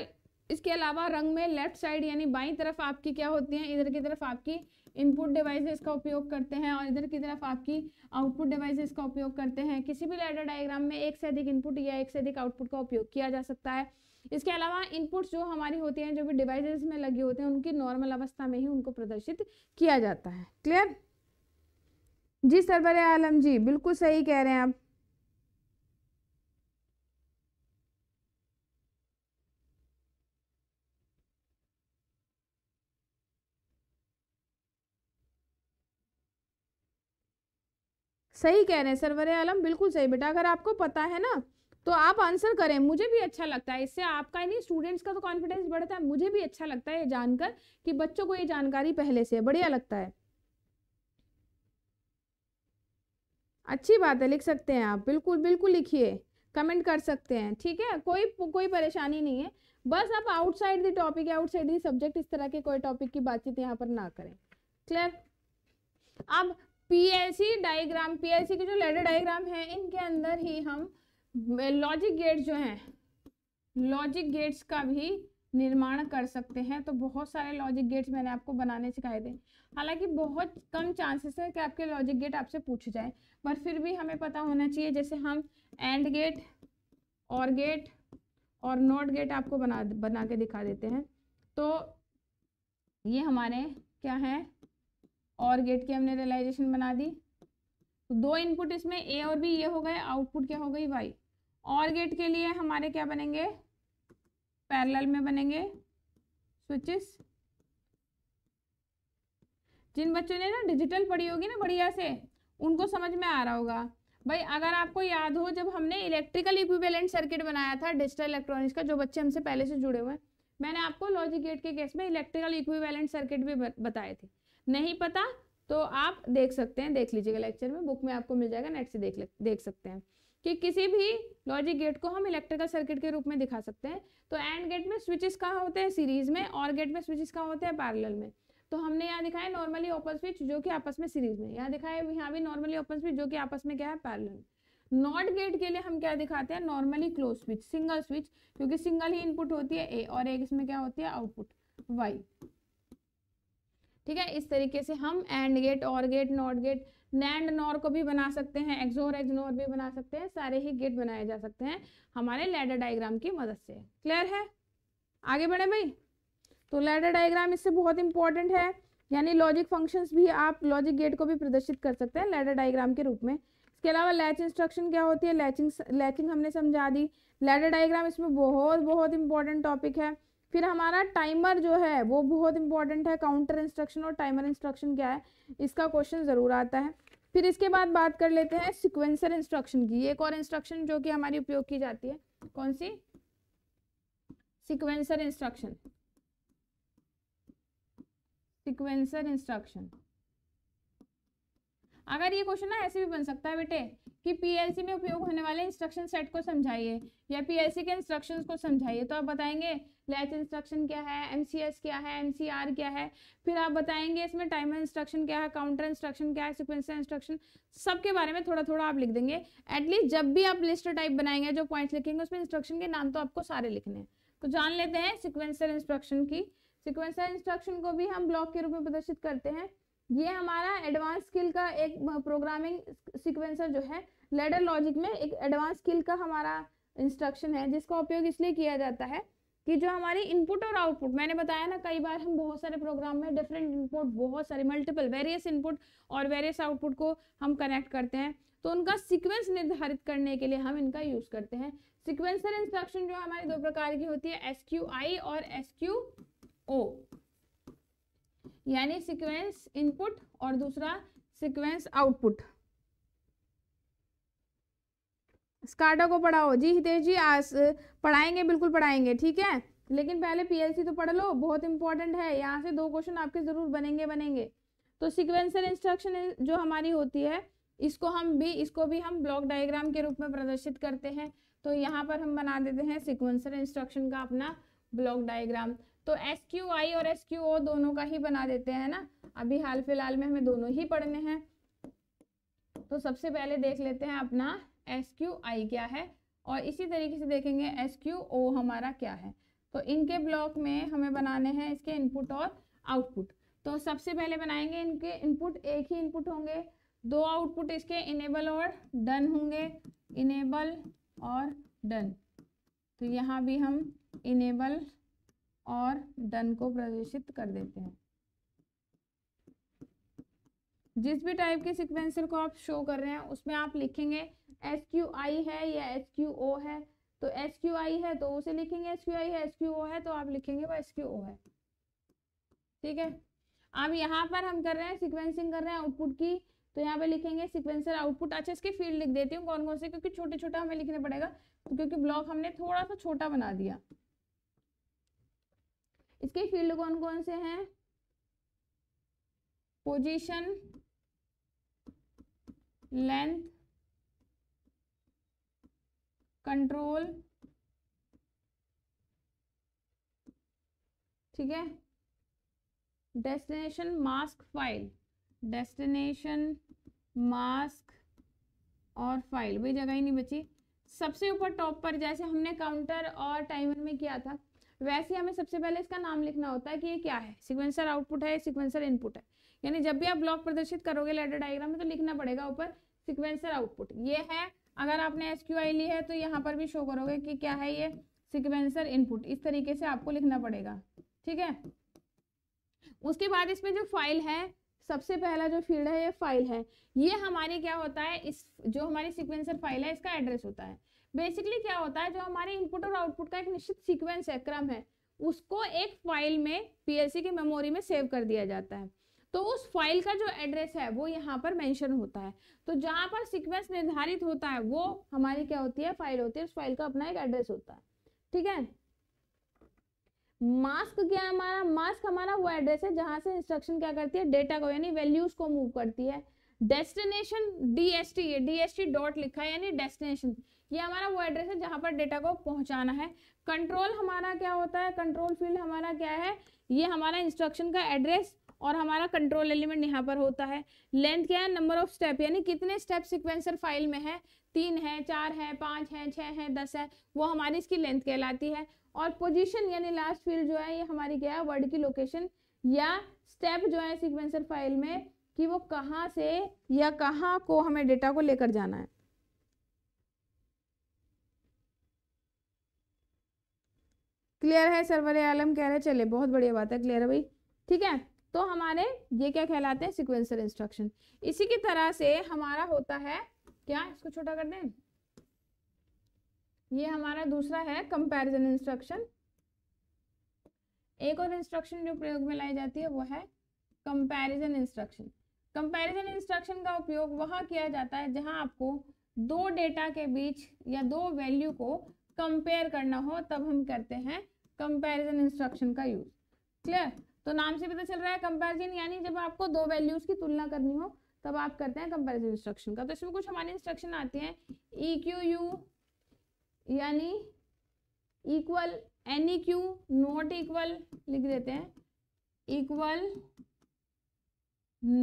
Speaker 1: इसके अलावा रंग में लेफ्ट साइड यानी बाई तरफ आपकी क्या होती है इधर की तरफ आपकी इनपुट डिवाइसेस का उपयोग करते हैं और इधर की तरफ आपकी आउटपुट डिवाइसेस का उपयोग करते हैं किसी भी लैडर डायग्राम में एक से अधिक इनपुट या एक से अधिक आउटपुट का उपयोग किया जा सकता है इसके अलावा इनपुट्स जो हमारी होती हैं जो भी डिवाइसेस में लगे होते हैं उनकी नॉर्मल अवस्था में ही उनको प्रदर्शित किया जाता है क्लियर जी सरबरे आलम जी बिल्कुल सही कह रहे हैं आप सही कह रहे हैं सरवर आलम बिल्कुल सही बेटा अगर आपको पता है ना तो आप आंसर करें मुझे भी अच्छा लगता है इससे आपका ही नहीं स्टूडेंट्स का तो कॉन्फिडेंस बढ़ता है मुझे भी अच्छा लगता है ये जानकर कि बच्चों को ये जानकारी पहले से बढ़िया लगता है अच्छी बात है लिख सकते हैं आप बिल्कुल बिल्कुल लिखिए कमेंट कर सकते हैं ठीक है कोई कोई परेशानी नहीं है बस आप outside the topic outside the subject इस तरह के कोई टॉपिक की बातचीत यहाँ पर ना करें क्लियर अब पीएलसी डायग्राम पीएलसी के जो लेडर डायग्राम है इनके अंदर ही हम लॉजिक गेट जो हैं लॉजिक गेट्स का भी निर्माण कर सकते हैं तो बहुत सारे लॉजिक गेट्स मैंने आपको बनाने सिखाए थे हालांकि बहुत कम चांसेस है कि आपके लॉजिक गेट आपसे पूछ जाए पर फिर भी हमें पता होना चाहिए जैसे हम एंड गेट और गेट और नोट गेट आपको बना बना के दिखा देते हैं तो ये हमारे क्या हैं और गेट की हमने रियलाइजेशन बना दी तो दो इनपुट इसमें ए और बी ये हो गए आउटपुट क्या हो गई वाई और गेट के लिए हमारे क्या बनेंगे पैरेलल में बनेंगे स्विचेस जिन बच्चों ने ना डिजिटल पढ़ी होगी ना बढ़िया से उनको समझ में आ रहा होगा भाई अगर आपको याद हो जब हमने इलेक्ट्रिकल इक्विवेलेंट सर्किट बनाया था डिजिटल इलेक्ट्रॉनिक्स का जो बच्चे हमसे पहले से जुड़े हुए हैं मैंने आपको लॉजिक गेट के केस में इलेक्ट्रिकल इक्विवेलेंट सर्किट भी बताए थे नहीं पता तो आप देख सकते हैं देख लीजिएगा लेक्चर में बुक में आपको मिल जाएगा नेट से देख देख सकते हैं कि किसी भी लॉजिक गेट को हम इलेक्ट्रिकल सर्किट के रूप में दिखा सकते हैं तो एंड गेट में स्विचेस कहाँ होते हैं सीरीज में और गेट में स्विचेस कहाँ होते हैं पैरेलल में तो हमने यहाँ दिखाया नॉर्मली ओपन स्विच जो कि आपस में सीरीज में यहाँ दिखाया यहाँ भी नॉर्मली ओपन स्विच जो कि आपस में क्या है पैरेलल नॉट गेट के लिए हम क्या दिखाते हैं normally close switch single switch क्योंकि सिंगल ही इनपुट होती है ए और एक इसमें क्या होती है आउटपुट वाई ठीक है इस तरीके से हम and gate or gate not gate nand nor को भी बना सकते हैं एक्जोर एक्सनोर भी बना सकते हैं सारे ही गेट बनाए जा सकते हैं हमारे लेडर डायग्राम की मदद से क्लियर है आगे बढ़े भाई तो लेडर डायग्राम इससे बहुत इंपॉर्टेंट है यानी लॉजिक फंक्शंस भी आप लॉजिक गेट को भी प्रदर्शित कर सकते हैं लेडर डायग्राम के रूप में इसके अलावा लैच इंस्ट्रक्शन क्या होती है लैचिंग लैचिंग हमने समझा दी लेडर डायग्राम इसमें बहुत बहुत इंपॉर्टेंट टॉपिक है फिर हमारा टाइमर जो है वो बहुत इंपॉर्टेंट है काउंटर इंस्ट्रक्शन और टाइमर इंस्ट्रक्शन क्या है इसका क्वेश्चन ज़रूर आता है फिर इसके बाद बात कर लेते हैं सिक्वेंसर इंस्ट्रक्शन की एक और इंस्ट्रक्शन जो कि हमारी उपयोग की जाती है कौन सी सिक्वेंसर इंस्ट्रक्शन सिक्वेंसर इंस्ट्रक्शन अगर ये क्वेश्चन ना ऐसे भी बन सकता है बेटे कि पीएलसी में उपयोग होने वाले इंस्ट्रक्शन सेट को समझाइए या पीएलसी के इंस्ट्रक्शन को समझाइए तो आप बताएंगे लैच इंस्ट्रक्शन क्या है एमसीएस क्या है एमसीआर क्या है फिर आप बताएंगे इसमें टाइमर इंस्ट्रक्शन क्या है काउंटर इंस्ट्रक्शन क्या है सिक्वेंसर इंस्ट्रक्शन सब के बारे में थोड़ा थोड़ा आप लिख देंगे एटलीस्ट जब भी आप लिस्ट टाइप बनाएंगे जो पॉइंट्स लिखेंगे उसमें इंस्ट्रक्शन के नाम तो आपको सारे लिखने हैं तो जान लेते हैं सिक्वेंसर इंस्ट्रक्शन की सिक्वेंसर इंस्ट्रक्शन को भी हम ब्लॉक के रूप में प्रदर्शित करते हैं ये हमारा एडवांस स्किल का एक प्रोग्रामिंग सिक्वेंसर जो है लेडर लॉजिक में एक एडवांस स्किल का हमारा इंस्ट्रक्शन है जिसका उपयोग इसलिए किया जाता है कि जो हमारी इनपुट और आउटपुट मैंने बताया ना कई बार हम बहुत सारे प्रोग्राम में डिफरेंट इनपुट बहुत सारे मल्टीपल वेरियस इनपुट और वेरियस आउटपुट को हम कनेक्ट करते हैं तो उनका सीक्वेंस निर्धारित करने के लिए हम इनका यूज़ करते हैं सिक्वेंसर इंस्ट्रक्शन जो हमारी दो प्रकार की होती है एस और एस ओ यानी सीक्वेंस इनपुट और दूसरा सीक्वेंस आउटपुट स्काडा को पढ़ाओ जी हितेश जी आज पढ़ाएंगे बिल्कुल पढ़ाएंगे ठीक है लेकिन पहले पीएलसी तो पढ़ लो बहुत इंपॉर्टेंट है यहाँ से दो क्वेश्चन आपके जरूर बनेंगे बनेंगे तो सिक्वेंसर इंस्ट्रक्शन जो हमारी होती है इसको हम भी इसको भी हम ब्लॉक डायग्राम के रूप में प्रदर्शित करते हैं तो यहाँ पर हम बना देते हैं सिक्वेंसर इंस्ट्रक्शन का अपना ब्लॉक डायग्राम तो एस क्यू आई और एस क्यू ओ दोनों का ही बना देते हैं ना अभी हाल फिलहाल में हमें दोनों ही पढ़ने हैं तो सबसे पहले देख लेते हैं अपना एस क्यू आई क्या है और इसी तरीके से देखेंगे एस क्यू ओ हमारा क्या है तो इनके ब्लॉक में हमें बनाने हैं इसके इनपुट और आउटपुट तो सबसे पहले बनाएंगे इनके इनपुट एक ही इनपुट होंगे दो आउटपुट इसके इनेबल और डन होंगे इनेबल और डन तो यहाँ भी हम इनेबल और डन को प्रदर्शित कर देते हैं जिस भी टाइप के सिक्वेंसर को आप शो कर रहे हैं उसमें आप लिखेंगे एस क्यू आई है या एस क्यू ओ है तो एस क्यू आई है तो उसे लिखेंगे एस क्यू आई है एस क्यू ओ है तो आप लिखेंगे वो एस क्यू ओ है ठीक है अब यहाँ पर हम कर रहे हैं सिक्वेंसिंग कर रहे हैं आउटपुट की तो यहाँ पे लिखेंगे सिक्वेंसर आउटपुट अच्छा इसके फील्ड लिख देती हूँ कौन कौन से क्योंकि छोटे छोटा हमें लिखने पड़ेगा तो क्योंकि ब्लॉक हमने थोड़ा सा छोटा बना दिया इसके फील्ड कौन कौन से हैं पोजीशन लेंथ कंट्रोल ठीक है destination mask file destination mask और फाइल वही जगह ही नहीं बची सबसे ऊपर टॉप पर जैसे हमने काउंटर और टाइमर में किया था वैसे हमें सबसे पहले इसका नाम लिखना होता है कि ये क्या है सिक्वेंसर आउटपुट है सिक्वेंसर इनपुट है यानी जब भी आप ब्लॉक प्रदर्शित करोगे लेटर डायग्राम में तो लिखना पड़ेगा ऊपर सिक्वेंसर आउटपुट ये है अगर आपने एस ली है तो यहाँ पर भी शो करोगे कि क्या है ये सिक्वेंसर इनपुट इस तरीके से आपको लिखना पड़ेगा ठीक है उसके बाद इसमें जो फाइल है सबसे पहला जो फील्ड है ये फाइल है ये हमारी क्या होता है इस जो हमारी सिक्वेंसर फाइल है इसका एड्रेस होता है बेसिकली क्या होता है जो हमारे इनपुट और आउटपुट का एक निश्चित सीक्वेंस है क्रम है उसको एक फाइल में पीएलसी की मेमोरी में सेव कर दिया जाता है तो उस फाइल का जो एड्रेस है वो यहाँ पर मेंशन होता है तो जहाँ पर सीक्वेंस निर्धारित होता है वो हमारी क्या होती है फाइल होती है उस फाइल का अपना एक एड्रेस होता है ठीक है मास्क क्या है हमारा मास्क हमारा वो एड्रेस है जहाँ से इंस्ट्रक्शन क्या करती है डेटा को यानी वैल्यूज को मूव करती है डेस्टिनेशन डीएसटी डीएसटी डॉट लिखा है यानी डेस्टिनेशन ये हमारा वो एड्रेस है जहाँ पर डेटा को पहुँचाना है कंट्रोल हमारा क्या होता है कंट्रोल फील्ड हमारा क्या है ये हमारा इंस्ट्रक्शन का एड्रेस और हमारा कंट्रोल एलिमेंट यहाँ पर होता है लेंथ क्या है नंबर ऑफ स्टेप यानी कितने स्टेप सिक्वेंसर फाइल में है तीन है चार है पाँच है छः है दस है वो हमारी इसकी लेंथ कहलाती है और पोजीशन यानी लास्ट फील्ड जो है ये हमारी क्या है वर्ड की लोकेशन या स्टेप जो है सिक्वेंसर फाइल में कि वो कहाँ से या कहाँ को हमें डेटा को लेकर जाना है क्लियर है सरवर आलम कह रहे चले बहुत बढ़िया बात है क्लियर है भाई ठीक है तो हमारे ये क्या कहलाते हैं सिक्वेंसर इंस्ट्रक्शन इसी की तरह से हमारा होता है क्या इसको छोटा कर दें ये हमारा दूसरा है कंपैरिजन इंस्ट्रक्शन एक और इंस्ट्रक्शन जो प्रयोग में लाई जाती है वो है कंपैरिजन इंस्ट्रक्शन कंपैरिजन इंस्ट्रक्शन का उपयोग वहाँ किया जाता है जहाँ आपको दो डेटा के बीच या दो वैल्यू को कंपेयर करना हो तब हम करते हैं कंपैरिजन इंस्ट्रक्शन का यूज क्लियर तो नाम से पता तो चल रहा है कंपैरिजन यानी जब आपको दो वैल्यूज की तुलना करनी हो तब आप करते हैं कंपैरिजन इंस्ट्रक्शन का तो इसमें कुछ हमारे इंस्ट्रक्शन आते हैं ई क्यू यू यानी equal N E Q not equal लिख देते हैं इक्वल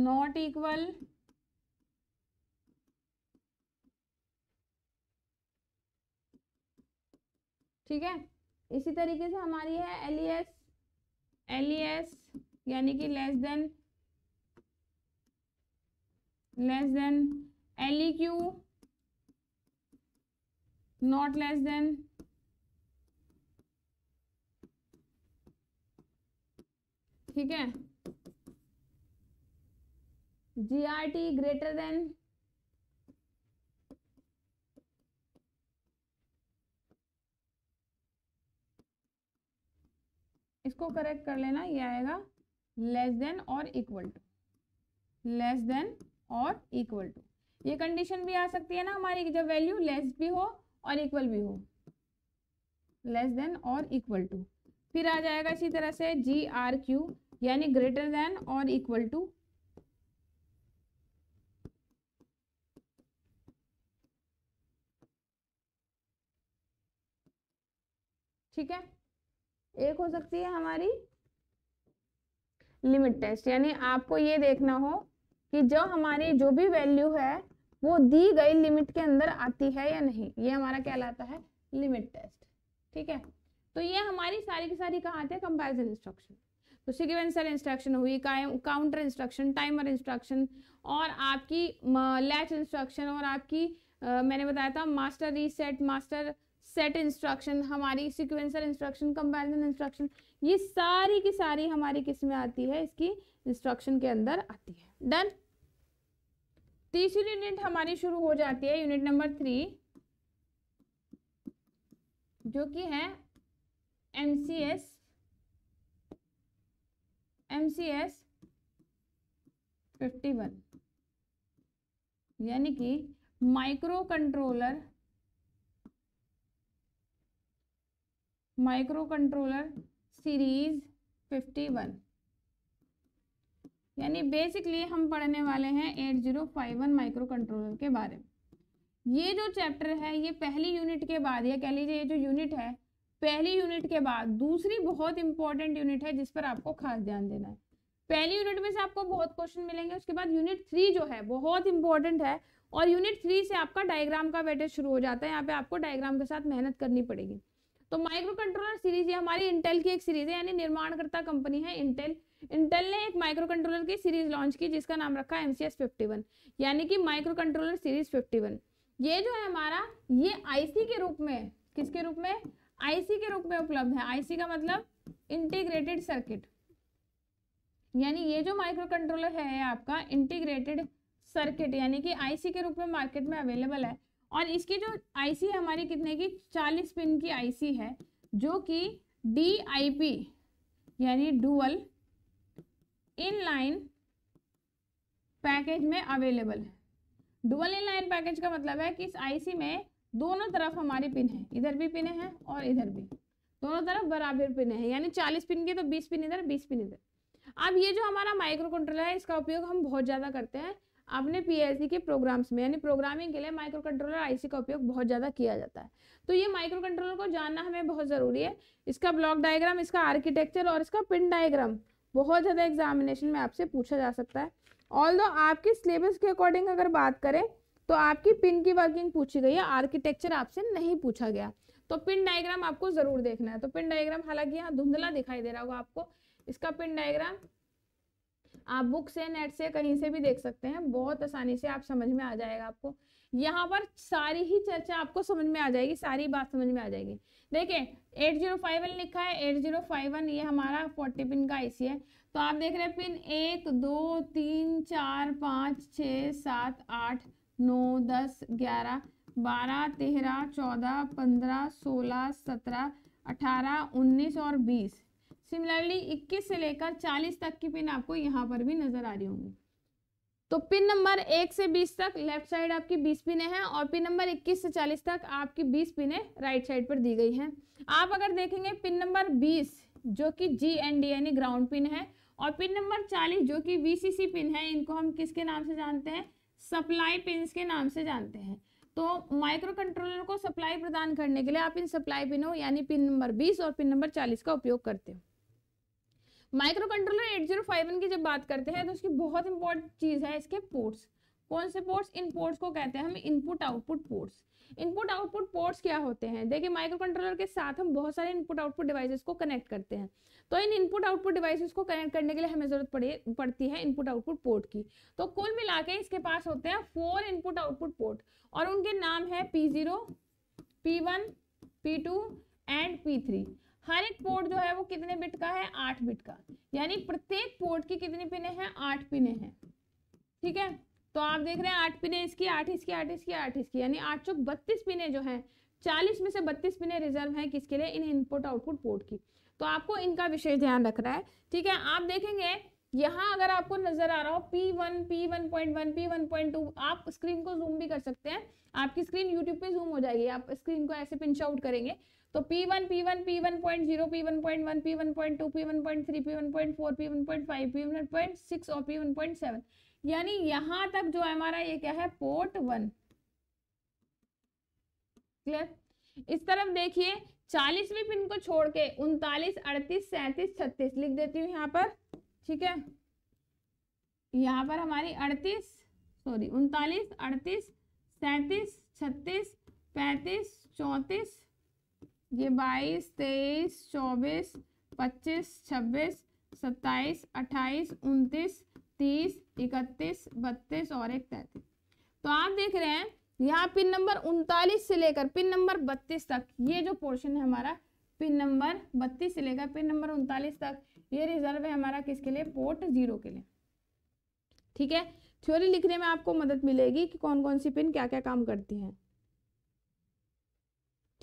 Speaker 1: नॉट इक्वल ठीक है इसी तरीके से हमारी है L E S L E S यानी कि less than less than L E Q not less than ठीक है G R T greater than इसको करेक्ट कर लेना ये आएगा लेस देन और इक्वल टू लेस देन और इक्वल टू ये कंडीशन भी आ सकती है ना हमारी जब वैल्यू लेस भी हो और इक्वल भी हो लेस देन और इक्वल टू फिर आ जाएगा इसी तरह से जी आर क्यू यानी ग्रेटर देन और इक्वल टू ठीक है एक हो सकती है हमारी लिमिट टेस्ट यानी आपको ये देखना हो कि जो हमारी जो भी वैल्यू है वो दी गई लिमिट के अंदर आती है या नहीं ये हमारा कहलाता है लिमिट टेस्ट ठीक है तो ये हमारी सारी की सारी कहाँ आते हैं कंपेरिजन इंस्ट्रक्शन तो सिक्वेंसर इंस्ट्रक्शन हुई काउंटर इंस्ट्रक्शन टाइमर इंस्ट्रक्शन और आपकी लैच इंस्ट्रक्शन और आपकी आ, मैंने बताया था master reset master set instruction हमारी सिक्वेंसर इंस्ट्रक्शन कंपेरिजन इंस्ट्रक्शन ये सारी की सारी हमारी किस में आती है इसकी इंस्ट्रक्शन के अंदर आती है डन तीसरी यूनिट हमारी शुरू हो जाती है यूनिट नंबर थ्री जो कि है M C S M C S fifty one यानी कि micro controller micro controller series 51 यानी बेसिकली हम पढ़ने वाले हैं 8051 माइक्रो कंट्रोलर के बारे में ये जो चैप्टर है ये पहली यूनिट के बाद या कह लीजिए ये जो यूनिट है पहली यूनिट के बाद दूसरी बहुत इंपॉर्टेंट यूनिट है जिस पर आपको खास ध्यान देना है पहली यूनिट में से आपको बहुत क्वेश्चन मिलेंगे उसके बाद यूनिट थ्री जो है बहुत इंपॉर्टेंट है और यूनिट थ्री से आपका डायग्राम का वेटेज शुरू हो जाता है यहाँ पे आपको डायग्राम के साथ मेहनत करनी पड़ेगी तो माइक्रो कंट्रोलर सीरीज ये हमारी इंटेल की एक सीरीज है यानी निर्माणकर्ता कंपनी है इंटेल इंटेल ने एक माइक्रो कंट्रोलर की सीरीज लॉन्च की जिसका नाम रखा M C S fifty one यानी कि micro controller series fifty one ये जो है हमारा ये आईसी के रूप में किसके रूप में आईसी के रूप में उपलब्ध है आईसी का मतलब इंटीग्रेटेड सर्किट यानी ये जो माइक्रो कंट्रोलर है आपका इंटीग्रेटेड सर्किट यानी कि आईसी के रूप में मार्केट में अवेलेबल है और इसकी जो आईसी हमारी कितने की चालीस पिन की आईसी है जो कि डीआईपी यानी डुअल इनलाइन पैकेज में अवेलेबल है डुअल इनलाइन पैकेज का मतलब है कि इस आईसी में दोनों तरफ हमारी पिन है इधर भी पिन है और इधर भी दोनों तरफ बराबर पिन है यानी चालीस पिन की तो बीस पिन इधर बीस पिन इधर अब ये जो हमारा माइक्रो कंट्रोलर है इसका उपयोग हम बहुत ज़्यादा करते हैं अपने पीएलसी के प्रोग्राम्स में यानी प्रोग्रामिंग के लिए माइक्रो कंट्रोलर आईसी का उपयोग बहुत ज़्यादा किया जाता है तो ये माइक्रो कंट्रोलर को जानना हमें बहुत ज़रूरी है इसका ब्लॉक डायग्राम इसका आर्किटेक्चर और इसका पिन डायग्राम बहुत ज़्यादा एग्जामिनेशन में आपसे पूछा जा सकता है ऑल आपके सिलेबस के अकॉर्डिंग अगर बात करें तो आपकी पिन की वर्किंग पूछी गई है आर्किटेक्चर आपसे नहीं पूछा गया तो पिन डायग्राम आपको जरूर देखना है तो पिन डायग्राम हालांकि यहाँ धुंधला दिखाई दे रहा होगा आपको इसका पिन डायग्राम आप बुक से नेट से कहीं से भी देख सकते हैं बहुत आसानी से आप समझ में आ जाएगा आपको यहाँ पर सारी ही चर्चा आपको समझ में आ जाएगी सारी बात समझ में आ जाएगी देखिए 8051 लिखा है 8051 ये हमारा 40 पिन का आईसी है तो आप देख रहे हैं पिन एक दो तीन चार पाँच छः सात आठ नौ दस ग्यारह बारह तेरह चौदह पंद्रह सोलह सत्रह अठारह उन्नीस और बीस सिमिलरली 21 से लेकर 40 तक की पिन आपको यहाँ पर भी नजर आ रही होंगी तो पिन नंबर एक से बीस तक लेफ्ट साइड आपकी बीस पिने हैं और पिन नंबर इक्कीस से चालीस तक आपकी बीस पिने राइट साइड पर दी गई हैं आप अगर देखेंगे पिन नंबर बीस जो कि जी एन डी यानी ग्राउंड पिन है और पिन नंबर चालीस जो कि सी पिन है इनको हम किसके नाम से जानते हैं सप्लाई पिन के नाम से जानते हैं तो माइक्रो कंट्रोलर को सप्लाई प्रदान करने के लिए आप इन सप्लाई पिनों यानी पिन नंबर बीस और पिन नंबर चालीस का उपयोग करते हो micro controller eight zero five one की जब बात करते हैं तो उसकी बहुत इंपॉर्टेंट चीज़ है इसके पोर्ट्स कौन से पोर्ट्स इन पोर्ट्स को कहते हैं हम input output ports input output ports क्या होते हैं देखिए माइक्रो कंट्रोलर के साथ हम बहुत सारे इनपुट आउटपुट डिवाइसेस को कनेक्ट करते हैं तो इन इनपुट आउटपुट डिवाइसेस को कनेक्ट करने के लिए हमें जरूरत पड़े पड़ती है इनपुट आउटपुट पोर्ट की तो कुल मिला के इसके पास होते हैं फोर इनपुट आउटपुट पोर्ट और उनके नाम है P zero P one P two and P three हर एक पोर्ट जो है वो कितने बिट का है आठ बिट का यानी प्रत्येक पोर्ट की कितनी पिने हैं आठ पिने हैं ठीक है तो आप देख रहे हैं आठ पिने इसकी आठ इसकी आठ इसकी आठ इसकी यानी आठ चौक बत्तीस पिने जो है चालीस में से बत्तीस पिने रिजर्व है किसके लिए इन इनपुट आउटपुट पोर्ट की तो आपको इनका विशेष ध्यान रखना है ठीक है आप देखेंगे यहाँ अगर आपको नजर आ रहा हो P one P one point one P one point two आप स्क्रीन को जूम भी कर सकते हैं आपकी स्क्रीन यूट्यूब पे जूम हो जाएगी आप स्क्रीन को ऐसे पिंच आउट करेंगे तो P one P one P one point zero P one point one P one point two P one point three P one point four P one point five P one point six और P one point seven यानी यहां तक जो है हमारा ये क्या है पोर्ट वन क्लियर इस तरफ देखिए चालीसवीं पिन को छोड़ के उनतालीस अड़तीस सैंतीस छत्तीस लिख देती हूँ यहाँ पर ठीक है यहाँ पर हमारी अड़तीस सॉरी उनतालीस अड़तीस सैंतीस छत्तीस पैंतीस चौंतीस ये बाईस तेईस चौबीस पच्चीस छब्बीस सत्ताईस अट्ठाईस उनतीस तीस इकतीस बत्तीस और एक तैतीस तो आप देख रहे हैं यहाँ पिन नंबर उनतालीस से लेकर पिन नंबर बत्तीस तक ये जो पोर्शन है हमारा पिन नंबर बत्तीस से लेकर पिन नंबर उनतालीस तक ये रिजर्व है हमारा किसके लिए पोर्ट जीरो के लिए ठीक है थ्योरी लिखने में आपको मदद मिलेगी कि कौन कौन सी पिन क्या क्या काम करती हैं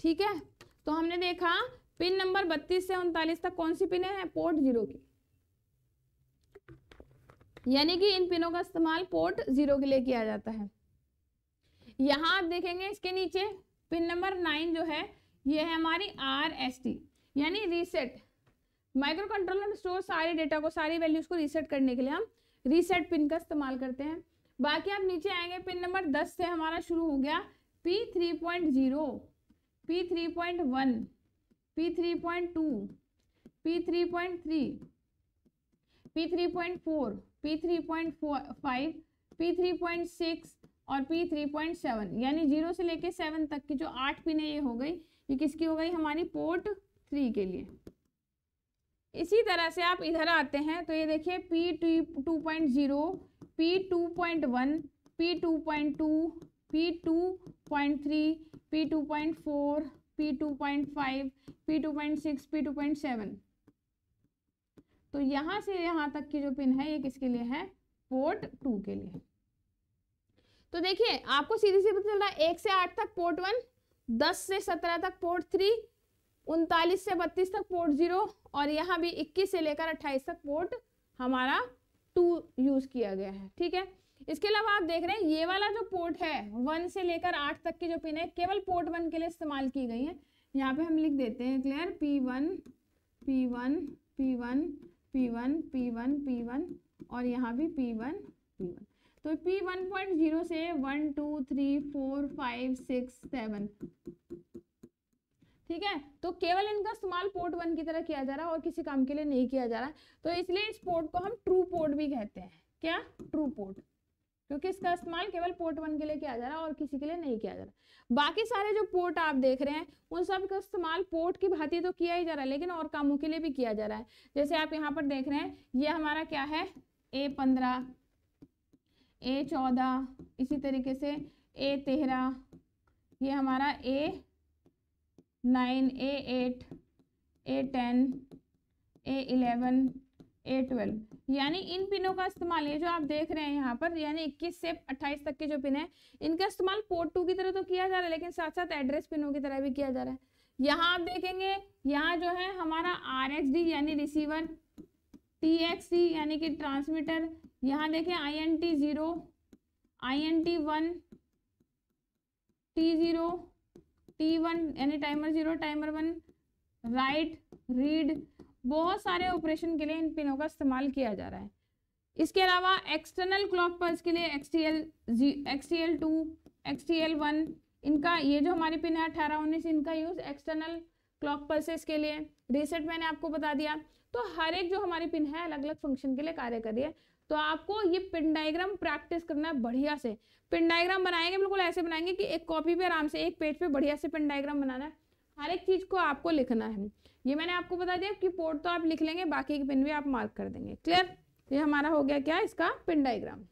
Speaker 1: ठीक है तो हमने देखा पिन नंबर 32 से उनतालीस तक कौन सी पिने हैं पोर्ट जीरो की यानी कि इन पिनों का इस्तेमाल पोर्ट जीरो के लिए किया जाता है यहाँ आप देखेंगे इसके नीचे पिन नंबर नाइन जो है ये है हमारी आर एस टी यानी रीसेट माइक्रो कंट्रोलर स्टोर सारे डेटा को सारी वैल्यूज को रीसेट करने के लिए हम रीसेट पिन का इस्तेमाल करते हैं बाकी आप नीचे आएंगे पिन नंबर दस से हमारा शुरू हो गया P three point zero P three point one P three point two P three point three P three point four P three point five P three point six और पी थ्री पॉइंट सेवन यानी zero से लेके seven तक की जो आठ pin है ये हो गई ये किसकी हो गई हमारी पोर्ट थ्री के लिए इसी तरह से आप इधर आते हैं तो ये देखिए P two point zero P two point one P two point two P two point three P two point four P two point five P two point six P two point seven तो यहाँ से यहाँ तक की जो pin है ये किसके लिए है पोर्ट टू के लिए तो देखिए आपको सीधे सीधे पता चल रहा है एक से आठ तक पोर्ट वन दस से सत्रह तक पोर्ट थ्री उनतालीस से बत्तीस तक पोर्ट जीरो और यहाँ भी इक्कीस से लेकर अट्ठाईस तक पोर्ट हमारा टू यूज किया गया है ठीक है इसके अलावा आप देख रहे हैं ये वाला जो पोर्ट है वन से लेकर आठ तक की जो पिन है केवल पोर्ट वन के लिए इस्तेमाल की गई है यहाँ पे हम लिख देते हैं clear P one P one P one P one P one P one और यहाँ भी पी वन पी वन तो पी वन पॉइंट जीरो से one two three four five six seven ठीक है तो केवल इनका इस्तेमाल पोर्ट वन की तरह किया जा रहा है और किसी काम के लिए नहीं किया जा रहा तो इसलिए इस पोर्ट को हम ट्रू पोर्ट भी कहते हैं क्या ट्रू पोर्ट क्योंकि इसका इस्तेमाल केवल पोर्ट वन के लिए किया जा रहा है और किसी के लिए नहीं किया जा रहा बाकी सारे जो पोर्ट आप देख रहे हैं उन सब का इस्तेमाल पोर्ट की भांति तो किया ही जा रहा है लेकिन और कामों के लिए भी किया जा रहा है जैसे आप यहाँ पर देख रहे हैं ये हमारा क्या है ए पंद्रह ए चौदह इसी तरीके से ए तेरह ये हमारा A nine A eight A ten A eleven A twelve यानी इन पिनों का इस्तेमाल ये जो आप देख रहे हैं यहाँ पर यानी 21 से 28 तक के जो पिन है इनका इस्तेमाल पोर्ट टू की तरह तो किया जा रहा है लेकिन साथ साथ एड्रेस पिनों की तरह भी किया जा रहा है यहाँ आप देखेंगे यहाँ जो है हमारा आर यानी रिसीवर टी यानी कि ट्रांसमीटर यहाँ देखें I N T zero I N T one T zero T one यानी timer zero timer one write read बहुत सारे ऑपरेशन के लिए इन पिनों का इस्तेमाल किया जा रहा है इसके अलावा एक्सटर्नल क्लॉक पल्स के लिए X T L G X T L two X T L one इनका ये जो हमारी पिन है अठारह उन्नीस इनका यूज़ एक्सटर्नल क्लॉक पल्सेस के लिए रीसेट मैंने आपको बता दिया तो हर एक जो हमारी पिन है अलग अलग फंक्शन के लिए कार्य कर रही है तो आपको ये पिन डायग्राम प्रैक्टिस करना है बढ़िया से पिन डायग्राम बनाएंगे बिल्कुल ऐसे बनाएंगे कि एक कॉपी पे आराम से एक पेज पे बढ़िया से पिन डायग्राम बनाना है हर एक चीज़ को आपको लिखना है ये मैंने आपको बता दिया कि पोर्ट तो आप लिख लेंगे बाकी के पिन भी आप मार्क कर देंगे क्लियर तो ये हमारा हो गया क्या इसका पिन डाइग्राम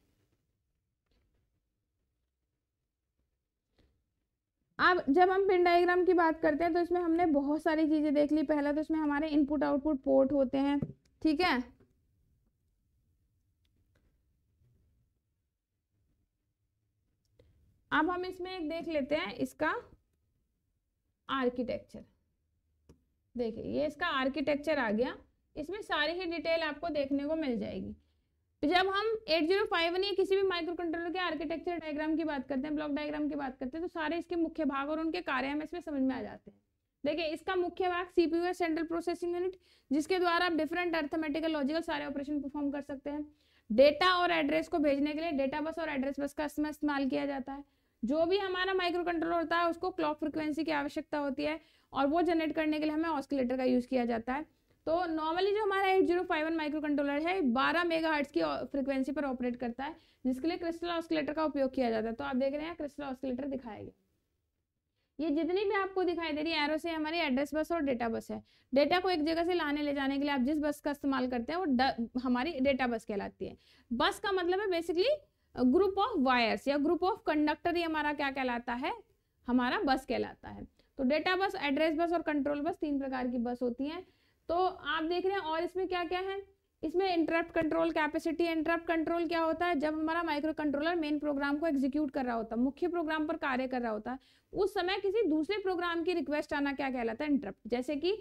Speaker 1: अब जब हम पिन डायग्राम की बात करते हैं तो इसमें हमने बहुत सारी चीज़ें देख ली पहला तो इसमें हमारे इनपुट आउटपुट पोर्ट होते हैं ठीक है अब हम इसमें एक देख लेते हैं इसका आर्किटेक्चर देखिए ये इसका आर्किटेक्चर आ गया इसमें सारी ही डिटेल आपको देखने को मिल जाएगी तो जब हम जीरो या किसी भी माइक्रो कंट्रोलर के आर्किटेक्चर डायग्राम की बात करते हैं ब्लॉक डायग्राम की बात करते हैं तो सारे इसके मुख्य भाग और उनके कार्य हमें इसमें समझ में आ जाते हैं देखिए इसका मुख्य भाग सीपीयू है सेंट्रल प्रोसेसिंग यूनिट जिसके द्वारा आप डिफरेंट अर्थमेटिकल लॉजिकल सारे ऑपरेशन परफॉर्म कर सकते हैं डेटा और एड्रेस को भेजने के लिए डेटा बस और एड्रेस बस का इसमें इस्तेमाल किया जाता है जो भी हमारा माइक्रो कंट्रोलर होता है उसको क्लॉक फ्रिक्वेंसी की आवश्यकता होती है और वो जनरेट करने के लिए हमें ऑस्किलेटर का यूज़ किया जाता है तो नॉर्मली जो हमारा eight zero five one micro controller है बारह मेगा हर्ट्स की फ्रिक्वेंसी पर ऑपरेट करता है जिसके लिए क्रिस्टल ऑस्किलेटर का उपयोग किया जाता है तो आप देख रहे हैं क्रिस्टल ऑस्किलेटर दिखाया गया ये जितनी भी आपको दिखाई दे रही है एरो से हमारी एड्रेस बस और डेटा बस है डेटा को एक जगह से लाने ले जाने के लिए आप जिस बस का इस्तेमाल करते हैं वो हमारी डेटा बस कहलाती है बस का मतलब है बेसिकली ग्रुप ऑफ वायर्स या ग्रुप ऑफ कंडक्टर ही हमारा क्या कहलाता है हमारा बस कहलाता है तो डेटा बस एड्रेस बस और कंट्रोल बस तीन प्रकार की बस होती हैं तो आप देख रहे हैं और इसमें क्या क्या है इसमें interrupt control capacity interrupt control क्या होता है जब हमारा माइक्रो कंट्रोलर मेन प्रोग्राम को एग्जीक्यूट कर रहा होता है मुख्य प्रोग्राम पर कार्य कर रहा होता है उस समय किसी दूसरे प्रोग्राम की रिक्वेस्ट आना क्या कहलाता है इंटरप्ट जैसे कि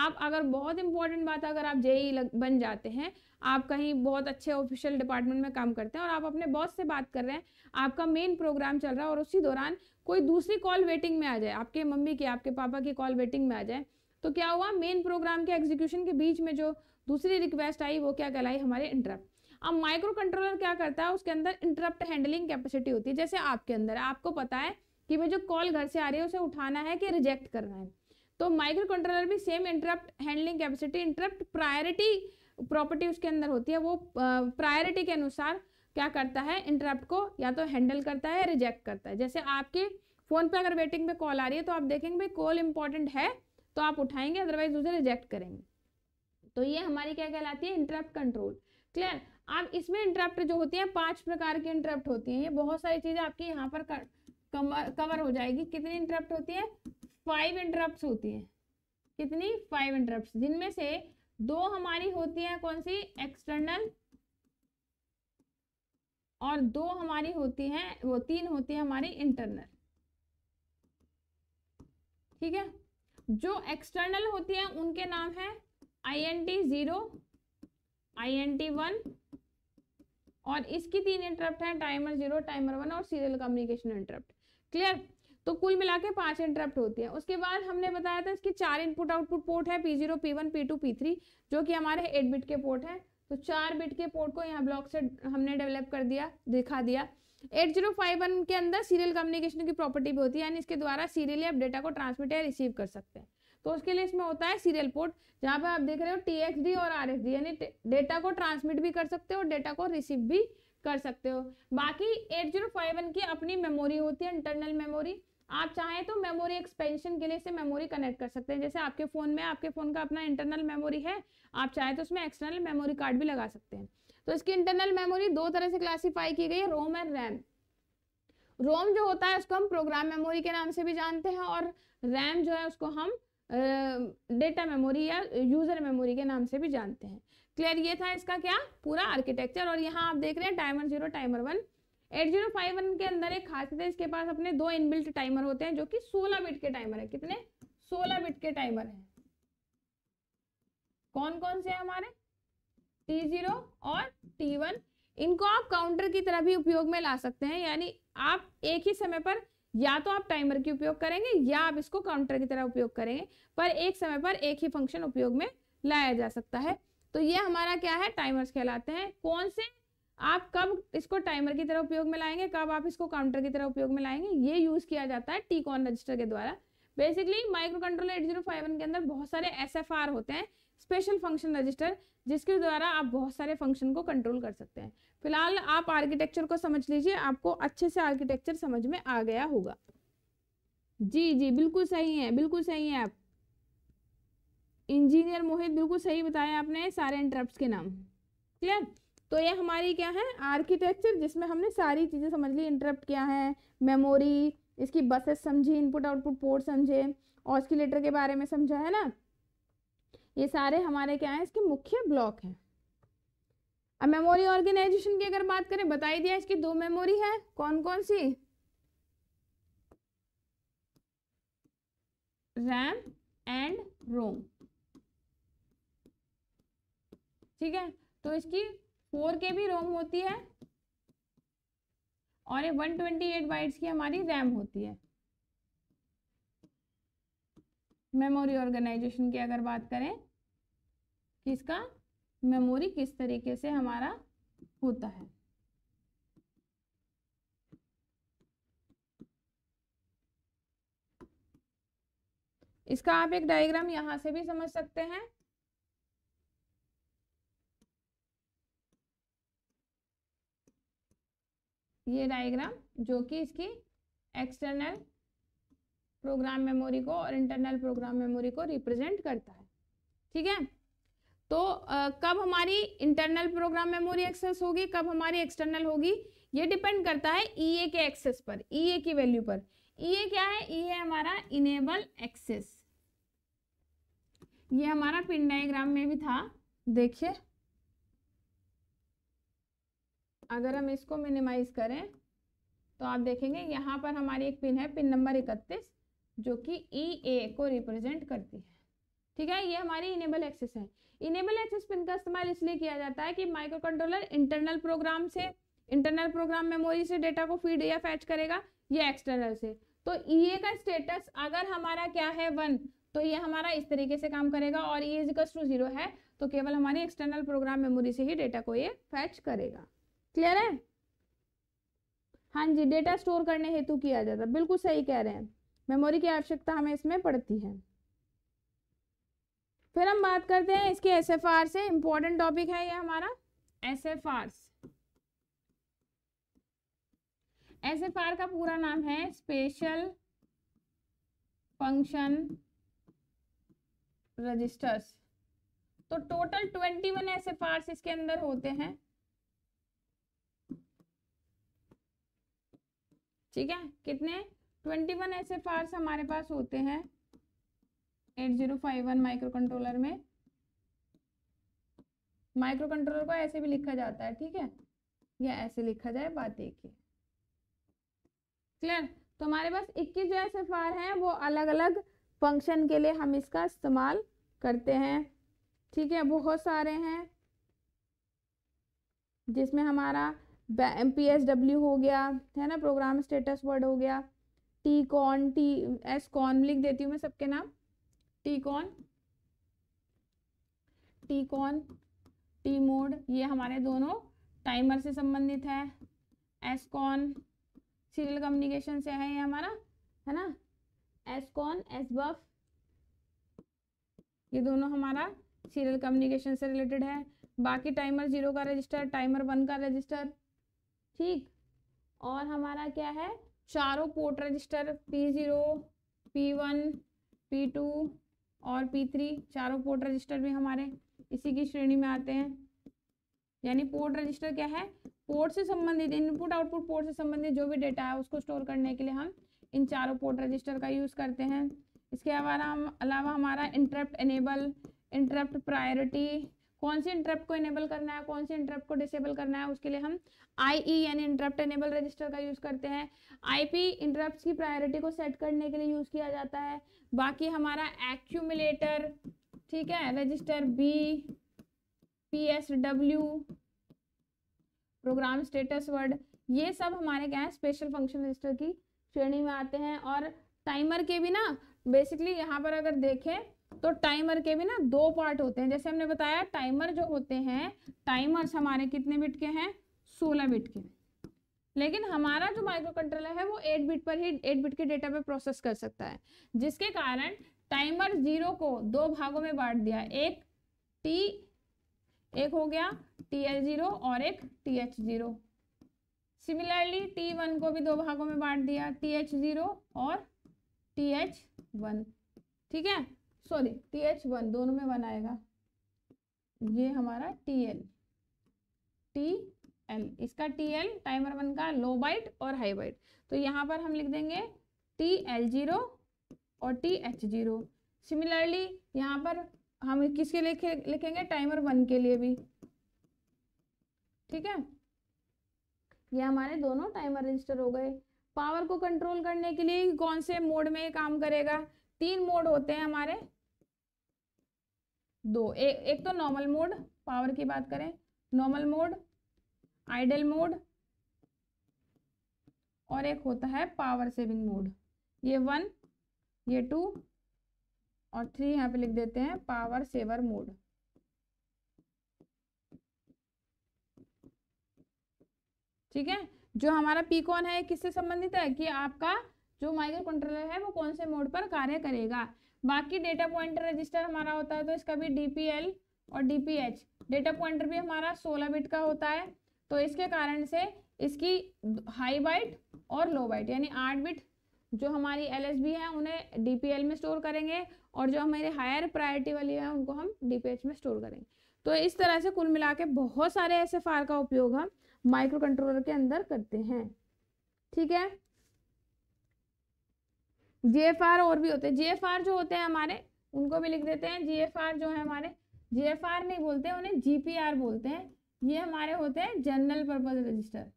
Speaker 1: आप अगर बहुत इंपॉर्टेंट बात है अगर आप जेई बन जाते हैं आप कहीं बहुत अच्छे ऑफिशियल डिपार्टमेंट में काम करते हैं और आप अपने बॉस से बात कर रहे हैं आपका मेन प्रोग्राम चल रहा है और उसी दौरान कोई दूसरी कॉल वेटिंग में आ जाए आपके मम्मी की आपके पापा की कॉल वेटिंग में आ जाए तो क्या हुआ मेन प्रोग्राम के एग्जीक्यूशन के बीच में जो दूसरी रिक्वेस्ट आई वो क्या कहलाई हमारे इंटरप्ट अब माइक्रो कंट्रोलर क्या करता है उसके अंदर इंटरप्ट हैंडलिंग कैपेसिटी होती है जैसे आपके अंदर आपको पता है कि जो कॉल घर से आ रही है उसे उठाना है कि रिजेक्ट करना है तो माइक्रो कंट्रोलर भी same interrupt handling capacity interrupt priority property उसके अंदर होती है वो प्रायोरिटी के अनुसार क्या करता है इंटरप्ट को या तो हैंडल करता है या रिजेक्ट करता है जैसे आपके फ़ोन पे अगर वेटिंग पे कॉल आ रही है तो आप देखेंगे भाई कॉल इंपॉर्टेंट है तो आप उठाएंगे अदरवाइज उसे रिजेक्ट करेंगे तो ये हमारी क्या कहलाती है इंटरप्ट कंट्रोल क्लियर अब इसमें इंटरप्ट जो होती है पांच प्रकार की इंटरप्ट होती है ये बहुत सारी चीज़ें आपकी यहाँ पर कवर कवर हो जाएगी कितनी इंटरप्ट होती है फाइव इंटरप्ट होती हैं कितनी फाइव इंटरप्ट जिनमें से दो हमारी होती है कौन सी एक्सटर्नल और दो हमारी होती हैं वो तीन होती है हमारी इंटरनल ठीक है जो एक्सटर्नल होती है उनके नाम है I N T zero I N T one और इसकी तीन इंटरप्ट है टाइमर जीरो टाइमर वन और सीरियल कम्युनिकेशन इंटरप्ट क्लियर तो कुल मिला के पाँच इंटरप्ट होती है उसके बाद हमने बताया था इसकी चार इनपुट आउटपुट पोर्ट है P zero P one P two P three जो कि हमारे एट बिट के पोर्ट है तो चार बिट के पोर्ट को यहाँ ब्लॉक से हमने डेवलप कर दिया दिखा दिया 8051 के अंदर सीरियल कम्युनिकेशन की प्रॉपर्टी भी होती है यानी इसके द्वारा सीरियली आप डेटा को ट्रांसमिट या रिसीव कर सकते हैं तो उसके लिए इसमें होता है सीरियल पोर्ट जहाँ पे आप देख रहे हो टी और आर यानी डेटा को ट्रांसमिट भी कर सकते हो और डेटा को रिसीव भी कर सकते हो बाकी 8051 की अपनी मेमोरी होती है इंटरनल मेमोरी आप चाहें तो मेमोरी एक्सपेंशन के लिए इसे मेमोरी कनेक्ट कर सकते हैं जैसे आपके फ़ोन में आपके फ़ोन का अपना इंटरनल मेमोरी है आप चाहें तो उसमें एक्सटर्नल मेमोरी कार्ड भी लगा सकते हैं तो इसकी इंटरनल मेमोरी दो तरह से क्लासीफाई की गई है रोम एंड रैम रोम जो होता है उसको हम प्रोग्राम मेमोरी के नाम से भी जानते हैं और रैम जो है उसको हम डेटा मेमोरी या यूज़र मेमोरी के नाम से भी जानते हैं क्लियर ये था इसका क्या पूरा आर्किटेक्चर और यहाँ आप देख रहे हैं टाइमर जीरो टाइमर वन 8051 के अंदर एक खासियत है इसके पास अपने दो इनबिल्ट टाइमर होते हैं जो कि 16 बिट के टाइमर है कितने 16 बिट के टाइमर हैं कौन कौन से हैं हमारे T0 और T1 इनको आप काउंटर की तरह भी उपयोग में ला सकते हैं यानी आप एक ही समय पर या तो आप टाइमर की उपयोग करेंगे या आप इसको काउंटर की तरह उपयोग करेंगे पर एक समय पर एक ही फंक्शन उपयोग में लाया जा सकता है तो ये हमारा क्या है टाइमर्स कहलाते हैं कौन से आप कब इसको टाइमर की तरह उपयोग में लाएंगे कब आप इसको काउंटर की तरह उपयोग में लाएंगे ये यूज किया जाता है टी कॉन रजिस्टर के द्वारा बेसिकली माइक्रो कंट्रोलर एट के अंदर बहुत सारे एस एफ आर होते हैं स्पेशल फंक्शन रजिस्टर जिसके द्वारा आप बहुत सारे फंक्शन को कंट्रोल कर सकते हैं फिलहाल आप आर्किटेक्चर को समझ लीजिए आपको अच्छे से आर्किटेक्चर समझ में आ गया होगा जी जी बिल्कुल सही है बिल्कुल सही है आप इंजीनियर मोहित बिल्कुल सही बताया आपने सारे इंटरप्ट के नाम क्लियर तो ये हमारी क्या है आर्किटेक्चर जिसमें हमने सारी चीज़ें समझ ली इंटरप्ट क्या है मेमोरी इसकी बसेस समझी इनपुट आउटपुट पोर्ट समझे ऑस्किलेटर के बारे में समझा है ना ये सारे हमारे क्या हैं इसके मुख्य ब्लॉक हैं अब मेमोरी ऑर्गेनाइजेशन की अगर बात करें बताई दिया इसकी दो मेमोरी है कौन कौन सी रैम एंड रोम ठीक है तो इसकी फोर के बी रोम होती है और ये वन ट्वेंटी एट बाइट्स की हमारी रैम होती है मेमोरी ऑर्गेनाइजेशन की अगर बात करें कि इसका मेमोरी किस तरीके से हमारा होता है इसका आप एक डायग्राम यहां से भी समझ सकते हैं ये डायग्राम जो कि इसकी एक्सटर्नल प्रोग्राम मेमोरी को और इंटरनल प्रोग्राम मेमोरी को रिप्रेजेंट करता है ठीक है तो आ, कब हमारी इंटरनल प्रोग्राम मेमोरी एक्सेस होगी कब हमारी एक्सटर्नल होगी ये डिपेंड करता है ई e के एक्सेस पर ई e की वैल्यू पर ई e क्या है ई है हमारा इनेबल एक्सेस ये हमारा पिन डायग्राम में भी था देखिए अगर हम इसको मिनिमाइज करें तो आप देखेंगे यहाँ पर हमारी एक पिन है पिन नंबर इकतीस जो कि ई e ए को रिप्रेजेंट करती है ठीक है ये हमारी इनेबल एक्सेस है इनेबल एक्सेस पिन का इस्तेमाल इसलिए किया जाता है कि माइक्रो कंट्रोलर इंटरनल प्रोग्राम से इंटरनल प्रोग्राम मेमोरी से डेटा को फीड या फैच करेगा या एक्सटर्नल से तो ई e ए का स्टेटस अगर हमारा क्या है वन तो ये हमारा इस तरीके से काम करेगा और ई इजिकल्स टू जीरो है तो केवल हमारी एक्सटर्नल प्रोग्राम मेमोरी से ही डेटा को ये फैच करेगा क्लियर है हाँ जी डेटा स्टोर करने हेतु किया जाता है बिल्कुल सही कह रहे हैं मेमोरी की आवश्यकता हमें इसमें पड़ती है फिर हम बात करते हैं इसके एस एफ आर से इम्पोर्टेंट टॉपिक है ये हमारा S F R S F R का पूरा नाम है स्पेशल फंक्शन रजिस्टर्स तो total twenty one S F R इसके अंदर होते हैं ठीक है कितने ट्वेंटी वन ऐसे फार्स हमारे पास होते हैं eight zero five one micro controller में माइक्रो कंट्रोलर को ऐसे भी लिखा जाता है ठीक है या ऐसे लिखा जाए बात एक ही क्लियर तो हमारे पास 21 जो ऐसे एफ हैं वो अलग अलग फंक्शन के लिए हम इसका इस्तेमाल करते हैं ठीक है बहुत सारे हैं जिसमें हमारा पी एस डब्ल्यू हो गया है ना प्रोग्राम स्टेटस वर्ड हो गया T con T S con लिख देती हूँ मैं सबके नाम T con T con T mode ये हमारे दोनों टाइमर से संबंधित है एस कॉन सीरियल कम्युनिकेशन से है ये हमारा है ना एस कॉन एस बफ ये दोनों हमारा सीरियल कम्युनिकेशन से रिलेटेड है बाकी टाइमर जीरो का रजिस्टर टाइमर वन का रजिस्टर ठीक और हमारा क्या है चारों port register P zero P one P two और पी थ्री चारों पोर्ट रजिस्टर भी हमारे इसी की श्रेणी में आते हैं यानी पोर्ट रजिस्टर क्या है पोर्ट से संबंधित इनपुट आउटपुट पोर्ट से संबंधित जो भी डेटा है उसको स्टोर करने के लिए हम इन चारों पोर्ट रजिस्टर का यूज़ करते हैं इसके अलावा हम अलावा हमारा इंटरप्ट इनेबल इंटरप्ट प्रायोरिटी कौन सी इंटरप्ट को इनेबल करना है कौन सी इंटरप्ट को डिसेबल करना है उसके लिए हम आईई यानी इंटरप्ट एनेबल रजिस्टर का यूज़ करते हैं आईपी इंटरप्ट की प्रायोरिटी को सेट करने के लिए यूज़ किया जाता है बाकी हमारा एक्यूमिलेटर ठीक है register B P S W program status word ये सब हमारे क्या है स्पेशल फंक्शन रजिस्टर की श्रेणी में आते हैं और टाइमर के भी ना बेसिकली यहाँ पर अगर देखें तो टाइमर के भी ना दो पार्ट होते हैं जैसे हमने बताया टाइमर जो होते हैं टाइमर्स हमारे कितने बिट के हैं सोलह बिट के लेकिन हमारा जो माइक्रो कंट्रोलर है वो एट बिट पर ही एट बिट के डेटा पे प्रोसेस कर सकता है जिसके कारण टाइमर जीरो को दो भागों में बांट दिया एक टी एक हो गया टी एल जीरो और एक T H zero similarly T one को भी दो भागों में बांट दिया टी एच जीरो और टी एच वन ठीक है सॉरी टी एच वन दोनों में वन आएगा ये हमारा टी एल टी एल इसका टी एल टाइमर वन का लो बाइट और हाई बाइट तो यहाँ पर हम लिख देंगे टी एल जीरो और टी एच जीरो सिमिलरली यहाँ पर हम किसके लिखे लिखेंगे टाइमर वन के लिए भी ठीक है ये हमारे दोनों टाइमर रजिस्टर हो गए पावर को कंट्रोल करने के लिए कौन से मोड में काम करेगा तीन मोड होते हैं हमारे दो ए, एक तो नॉर्मल मोड पावर की बात करें नॉर्मल मोड आइडल मोड और एक होता है पावर सेविंग मोड ये वन ये टू और थ्री यहाँ पे लिख देते हैं पावर सेवर मोड ठीक है जो हमारा पी कौन है किससे संबंधित है कि आपका जो माइक्रो कंट्रोलर है वो कौन से मोड पर कार्य करेगा बाकी डेटा पॉइंटर रजिस्टर हमारा होता है तो इसका भी एल और डीपीएच डेटा पॉइंटर भी हमारा 16 बिट का होता है तो इसके कारण से इसकी हाई बाइट और लो बाइट यानी आठ बिट जो हमारी एल है उन्हें डी में स्टोर करेंगे और जो हमारे हायर प्रायोरिटी वाली है उनको हम डी में स्टोर करेंगे तो इस तरह से कुल मिला के बहुत सारे एस का उपयोग हम माइक्रो कंट्रोलर के अंदर करते हैं ठीक है जी एफ आर और भी होते हैं जी एफ आर जो होते हैं हमारे उनको भी लिख देते हैं जी एफ आर जो है हमारे जी एफ आर नहीं बोलते उन्हें जी पी आर बोलते हैं ये हमारे होते हैं general purpose register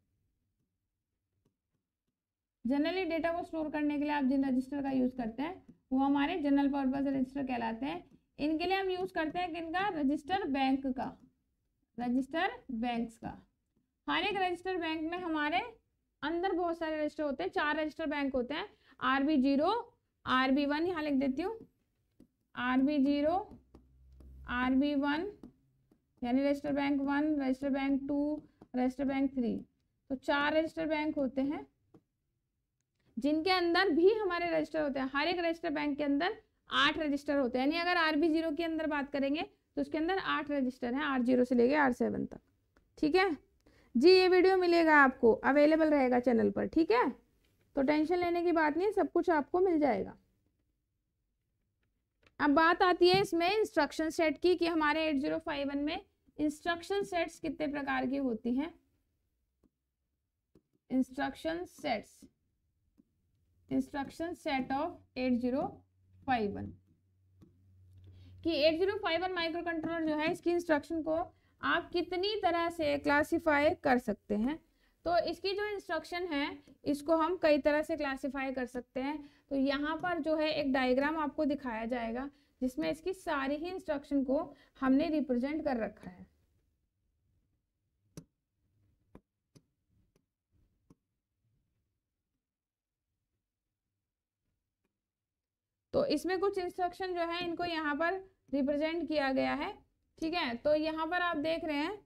Speaker 1: generally data को स्टोर करने के लिए आप जिन रजिस्टर का यूज़ करते हैं वो हमारे जनरल पर्पज रजिस्टर कहलाते हैं इनके लिए हम यूज़ करते हैं किन का रजिस्टर बैंक का रजिस्टर बैंक का हर एक रजिस्टर बैंक में हमारे अंदर बहुत सारे रजिस्टर होते हैं चार रजिस्टर बैंक होते हैं R B zero R B one यहाँ लिख देती हूँ R B zero R B one यानी register bank one register bank two register bank three तो चार रजिस्टर बैंक होते हैं जिनके अंदर भी हमारे रजिस्टर होते हैं हर एक रजिस्टर बैंक के अंदर आठ रजिस्टर होते हैं यानी अगर आर बी जीरो के अंदर बात करेंगे तो उसके अंदर आठ रजिस्टर हैं आर जीरो से लेके आर सेवन तक ठीक है जी ये वीडियो मिलेगा आपको अवेलेबल रहेगा चैनल पर ठीक है तो टेंशन लेने की बात नहीं सब कुछ आपको मिल जाएगा अब बात आती है इसमें इंस्ट्रक्शन सेट की कि हमारे 8051 में इंस्ट्रक्शन सेट्स कितने प्रकार की होती हैं instruction sets instruction set of 8051 कि 8051 माइक्रो कंट्रोलर जो है इसकी इंस्ट्रक्शन को आप कितनी तरह से क्लासीफाई कर सकते हैं तो इसकी जो इंस्ट्रक्शन है इसको हम कई तरह से क्लासीफाई कर सकते हैं तो यहाँ पर जो है एक डायग्राम आपको दिखाया जाएगा जिसमें इसकी सारी ही इंस्ट्रक्शन को हमने रिप्रेजेंट कर रखा है तो इसमें कुछ इंस्ट्रक्शन जो है इनको यहाँ पर रिप्रेजेंट किया गया है ठीक है तो यहाँ पर आप देख रहे हैं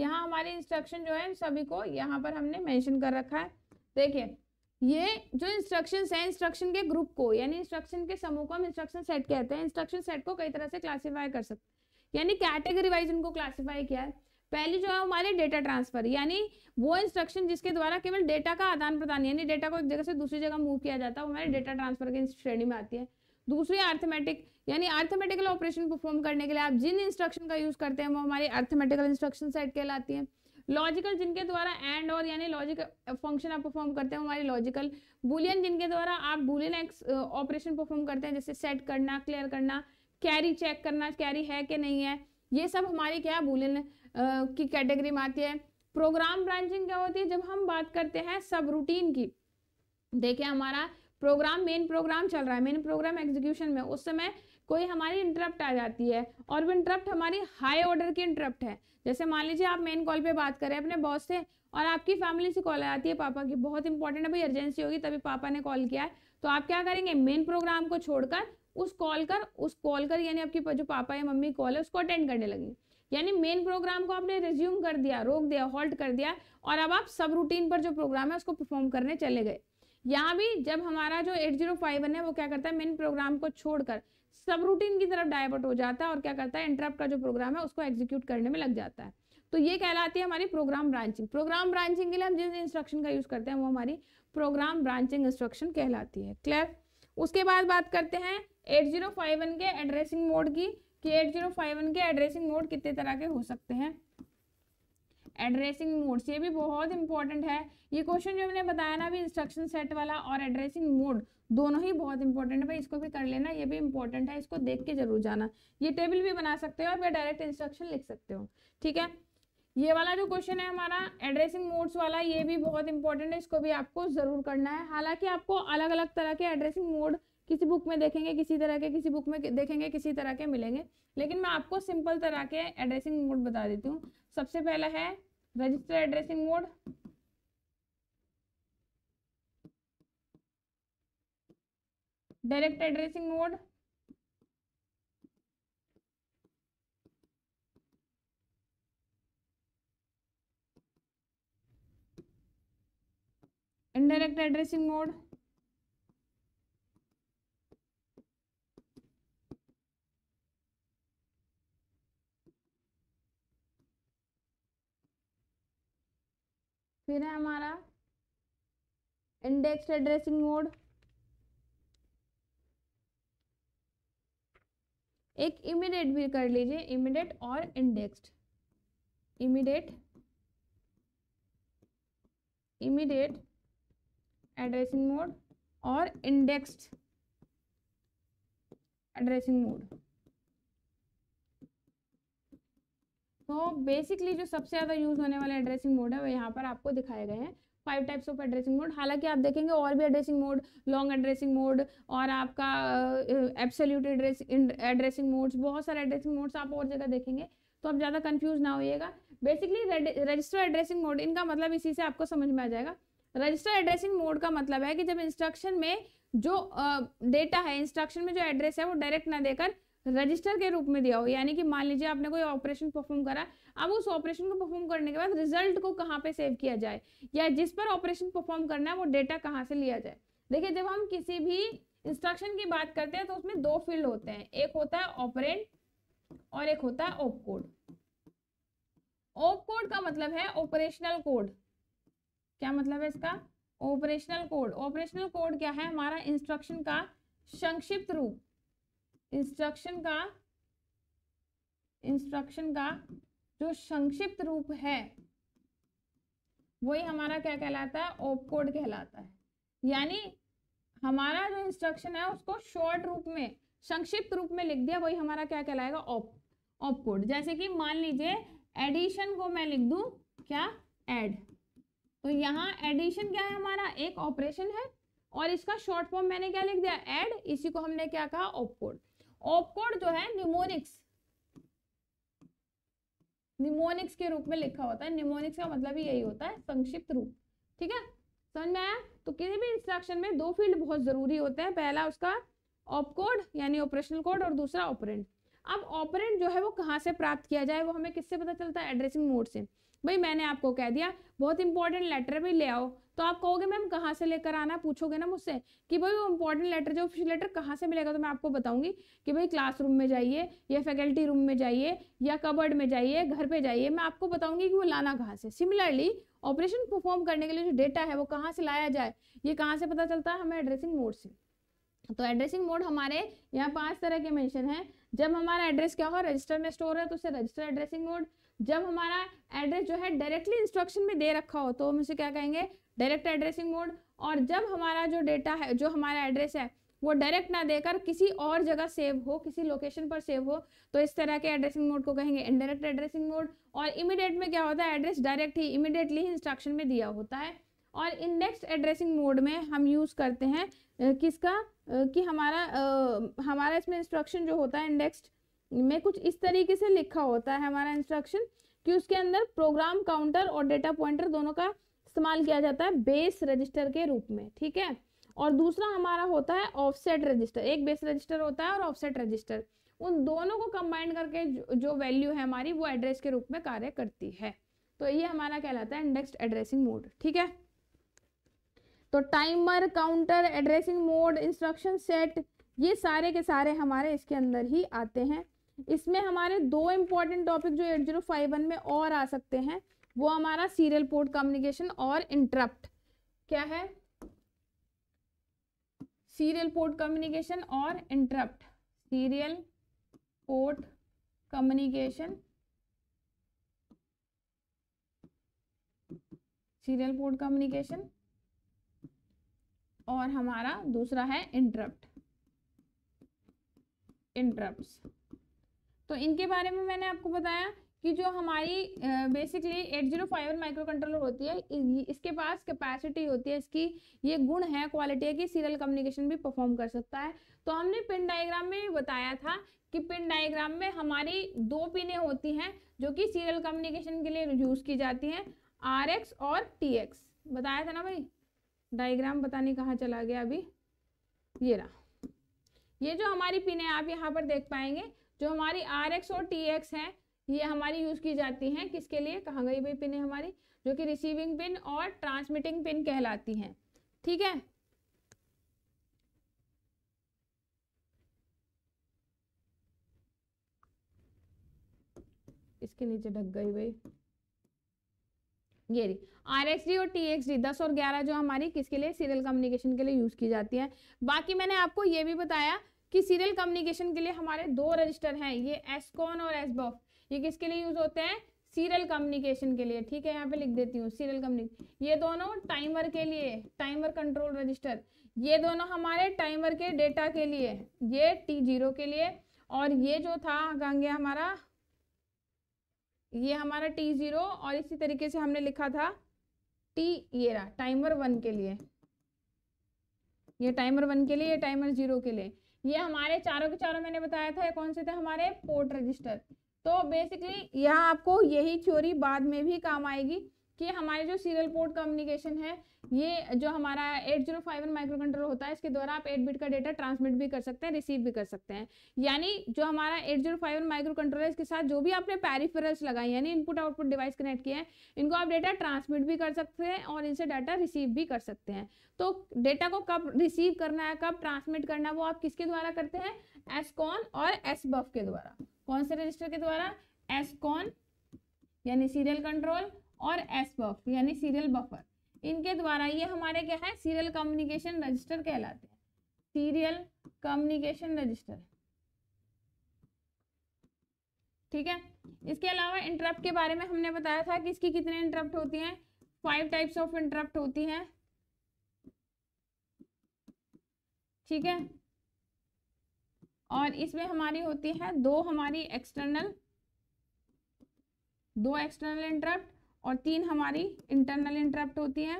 Speaker 1: यहाँ हमारे इंस्ट्रक्शन जो है सभी को यहाँ पर हमने मेंशन कर रखा है देखिए ये जो इंस्ट्रक्शन है इंस्ट्रक्शन के ग्रुप को यानी इंस्ट्रक्शन के समूह को हम इंस्ट्रक्शन सेट कहते हैं इंस्ट्रक्शन सेट को कई तरह से क्लासीफाई कर सकते यानी कैटेगरी वाइज उनको क्लासीफाई किया है पहली जो है हमारे डेटा ट्रांसफर यानी वो इंस्ट्रक्शन जिसके द्वारा केवल डेटा का आदान प्रदान यानी डेटा को एक जगह से दूसरी जगह मूव किया जाता है वो हमारे डेटा ट्रांसफर की श्रेणी में आती है दूसरी आर्थमेटिक यानी अर्थमेटिकल ऑपरेशन परफॉर्म करने के लिए आप जिन इंस्ट्रक्शन का यूज करते हैं वो हमारी अर्थमेटिकल इंस्ट्रक्शन सेट कहलाती है लॉजिकल जिनके द्वारा एंड और यानी लॉजिकल फंक्शन आप परफॉर्म करते हैं हमारी लॉजिकल बुलियन जिनके द्वारा आप बुलियन एक्स ऑपरेशन परफॉर्म करते हैं जैसे सेट करना क्लियर करना कैरी चेक करना कैरी है कि नहीं है ये सब हमारी क्या बुलियन की कैटेगरी में आती है प्रोग्राम ब्रांचिंग क्या होती है जब हम बात करते हैं सब रूटीन की देखिए हमारा प्रोग्राम मेन प्रोग्राम चल रहा है मेन प्रोग्राम एग्जीक्यूशन में उस समय कोई हमारी इंटरप्ट आ जाती है और वो इंटरप्ट हमारी हाई ऑर्डर की इंटरप्ट है जैसे मान लीजिए आप मेन कॉल पे बात करें अपने बॉस से और आपकी फैमिली से कॉल आती है पापा की बहुत इंपॉर्टेंट है भाई अर्जेंसी होगी तभी पापा ने कॉल किया है तो आप क्या करेंगे मेन प्रोग्राम को छोड़कर उस कॉल कर उस कॉल कर यानी आपकी जो पापा या मम्मी कॉल है उसको अटेंड करने लगी यानी मेन प्रोग्राम को आपने रिज्यूम कर दिया रोक दिया हॉल्ट कर दिया और अब आप सब रूटीन पर जो प्रोग्राम है उसको परफॉर्म करने चले गए यहाँ भी जब हमारा जो एट जीरो फाइव वन है वो क्या करता है मेन प्रोग्राम को छोड़कर सब रूटीन की तरफ डाइवर्ट हो जाता है और क्या करता है इंटरप्ट का जो प्रोग्राम है उसको एग्जीक्यूट करने में लग जाता है तो ये कहलाती है हमारी प्रोग्राम ब्रांचिंग प्रोग्राम ब्रांचिंग के लिए हम जिस इंस्ट्रक्शन का यूज करते हैं वो हमारी प्रोग्राम ब्रांचिंग इंस्ट्रक्शन कहलाती है क्लियर उसके बाद बात करते हैं 8051 के एड्रेसिंग मोड की कि 8051 के एड्रेसिंग मोड कितने तरह के हो सकते हैं एड्रेसिंग मोड्स ये भी बहुत इंपॉर्टेंट है ये क्वेश्चन जो हमने बताया ना अभी इंस्ट्रक्शन सेट वाला और एड्रेसिंग मोड दोनों ही बहुत इंपॉर्टेंट है भाई इसको भी कर लेना ये भी इंपॉर्टेंट है इसको देख के जरूर जाना ये टेबल भी बना सकते हो आप या डायरेक्ट इंस्ट्रक्शन लिख सकते हो ठीक है ये वाला जो क्वेश्चन है हमारा एड्रेसिंग मोड्स वाला ये भी बहुत इंपॉर्टेंट है इसको भी आपको जरूर करना है हालांकि आपको अलग अलग तरह के एड्रेसिंग मोड किसी बुक में देखेंगे किसी तरह के किसी बुक में देखेंगे किसी तरह के मिलेंगे लेकिन मैं आपको सिंपल तरह के एड्रेसिंग मोड बता देती हूँ सबसे पहला है register addressing mode direct addressing mode indirect addressing mode फिर है हमारा इंडेक्स एड्रेसिंग मोड एक इमीडिएट भी कर लीजिए इमीडिएट और indexed immediate immediate addressing mode और इंडेक्स्ड एड्रेसिंग मोड तो बेसिकली जो सबसे ज़्यादा यूज़ होने वाला एड्रेसिंग मोड है वो यहाँ पर आपको दिखाए गए हैं five types of addressing mode हालांकि आप देखेंगे और भी addressing mode long addressing mode और आपका एब्सोल्यूट एड्रेस एड्रेसिंग मोड्स बहुत सारे एड्रेसिंग मोड्स आप और जगह देखेंगे तो आप ज़्यादा कन्फ्यूज ना होइएगा बेसिकली रजिस्टर एड्रेसिंग मोड इनका मतलब इसी से आपको समझ में आ जाएगा रजिस्टर एड्रेसिंग मोड का मतलब है कि जब इंस्ट्रक्शन में जो डेटा uh, है इंस्ट्रक्शन में जो एड्रेस है वो डायरेक्ट ना देकर रजिस्टर के रूप में दिया हो यानी कि मान लीजिए आपने कोई ऑपरेशन परफॉर्म करा अब उस ऑपरेशन को परफॉर्म करने के बाद रिजल्ट को कहाँ पे सेव किया जाए या जिस पर ऑपरेशन परफॉर्म करना है वो डेटा कहाँ से लिया जाए देखिए जब हम किसी भी इंस्ट्रक्शन की बात करते हैं तो उसमें दो फील्ड होते हैं एक होता है ऑपरेंट और एक होता है ओप कोड ओप कोड का मतलब है ऑपरेशनल कोड क्या मतलब है इसका ऑपरेशनल कोड ऑपरेशनल कोड क्या है हमारा इंस्ट्रक्शन का संक्षिप्त रूप इंस्ट्रक्शन का इंस्ट्रक्शन का जो संक्षिप्त रूप है वही हमारा क्या कहलाता है ओपकोड कहलाता है यानी हमारा जो इंस्ट्रक्शन है उसको शॉर्ट रूप में संक्षिप्त रूप में लिख दिया वही हमारा क्या कहलाएगा ऑप ऑप कोड जैसे कि मान लीजिए एडिशन को मैं लिख दूं क्या एड तो यहाँ एडिशन क्या है हमारा एक ऑपरेशन है और इसका शॉर्ट फॉर्म मैंने क्या लिख दिया एड इसी को हमने क्या कहा ऑप कोड ऑपकोड जो है निमोनिक्स निमोनिक्स के रूप में लिखा होता है निमोनिक्स का मतलब ही यही होता है संक्षिप्त रूप ठीक है समझ में आया तो किसी भी इंस्ट्रक्शन में दो फील्ड बहुत जरूरी होते हैं पहला उसका ऑपकोड यानी ऑपरेशनल कोड और दूसरा ऑपरेंट अब ऑपरेंट जो है वो कहाँ से प्राप्त किया जाए वो हमें किससे पता चलता है एड्रेसिंग मोड से भाई मैंने आपको कह दिया बहुत इंपॉर्टेंट लेटर भी ले आओ तो आप कहोगे मैम कहाँ से लेकर आना है पूछोगे ना मुझसे कि भाई वो इंपॉर्टेंट लेटर जो ऑफिशियल लेटर कहाँ से मिलेगा तो मैं आपको बताऊंगी कि भाई क्लासरूम में जाइए या फैकल्टी रूम में जाइए या कबर्ड में जाइए घर पे जाइए मैं आपको बताऊंगी कि वो लाना कहाँ से सिमिलरली ऑपरेशन परफॉर्म करने के लिए जो डेटा है वो कहाँ से लाया जाए ये कहाँ से पता चलता है हमें एड्रेसिंग मोड से तो एड्रेसिंग मोड हमारे यहाँ पाँच तरह के मैंशन हैं जब हमारा एड्रेस क्या हो रजिस्टर में स्टोर है तो उसे रजिस्टर एड्रेसिंग मोड जब हमारा एड्रेस जो है डायरेक्टली इंस्ट्रक्शन में दे रखा हो तो हम उसे क्या कहेंगे डायरेक्ट एड्रेसिंग मोड और जब हमारा जो डेटा है जो हमारा एड्रेस है वो डायरेक्ट ना देकर किसी और जगह सेव हो किसी लोकेशन पर सेव हो तो इस तरह के एड्रेसिंग मोड को कहेंगे इनडायरेक्ट एड्रेसिंग मोड और इमीडिएट में क्या होता है एड्रेस डायरेक्ट ही इमीडिएटली ही इंस्ट्रक्शन में दिया होता है और इंडेक्स एड्रेसिंग मोड में हम यूज़ करते हैं किसका कि हमारा हमारा इसमें इंस्ट्रक्शन जो होता है इंडेक्सड में कुछ इस तरीके से लिखा होता है हमारा इंस्ट्रक्शन कि उसके अंदर प्रोग्राम काउंटर और डेटा पॉइंटर दोनों का इस्तेमाल किया जाता है बेस रजिस्टर के रूप में ठीक है और दूसरा हमारा होता है ऑफसेट रजिस्टर एक बेस रजिस्टर होता है और ऑफसेट रजिस्टर उन दोनों को कंबाइन करके जो वैल्यू है हमारी वो एड्रेस के रूप में कार्य करती है तो ये हमारा कहलाता है इंडेक्स एड्रेसिंग मोड ठीक है तो timer counter addressing mode instruction set ये सारे के सारे हमारे इसके अंदर ही आते हैं इसमें हमारे दो इम्पॉर्टेंट टॉपिक जो एट जीरो फाइव वन में और आ सकते हैं वो हमारा सीरियल पोर्ट कम्युनिकेशन और इंटरप्ट क्या है सीरियल पोर्ट कम्युनिकेशन और interrupt serial port communication serial port communication और हमारा दूसरा है इंटरप्ट इंटरप्ट तो इनके बारे में मैंने आपको बताया कि जो हमारी basically eight zero five micro controller होती है इसके पास कैपेसिटी होती है इसकी ये गुण है क्वालिटी है कि सीरियल कम्युनिकेशन भी परफॉर्म कर सकता है तो हमने पिन डायग्राम में बताया था कि पिन डायग्राम में हमारी दो पिनें होती हैं जो कि सीरियल कम्युनिकेशन के लिए यूज़ की जाती हैं आर और टी बताया था ना भाई डायग्राम बताने नहीं कहाँ चला गया अभी ये रहा ये जो हमारी पिनें आप यहाँ पर देख पाएंगे जो हमारी आर एक्स और टी एक्स है ये हमारी यूज की जाती हैं किसके लिए कहा गई भाई पिन है हमारी जो कि रिसीविंग पिन और ट्रांसमिटिंग पिन कहलाती हैं ठीक है इसके नीचे ढक गई भाई ये आर एक्स डी और टी एक्स डी दस और ग्यारह जो हमारी किसके लिए सीरियल कम्युनिकेशन के लिए यूज की जाती है बाकी मैंने आपको ये भी बताया कि सीरियल कम्युनिकेशन के लिए हमारे दो रजिस्टर हैं ये एसकॉन और एसबॉफ ये किसके लिए यूज होते हैं सीरियल कम्युनिकेशन के लिए ठीक है यहाँ पे लिख देती हूँ सीरियल कम्युनिकेशन ये दोनों टाइमर के लिए टाइमर कंट्रोल रजिस्टर ये दोनों हमारे टाइमर के डेटा के लिए ये टी जीरो के लिए और ये जो था गंगे हमारा ये हमारा टी जीरो और इसी तरीके से हमने लिखा था टी ये टाइमर वन के लिए ये टाइमर वन के लिए ये टाइमर जीरो के लिए ये हमारे चारों के चारों मैंने बताया था कौन से थे हमारे पोर्ट रजिस्टर तो बेसिकली यहाँ आपको यही थ्योरी बाद में भी काम आएगी कि हमारे जो सीरियल पोर्ट कम्युनिकेशन है ये जो हमारा 8051 जीरो माइक्रो कंट्रोल होता है इसके द्वारा आप 8 बिट का डाटा ट्रांसमिट भी कर सकते हैं रिसीव भी कर सकते हैं यानी जो हमारा 8051 जीरो माइक्रो कंट्रोल है इसके साथ जो भी आपने पैरिफेरल्स लगाए यानी इनपुट आउटपुट डिवाइस कनेक्ट किए हैं इनको आप डेटा ट्रांसमिट भी कर सकते हैं और इनसे डाटा रिसीव भी कर सकते हैं तो डेटा को कब रिसीव करना है कब ट्रांसमिट करना है वो आप किसके द्वारा करते हैं एसकॉन और एस के द्वारा कौन से रजिस्टर के द्वारा एसकॉन यानी सीरियल कंट्रोल और एस बफ यानी सीरियल बफर इनके द्वारा ये हमारे क्या है सीरियल कम्युनिकेशन रजिस्टर कहलाते हैं सीरियल कम्युनिकेशन रजिस्टर ठीक है इसके अलावा इंटरप्ट के बारे में हमने बताया था कि इसकी कितने इंटरप्ट होती हैं फाइव टाइप्स ऑफ इंटरप्ट होती हैं ठीक है और इसमें हमारी होती है दो हमारी एक्सटर्नल दो एक्सटर्नल इंटरप्ट और तीन हमारी इंटरनल इंटरप्ट होती है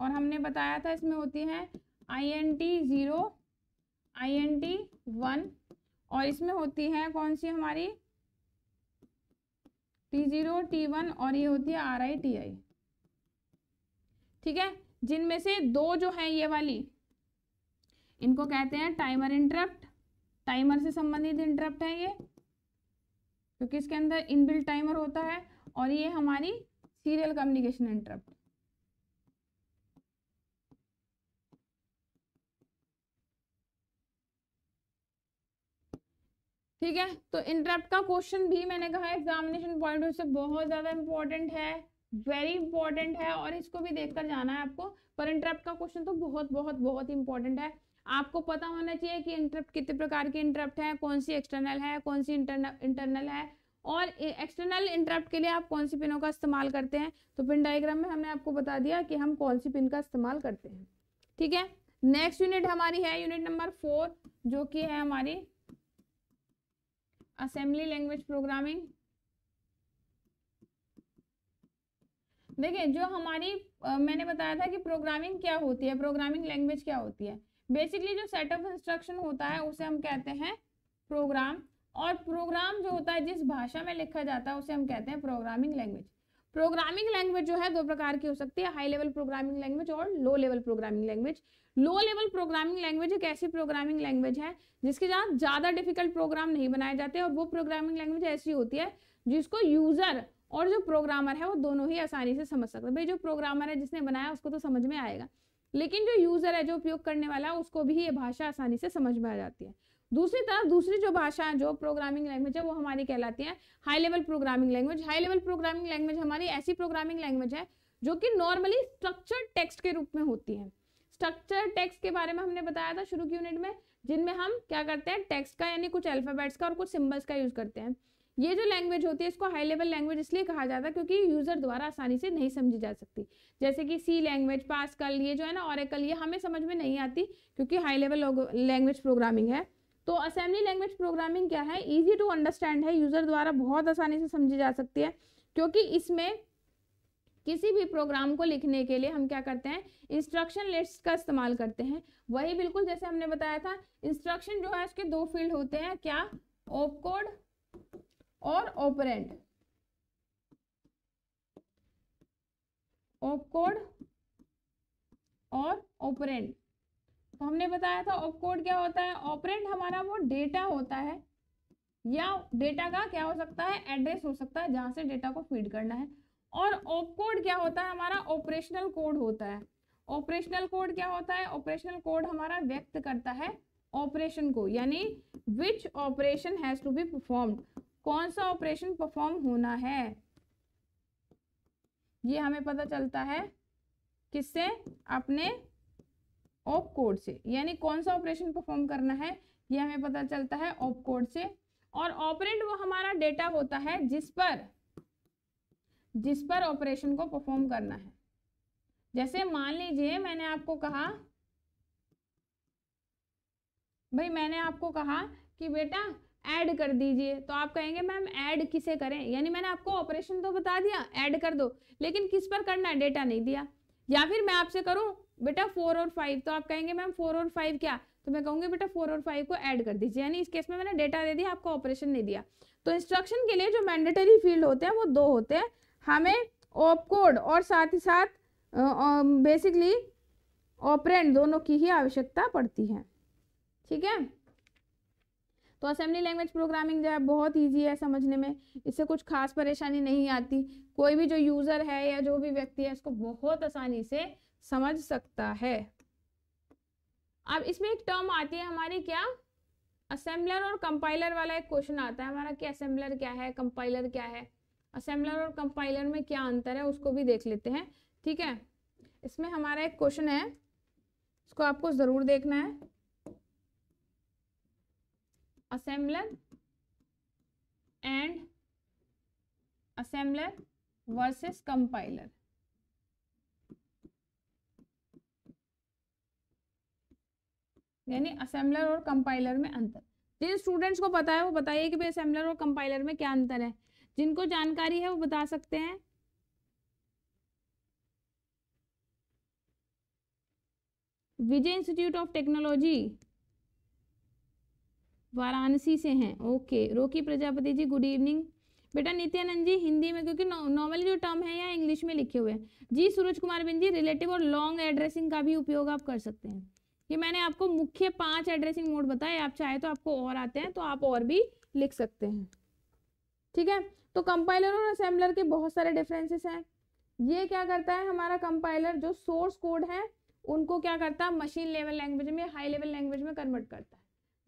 Speaker 1: और हमने बताया था इसमें होती है I N T zero I N T one और इसमें होती है कौन सी हमारी टी ज़ीरो टी वन और ये होती है आर आई टी आई ठीक है जिनमें से दो जो है ये वाली इनको कहते हैं टाइमर इंटरप्ट टाइमर से संबंधित इंटरप्ट है ये क्योंकि इसके अंदर इनबिल्ट टाइमर होता है और ये हमारी सीरियल कम्युनिकेशन इंटरप्ट ठीक है तो इंटरप्ट का क्वेश्चन भी मैंने कहा एग्जामिनेशन पॉइंट से बहुत ज़्यादा इंपॉर्टेंट है वेरी इंपॉर्टेंट है और इसको भी देखकर जाना है आपको पर इंटरप्ट का क्वेश्चन तो बहुत बहुत बहुत इंपॉर्टेंट है आपको पता होना चाहिए कि इंटरप्ट कितने प्रकार की इंटरप्ट है कौन सी एक्सटर्नल है कौन सी इंटरनल है और एक्सटर्नल इंटरप्ट के लिए आप कौन सी पिनों का इस्तेमाल करते हैं तो पिन डायग्राम में हमने आपको बता दिया कि हम कौन सी पिन का इस्तेमाल करते हैं ठीक है नेक्स्ट यूनिट हमारी है यूनिट नंबर फोर जो कि है हमारी असेंबली लैंग्वेज प्रोग्रामिंग देखिए जो हमारी आ, मैंने बताया था कि प्रोग्रामिंग क्या होती है प्रोग्रामिंग लैंग्वेज क्या होती है बेसिकली जो सेट ऑफ इंस्ट्रक्शन होता है उसे हम कहते हैं प्रोग्राम और प्रोग्राम जो होता है जिस भाषा में लिखा जाता है उसे हम कहते हैं प्रोग्रामिंग लैंग्वेज प्रोग्रामिंग लैंग्वेज जो है दो प्रकार की हो सकती है हाई लेवल प्रोग्रामिंग लैंग्वेज और low level programming language low level programming language एक ऐसी प्रोग्रामिंग लैंग्वेज है जिसके जहाँ ज़्यादा डिफिकल्ट प्रोग्राम नहीं बनाए जाते और वो प्रोग्रामिंग लैंग्वेज ऐसी होती है जिसको यूज़र और जो प्रोग्रामर है वो दोनों ही आसानी से समझ सकते हैं भाई जो प्रोग्रामर है जिसने बनाया उसको तो समझ में आएगा लेकिन जो यूज़र है जो उपयोग करने वाला उसको भी ये भाषा आसानी से समझ में आ जाती है दूसरी तरफ दूसरी जो भाषा जो प्रोग्रामिंग लैंग्वेज है वो हमारी कहलाती है high level programming language high level programming language हमारी ऐसी प्रोग्रामिंग लैंग्वेज है जो कि नॉर्मली स्ट्रक्चर टेक्स्ट के रूप में होती है स्ट्रक्चर टेक्स्ट के बारे में हमने बताया था शुरू की यूनिट में जिनमें हम क्या करते हैं टेक्स्ट का यानी कुछ अल्फ़ाबेट्स का और कुछ सिम्बल्स का यूज़ करते हैं ये जो लैंग्वेज होती है इसको हाई लेवल लैंग्वेज इसलिए कहा जाता है क्योंकि यूज़र द्वारा आसानी से नहीं समझी जा सकती जैसे कि सी लैंग्वेज पास कर लिए जो है ना ऑरेकल ये हमें समझ में नहीं आती क्योंकि हाई लेवल लैंग्वेज प्रोग्रामिंग है तो असेंबली लैंग्वेज प्रोग्रामिंग क्या है ईजी टू अंडरस्टैंड है यूज़र द्वारा बहुत आसानी से समझी जा सकती है क्योंकि इसमें किसी भी प्रोग्राम को लिखने के लिए हम क्या करते हैं इंस्ट्रक्शन लिस्ट का इस्तेमाल करते हैं वही बिल्कुल जैसे हमने बताया था इंस्ट्रक्शन जो है उसके दो फील्ड होते हैं क्या ओप कोड और ऑपरेंड ऑप कोड और ऑपरेंड तो हमने बताया था ऑप कोड क्या होता है ऑपरेंड हमारा वो डेटा होता है या डेटा का क्या हो सकता है एड्रेस हो सकता है जहां से डेटा को फीड करना है और ऑप कोड क्या होता है हमारा ऑपरेशनल कोड होता है ऑपरेशनल कोड क्या होता है ऑपरेशनल कोड हमारा व्यक्त करता है ऑपरेशन को यानी which operation has to be performed कौन सा ऑपरेशन परफॉर्म होना है ये हमें पता चलता है किससे अपने ऑप कोड से यानी कौन सा ऑपरेशन परफॉर्म करना है ये हमें पता चलता है ऑप कोड से और ऑपरेंट वो हमारा डेटा होता है जिस पर जिस पर ऑपरेशन को परफॉर्म करना है जैसे मान लीजिए मैंने आपको कहा भाई मैंने आपको कहा कि बेटा ऐड कर दीजिए तो आप कहेंगे मैम ऐड किसे करें यानी मैंने आपको ऑपरेशन तो बता दिया ऐड कर दो लेकिन किस पर करना है डेटा नहीं दिया या फिर मैं आपसे करूं बेटा फोर और फाइव तो आप कहेंगे मैम फोर और फाइव क्या तो मैं कहूंगी बेटा फोर और फाइव को ऐड कर दीजिए यानी इस केस में मैंने डेटा दे दिया आपको ऑपरेशन नहीं दिया तो इंस्ट्रक्शन के लिए जो मैंडेटरी फील्ड होते हैं वो दो होते हैं हमें ऑप कोड और साथ ही साथ बेसिकली ऑपरेंट दोनों की ही आवश्यकता पड़ती है ठीक है तो असेंबली लैंग्वेज प्रोग्रामिंग जो है बहुत ईजी है समझने में इससे कुछ खास परेशानी नहीं आती कोई भी जो यूज़र है या जो भी व्यक्ति है इसको बहुत आसानी से समझ सकता है अब इसमें एक टर्म आती है हमारी क्या असेंबलर और कंपाइलर वाला एक क्वेश्चन आता है हमारा कि असेंबलर क्या है कंपाइलर क्या है असेंबलर और कंपाइलर में क्या अंतर है उसको भी देख लेते हैं ठीक है इसमें हमारा एक क्वेश्चन है इसको आपको ज़रूर देखना है assembler and assembler versus compiler यानी असेंबलर और कंपाइलर में अंतर जिन स्टूडेंट्स को पता है वो बताइए कि भाई असेंबलर और कंपाइलर में क्या अंतर है जिनको जानकारी है वो बता सकते हैं Vijay institute of technology Varanasi से हैं ओके रोकी प्रजापति जी गुड इवनिंग बेटा नित्यानंद जी हिंदी में क्योंकि नॉर्मली जो टर्म है यहाँ इंग्लिश में लिखे हुए हैं जी सूरज कुमार बिन जी रिलेटिव और लॉन्ग एड्रेसिंग का भी उपयोग आप कर सकते हैं ये मैंने आपको मुख्य पांच एड्रेसिंग मोड बताए आप चाहे तो आपको और आते हैं तो आप और भी लिख सकते हैं ठीक है तो कंपाइलर और असेंबलर के बहुत सारे डिफरेंसेस हैं ये क्या करता है हमारा कंपाइलर जो सोर्स कोड है उनको क्या करता है मशीन लेवल लैंग्वेज में हाई लेवल लैंग्वेज में कन्वर्ट करता है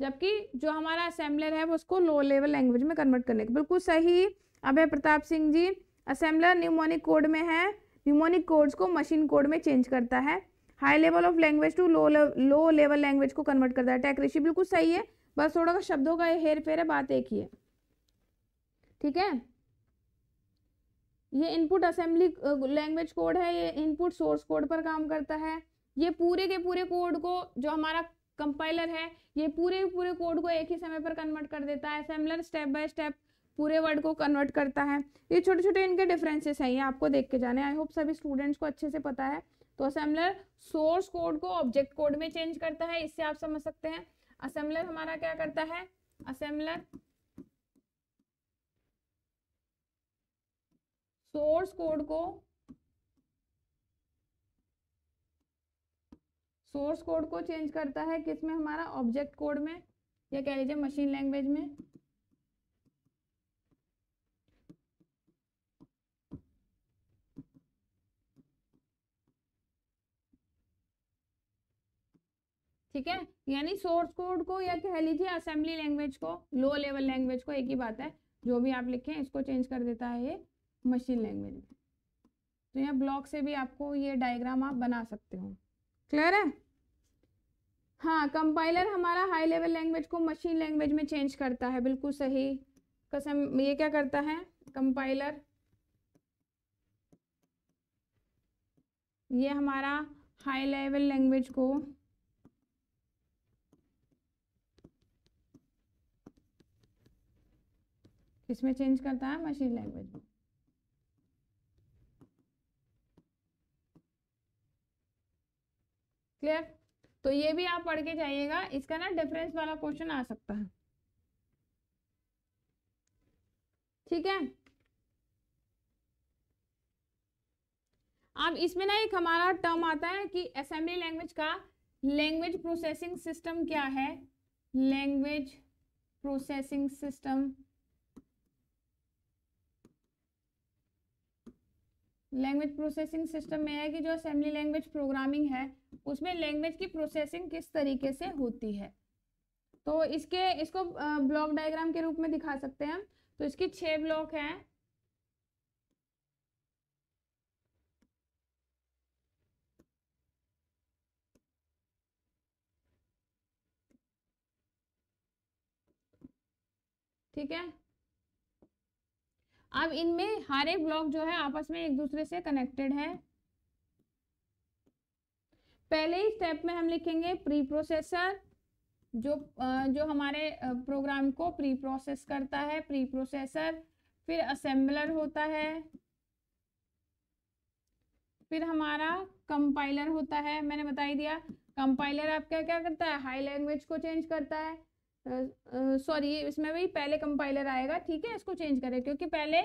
Speaker 1: जबकि जो हमारा असेंबलर है वो उसको लो लेवल लैंग्वेज में कन्वर्ट करने का बिल्कुल सही Abhay Pratap Singh ji assembler mnemonic code में है न्यूमोनिक कोड्स को मशीन कोड में चेंज करता है high level of language to low low level language को कन्वर्ट करता है टैक ऋषि बिल्कुल सही है बस थोड़ा का शब्दों का हेर फेर है बात एक ही है ठीक है ये इनपुट असेंबली लैंग्वेज कोड है ये इनपुट सोर्स कोड पर काम करता है ये पूरे के पूरे कोड को जो हमारा कंपाइलर है ये पूरे पूरे कोड को एक ही समय पर कन्वर्ट कर देता है असेंबलर स्टेप बाय स्टेप पूरे वर्ड को कन्वर्ट करता है ये छोटे छोटे इनके डिफरेंसेस हैं ये आपको देख के जाने आई होप सभी स्टूडेंट्स को अच्छे से पता है तो असेंबलर सोर्स कोड को ऑब्जेक्ट कोड में चेंज करता है इससे आप समझ सकते हैं असेंबलर हमारा क्या करता है असेंबलर सोर्स कोड को सोर्स कोड को चेंज करता है किस में हमारा ऑब्जेक्ट कोड में या कह लीजिए मशीन लैंग्वेज में ठीक है यानी सोर्स कोड को या कह लीजिए असेंबली लैंग्वेज को लो लेवल लैंग्वेज को एक ही बात है जो भी आप लिखें इसको चेंज कर देता है ये मशीन लैंग्वेज में तो यहाँ ब्लॉक से भी आपको ये डायग्राम आप बना सकते हो क्लियर है हाँ कंपाइलर हमारा हाई लेवल लैंग्वेज को मशीन लैंग्वेज में चेंज करता है बिल्कुल सही कसम ये क्या करता है कंपाइलर ये हमारा हाई लेवल लैंग्वेज को किसमें चेंज करता है मशीन लैंग्वेज में क्लियर तो ये भी आप पढ़ के जाइएगा इसका ना डिफरेंस वाला क्वेश्चन आ सकता है ठीक है अब इसमें ना एक हमारा टर्म आता है कि असेंबली लैंग्वेज का लैंग्वेज प्रोसेसिंग सिस्टम क्या है language processing system language processing system में है कि जो असेंबली लैंग्वेज प्रोग्रामिंग है उसमें लैंग्वेज की प्रोसेसिंग किस तरीके से होती है तो इसके इसको ब्लॉक डायग्राम के रूप में दिखा सकते हैं हम तो इसकी छः ब्लॉक हैं ठीक है अब इनमें हर एक ब्लॉक जो है आपस में एक दूसरे से कनेक्टेड है पहले ही स्टेप में हम लिखेंगे प्री प्रोसेसर जो जो हमारे प्रोग्राम को प्री प्रोसेस करता है प्री प्रोसेसर फिर असेंबलर होता है फिर हमारा कंपाइलर होता है मैंने बताई दिया कंपाइलर आप क्या क्या करता है हाई लैंग्वेज को चेंज करता है सॉरी इसमें भी पहले कंपाइलर आएगा ठीक है इसको चेंज करें क्योंकि पहले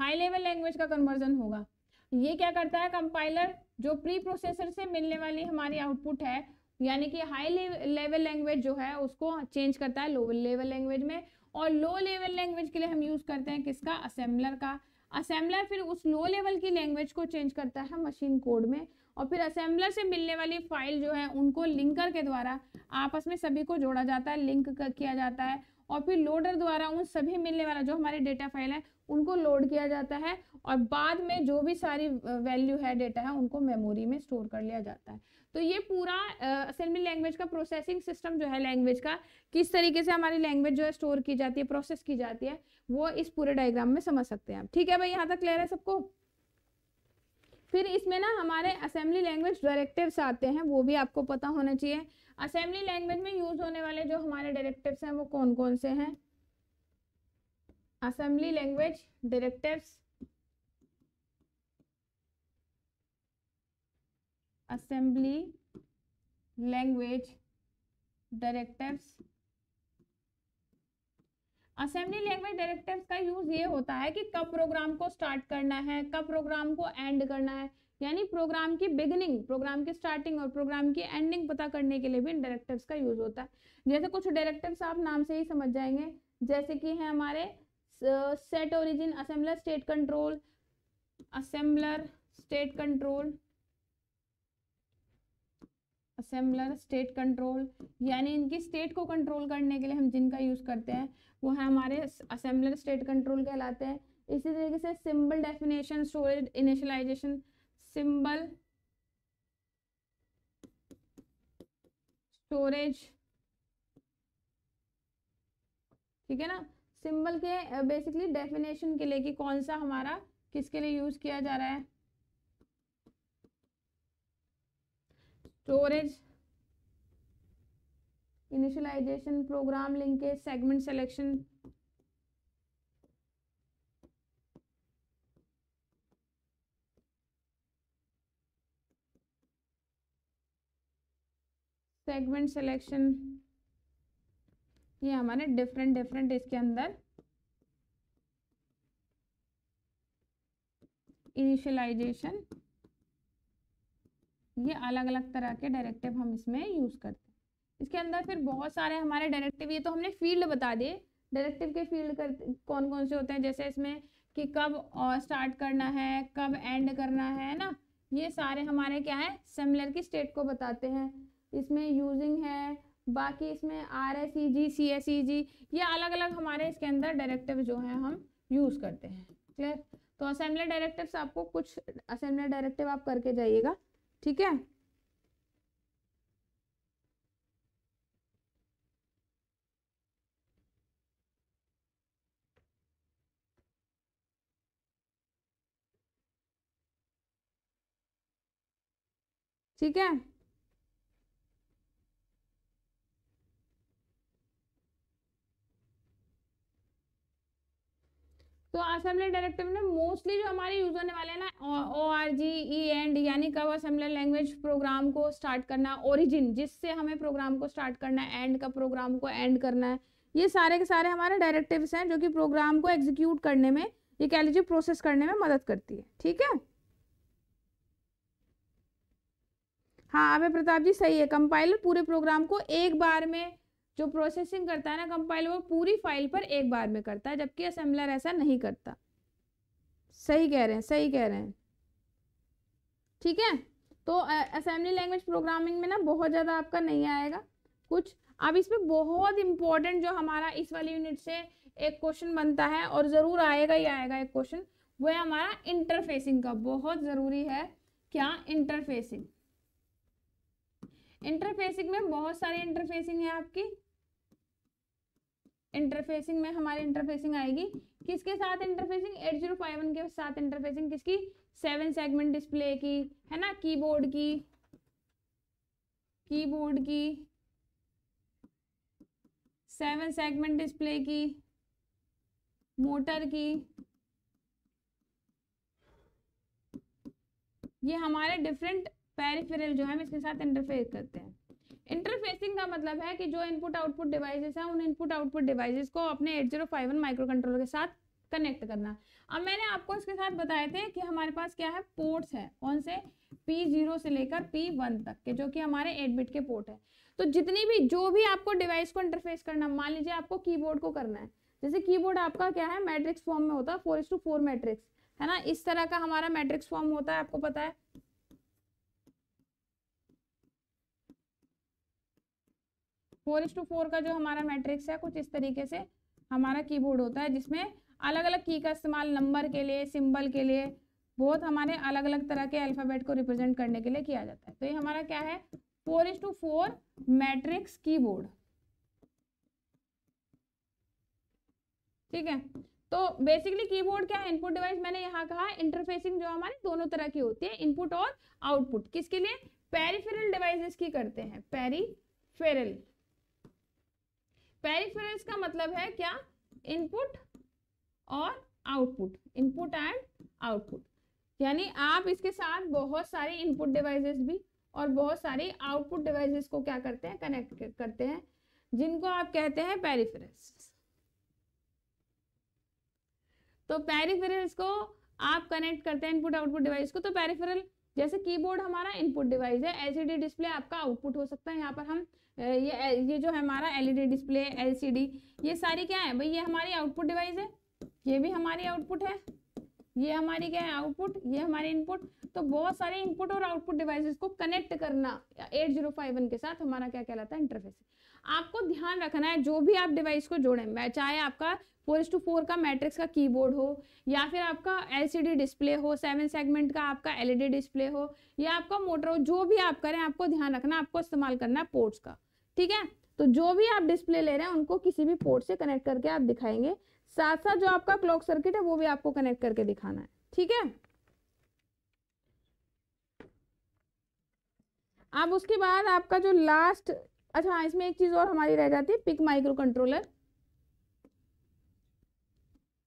Speaker 1: हाई लेवल लैंग्वेज का कन्वर्जन होगा ये क्या करता है कंपाइलर जो प्री प्रोसेसर से मिलने वाली हमारी आउटपुट है यानी कि हाई लेवल लैंग्वेज जो है उसको चेंज करता है लो लेवल लैंग्वेज में और लो लेवल लैंग्वेज के लिए हम यूज़ करते हैं किसका असेंबलर का असेंबलर फिर उस लो लेवल की लैंग्वेज को चेंज करता है मशीन कोड में और फिर असेंबलर से मिलने वाली फाइल जो है उनको लिंकर के द्वारा आपस में सभी को जोड़ा जाता है लिंक किया जाता है और फिर लोडर द्वारा उन सभी मिलने वाला जो हमारे डेटा फाइल है उनको लोड किया जाता है और बाद में जो भी सारी वैल्यू है डेटा है उनको मेमोरी में स्टोर कर लिया जाता है तो ये पूरा असेंबली लैंग्वेज का प्रोसेसिंग सिस्टम जो है लैंग्वेज का किस तरीके से हमारी लैंग्वेज जो है स्टोर की जाती है प्रोसेस की जाती है वो इस पूरे डायग्राम में समझ सकते हैं आप ठीक है भाई यहाँ तक क्लियर है सबको फिर इसमें ना हमारे असेंबली लैंग्वेज डायरेक्टिव्स आते हैं वो भी आपको पता होना चाहिए असेंबली लैंग्वेज में यूज होने वाले जो हमारे डायरेक्टिव्स हैं वो कौन कौन से हैं assembly language directives assembly language directives assembly language directives का यूज ये होता है कि कब प्रोग्राम को स्टार्ट करना है कब प्रोग्राम को एंड करना है यानी प्रोग्राम की बिगनिंग प्रोग्राम की स्टार्टिंग और प्रोग्राम की एंडिंग पता करने के लिए भी इन डायरेक्टिव्स का यूज होता है जैसे कुछ डायरेक्टिव्स आप नाम से ही समझ जाएंगे जैसे कि है हमारे set origin assembler state control assembler state control assembler state control यानी इनकी स्टेट को कंट्रोल करने के लिए हम जिनका यूज करते हैं वो है हमारे असेंबलर स्टेट कंट्रोल कहलाते हैं इसी तरीके से symbol definition storage initialization symbol storage ठीक है ना सिंबल के बेसिकली uh, डेफिनेशन के लिए कि कौन सा हमारा किसके लिए यूज किया जा रहा है storage initialization program linkage segment selection segment selection ये हमारे डिफरेंट डिफरेंट इसके अंदर इनिशियलाइजेशन ये अलग अलग तरह के डायरेक्टिव हम इसमें यूज़ करते हैं इसके अंदर फिर बहुत सारे हमारे डायरेक्टिव ये तो हमने फील्ड बता दिए डायरेक्टिव के फील्ड कर कौन कौन से होते हैं जैसे इसमें कि कब स्टार्ट करना है कब एंड करना है ना ये सारे हमारे क्या है सिमिलर की स्टेट को बताते हैं इसमें यूजिंग है बाकी इसमें R S E G C S E G ये अलग अलग हमारे इसके अंदर डायरेक्टिव जो है हम यूज़ करते हैं क्लियर तो असेंबलर डायरेक्टिव्स आपको कुछ असेंबलर डायरेक्टिव आप करके जाइएगा ठीक है ठीक है तो असेंबली डायरेक्टिव में मोस्टली जो हमारे यूज होने वाले हैं ना ओ आर जी ई एंड यानी कब असेंबली लैंग्वेज प्रोग्राम को स्टार्ट करना ओरिजिन जिससे हमें प्रोग्राम को स्टार्ट करना है एंड का प्रोग्राम को एंड करना है ये सारे के सारे हमारे डायरेक्टिव्स हैं जो कि प्रोग्राम को एग्जीक्यूट करने में ये कह लीजिए प्रोसेस करने में मदद करती है ठीक है हाँ अबे प्रताप जी सही है कंपाइलर पूरे प्रोग्राम को एक बार में जो प्रोसेसिंग करता है ना कंपाइलर वो पूरी फाइल पर एक बार में करता है जबकि असेंबलर ऐसा नहीं करता सही कह रहे हैं सही कह रहे हैं ठीक है तो असेंबली लैंग्वेज प्रोग्रामिंग में ना बहुत ज़्यादा आपका नहीं आएगा कुछ अब इसमें बहुत इंपॉर्टेंट जो हमारा इस वाली यूनिट से एक क्वेश्चन बनता है और ज़रूर आएगा ही आएगा एक क्वेश्चन वो है हमारा इंटरफेसिंग का बहुत ज़रूरी है क्या इंटरफेसिंग इंटरफेसिंग में बहुत सारी इंटरफेसिंग है आपकी इंटरफेसिंग में हमारी इंटरफेसिंग आएगी किसके साथ interfacing eight zero five one के साथ इंटरफेसिंग किसकी सेवन सेगमेंट डिस्प्ले की है ना कीबोर्ड की कीबोर्ड की सेवन सेगमेंट डिस्प्ले की मोटर की ये हमारे डिफरेंट पेरिफेरल जो है हम इसके साथ इंटरफेस करते हैं इंटरफेसिंग का मतलब है कि जो इनपुट आउटपुट डिवाइसेस हैं उन इनपुट आउटपुट डिवाइसेस को अपने 8051 माइक्रो कंट्रोलर के साथ कनेक्ट करना अब मैंने आपको इसके साथ बताए थे कि हमारे पास क्या है पोर्ट्स है कौन से पी जीरो से लेकर पी वन तक के जो कि हमारे एट बिट के पोर्ट है तो जितनी भी जो भी आपको डिवाइस को इंटरफेस करना मान लीजिए आपको कीबोर्ड को करना है जैसे कीबोर्ड आपका क्या है मैट्रिक्स फॉर्म में होता है फोर इस टू फोर मैट्रिक्स है ना इस तरह का हमारा मैट्रिक्स फॉर्म होता है आपको पता है फोर इस टू फोर का जो हमारा मैट्रिक्स है कुछ इस तरीके से हमारा कीबोर्ड होता है जिसमें अलग अलग की का इस्तेमाल नंबर के लिए सिंबल के लिए बहुत हमारे अलग अलग तरह के अल्फ़ाबेट को रिप्रेजेंट करने के लिए किया जाता है तो ये हमारा क्या है four is to four matrix keyboard ठीक है तो बेसिकली कीबोर्ड क्या है इनपुट डिवाइस मैंने यहाँ कहा इंटरफेसिंग जो हमारी दोनों तरह की होती है इनपुट और आउटपुट किसके लिए पेरीफेरल डिवाइसेस की करते हैं पेरीफेरल पेरिफेरल्स का मतलब है क्या इनपुट और आउटपुट इनपुट एंड आउटपुट यानी आप इसके साथ बहुत सारे इनपुट डिवाइसेस भी और बहुत सारी आउटपुट डिवाइसेस को क्या करते हैं कनेक्ट करते हैं जिनको आप कहते हैं पेरिफेरल्स तो पेरिफेरल्स को आप कनेक्ट करते हैं इनपुट आउटपुट डिवाइस को तो पेरिफेरल जैसे कीबोर्ड हमारा इनपुट डिवाइस है एलसीडी डिस्प्ले आपका आउटपुट हो सकता है यहाँ पर हम ये ये जो है हमारा एलईडी डिस्प्ले एलसीडी ये सारी क्या है भाई ये हमारी आउटपुट डिवाइस है ये भी हमारी आउटपुट है ये हमारी क्या है आउटपुट ये हमारे इनपुट तो बहुत सारे इनपुट और आउटपुट डिवाइसेस को कनेक्ट करना 8051 के साथ हमारा क्या कहलाता है इंटरफेस आपको ध्यान रखना है जो भी आप डिवाइस को जोड़ें चाहे आपका फोर टू फोर का मैट्रिक्स का कीबोर्ड हो या फिर आपका एलसीडी डिस्प्ले हो सेवन सेगमेंट का आपका एलईडी डिस्प्ले e हो या आपका मोटर हो जो भी आप करें आपको ध्यान रखना आपको इस्तेमाल करना है पोर्ट्स का ठीक है तो जो भी आप डिस्प्ले ले रहे हैं उनको किसी भी पोर्ट से कनेक्ट करके आप दिखाएंगे साथ साथ जो आपका क्लॉक सर्किट है वो भी आपको कनेक्ट करके दिखाना है ठीक है अब उसके बाद आपका जो लास्ट अच्छा हाँ इसमें एक चीज और हमारी रह जाती है PIC microcontroller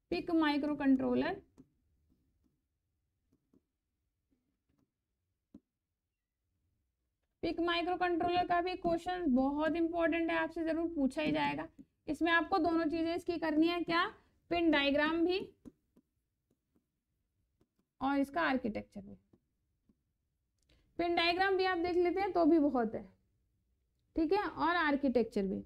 Speaker 1: PIC microcontroller PIC microcontroller का भी क्वेश्चन बहुत इंपॉर्टेंट है आपसे जरूर पूछा ही जाएगा इसमें आपको दोनों चीजें इसकी करनी है क्या पिन डायग्राम भी और इसका आर्किटेक्चर भी पिन डायग्राम भी आप देख लेते हैं तो भी बहुत है ठीक है और आर्किटेक्चर भी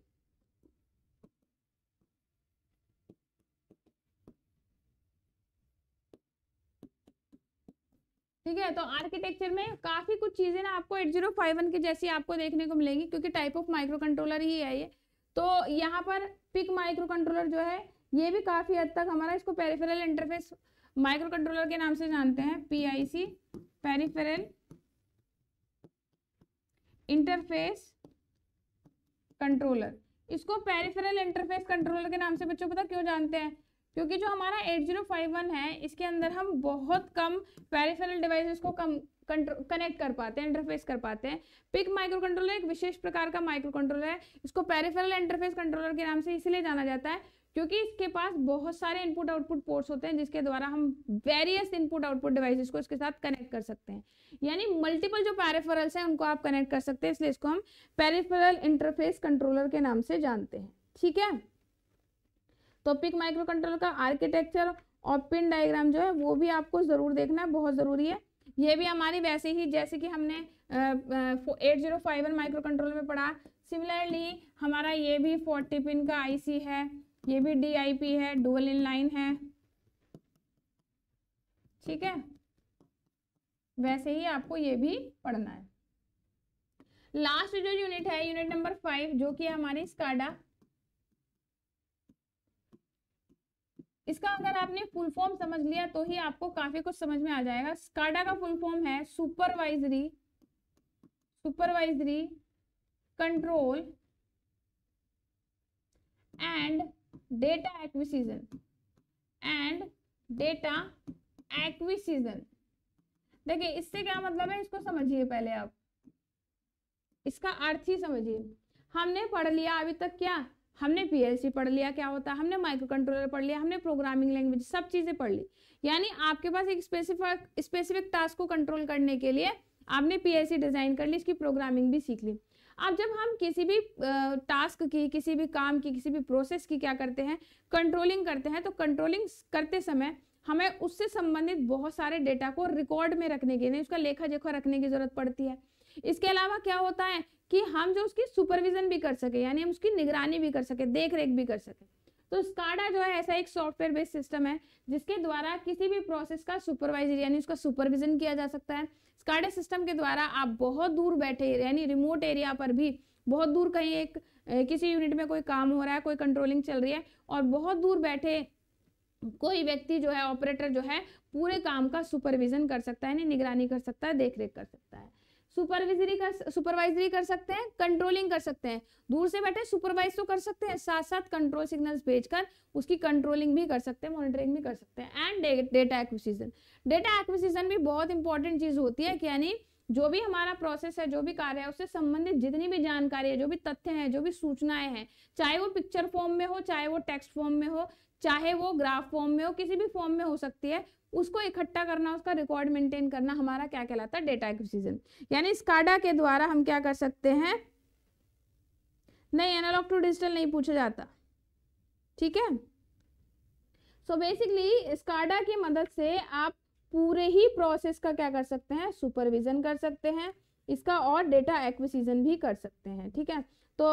Speaker 1: ठीक है तो आर्किटेक्चर में काफ़ी कुछ चीज़ें ना आपको एट जीरो फाइव वन के जैसी आपको देखने को मिलेंगी क्योंकि टाइप ऑफ माइक्रो कंट्रोलर ही है ये तो यहाँ पर पिक माइक्रो कंट्रोलर जो है ये भी काफ़ी हद तक हमारा इसको पेरिफेरल इंटरफेस माइक्रो कंट्रोलर के नाम से जानते हैं P I C peripheral interface controller इसको पेरिफेरल इंटरफेस कंट्रोलर के नाम से बच्चों पता क्यों जानते हैं क्योंकि जो हमारा 8051 है इसके अंदर हम बहुत कम पेरिफेरल डिवाइसेस को कम कनेक्ट कर पाते हैं इंटरफेस कर पाते हैं पिक माइक्रो कंट्रोलर एक विशेष प्रकार का माइक्रो कंट्रोलर है इसको पेरिफेरल इंटरफेस कंट्रोलर के नाम से इसीलिए जाना जाता है क्योंकि इसके पास बहुत सारे इनपुट आउटपुट पोर्ट्स होते हैं जिसके द्वारा हम वेरियस इनपुट आउटपुट डिवाइसेस को इसके साथ कनेक्ट कर सकते हैं यानी मल्टीपल जो पैरेफरल्स हैं उनको आप कनेक्ट कर सकते हैं इसलिए इसको हम पेरिफेरल इंटरफेस कंट्रोलर के नाम से जानते हैं ठीक है टॉपिक माइक्रो कंट्रोलर का आर्किटेक्चर और पिन डायग्राम जो है वो भी आपको ज़रूर देखना है बहुत ज़रूरी है ये भी हमारी वैसे ही जैसे कि हमने eight zero five one micro control में पढ़ा सिमिलरली हमारा ये भी फोर्टी पिन का आईसी है ये भी डीआईपी है डुअल इन लाइन है ठीक है वैसे ही आपको ये भी पढ़ना है लास्ट जो यूनिट है यूनिट नंबर फाइव जो कि हमारी स्काडा इसका अगर आपने फुल फॉर्म समझ लिया तो ही आपको काफी कुछ समझ में आ जाएगा स्काडा का फुल फॉर्म है supervisory supervisory control and data acquisition and data acquisition देखिए इससे क्या मतलब है इसको समझिए पहले आप इसका अर्थ ही समझिए हमने पढ़ लिया अभी तक क्या हमने पीएलसी पढ़ लिया क्या होता है हमने माइक्रो कंट्रोलर पढ़ लिया हमने प्रोग्रामिंग लैंग्वेज सब चीज़ें पढ़ ली यानी आपके पास एक स्पेसिफिक स्पेसिफिक टास्क को कंट्रोल करने के लिए आपने पीएलसी डिज़ाइन कर ली इसकी प्रोग्रामिंग भी सीख ली अब जब हम किसी भी टास्क की किसी भी काम की किसी भी प्रोसेस की क्या करते हैं कंट्रोलिंग करते हैं तो कंट्रोलिंग करते समय हमें उससे संबंधित बहुत सारे डेटा को रिकॉर्ड में रखने के लिए उसका लेखा जोखा रखने की जरूरत पड़ती है इसके अलावा क्या होता है कि हम जो उसकी सुपरविजन भी कर सके यानी हम उसकी निगरानी भी कर सके देख रेख भी कर सके तो स्काडा जो है ऐसा एक सॉफ्टवेयर बेस्ड सिस्टम है जिसके द्वारा किसी भी प्रोसेस का सुपरवाइजर यानी उसका सुपरविजन किया जा सकता है स्काडा सिस्टम के द्वारा आप बहुत दूर बैठे यानी रिमोट एरिया पर भी बहुत दूर कहीं एक किसी यूनिट में कोई काम हो रहा है कोई कंट्रोलिंग चल रही है और बहुत दूर बैठे कोई व्यक्ति जो है ऑपरेटर जो है पूरे काम का सुपरविजन कर सकता है यानी निगरानी कर सकता है देख रेख कर सकता है सुपरविजरी कर सुपरवाइजरी कर सकते हैं कंट्रोलिंग कर सकते हैं दूर से बैठे सुपरवाइज तो कर सकते हैं साथ साथ कंट्रोल सिग्नल्स भेजकर उसकी कंट्रोलिंग भी कर सकते हैं मॉनिटरिंग भी कर सकते हैं and data acquisition data acquisition भी बहुत इंपॉर्टेंट चीज होती है यानी जो भी हमारा प्रोसेस है जो भी कार्य है उससे संबंधित जितनी भी जानकारी है जो भी तथ्य है जो भी सूचनाएं हैं चाहे वो पिक्चर फॉर्म में हो चाहे वो टेक्स्ट फॉर्म में हो चाहे वो ग्राफ फॉर्म में हो किसी भी फॉर्म में हो सकती है उसको इकट्ठा करना उसका रिकॉर्ड मेंटेन करना हमारा क्या कहलाता है डेटा एक्विजिशन यानी स्काडा के द्वारा हम क्या कर सकते हैं नहीं एनालॉग टू डिजिटल नहीं पूछा जाता ठीक है सो बेसिकली स्काडा की मदद से आप पूरे ही प्रोसेस का क्या कर सकते हैं सुपरविजन कर सकते हैं इसका और डेटा एक्विजिशन भी कर सकते हैं ठीक है तो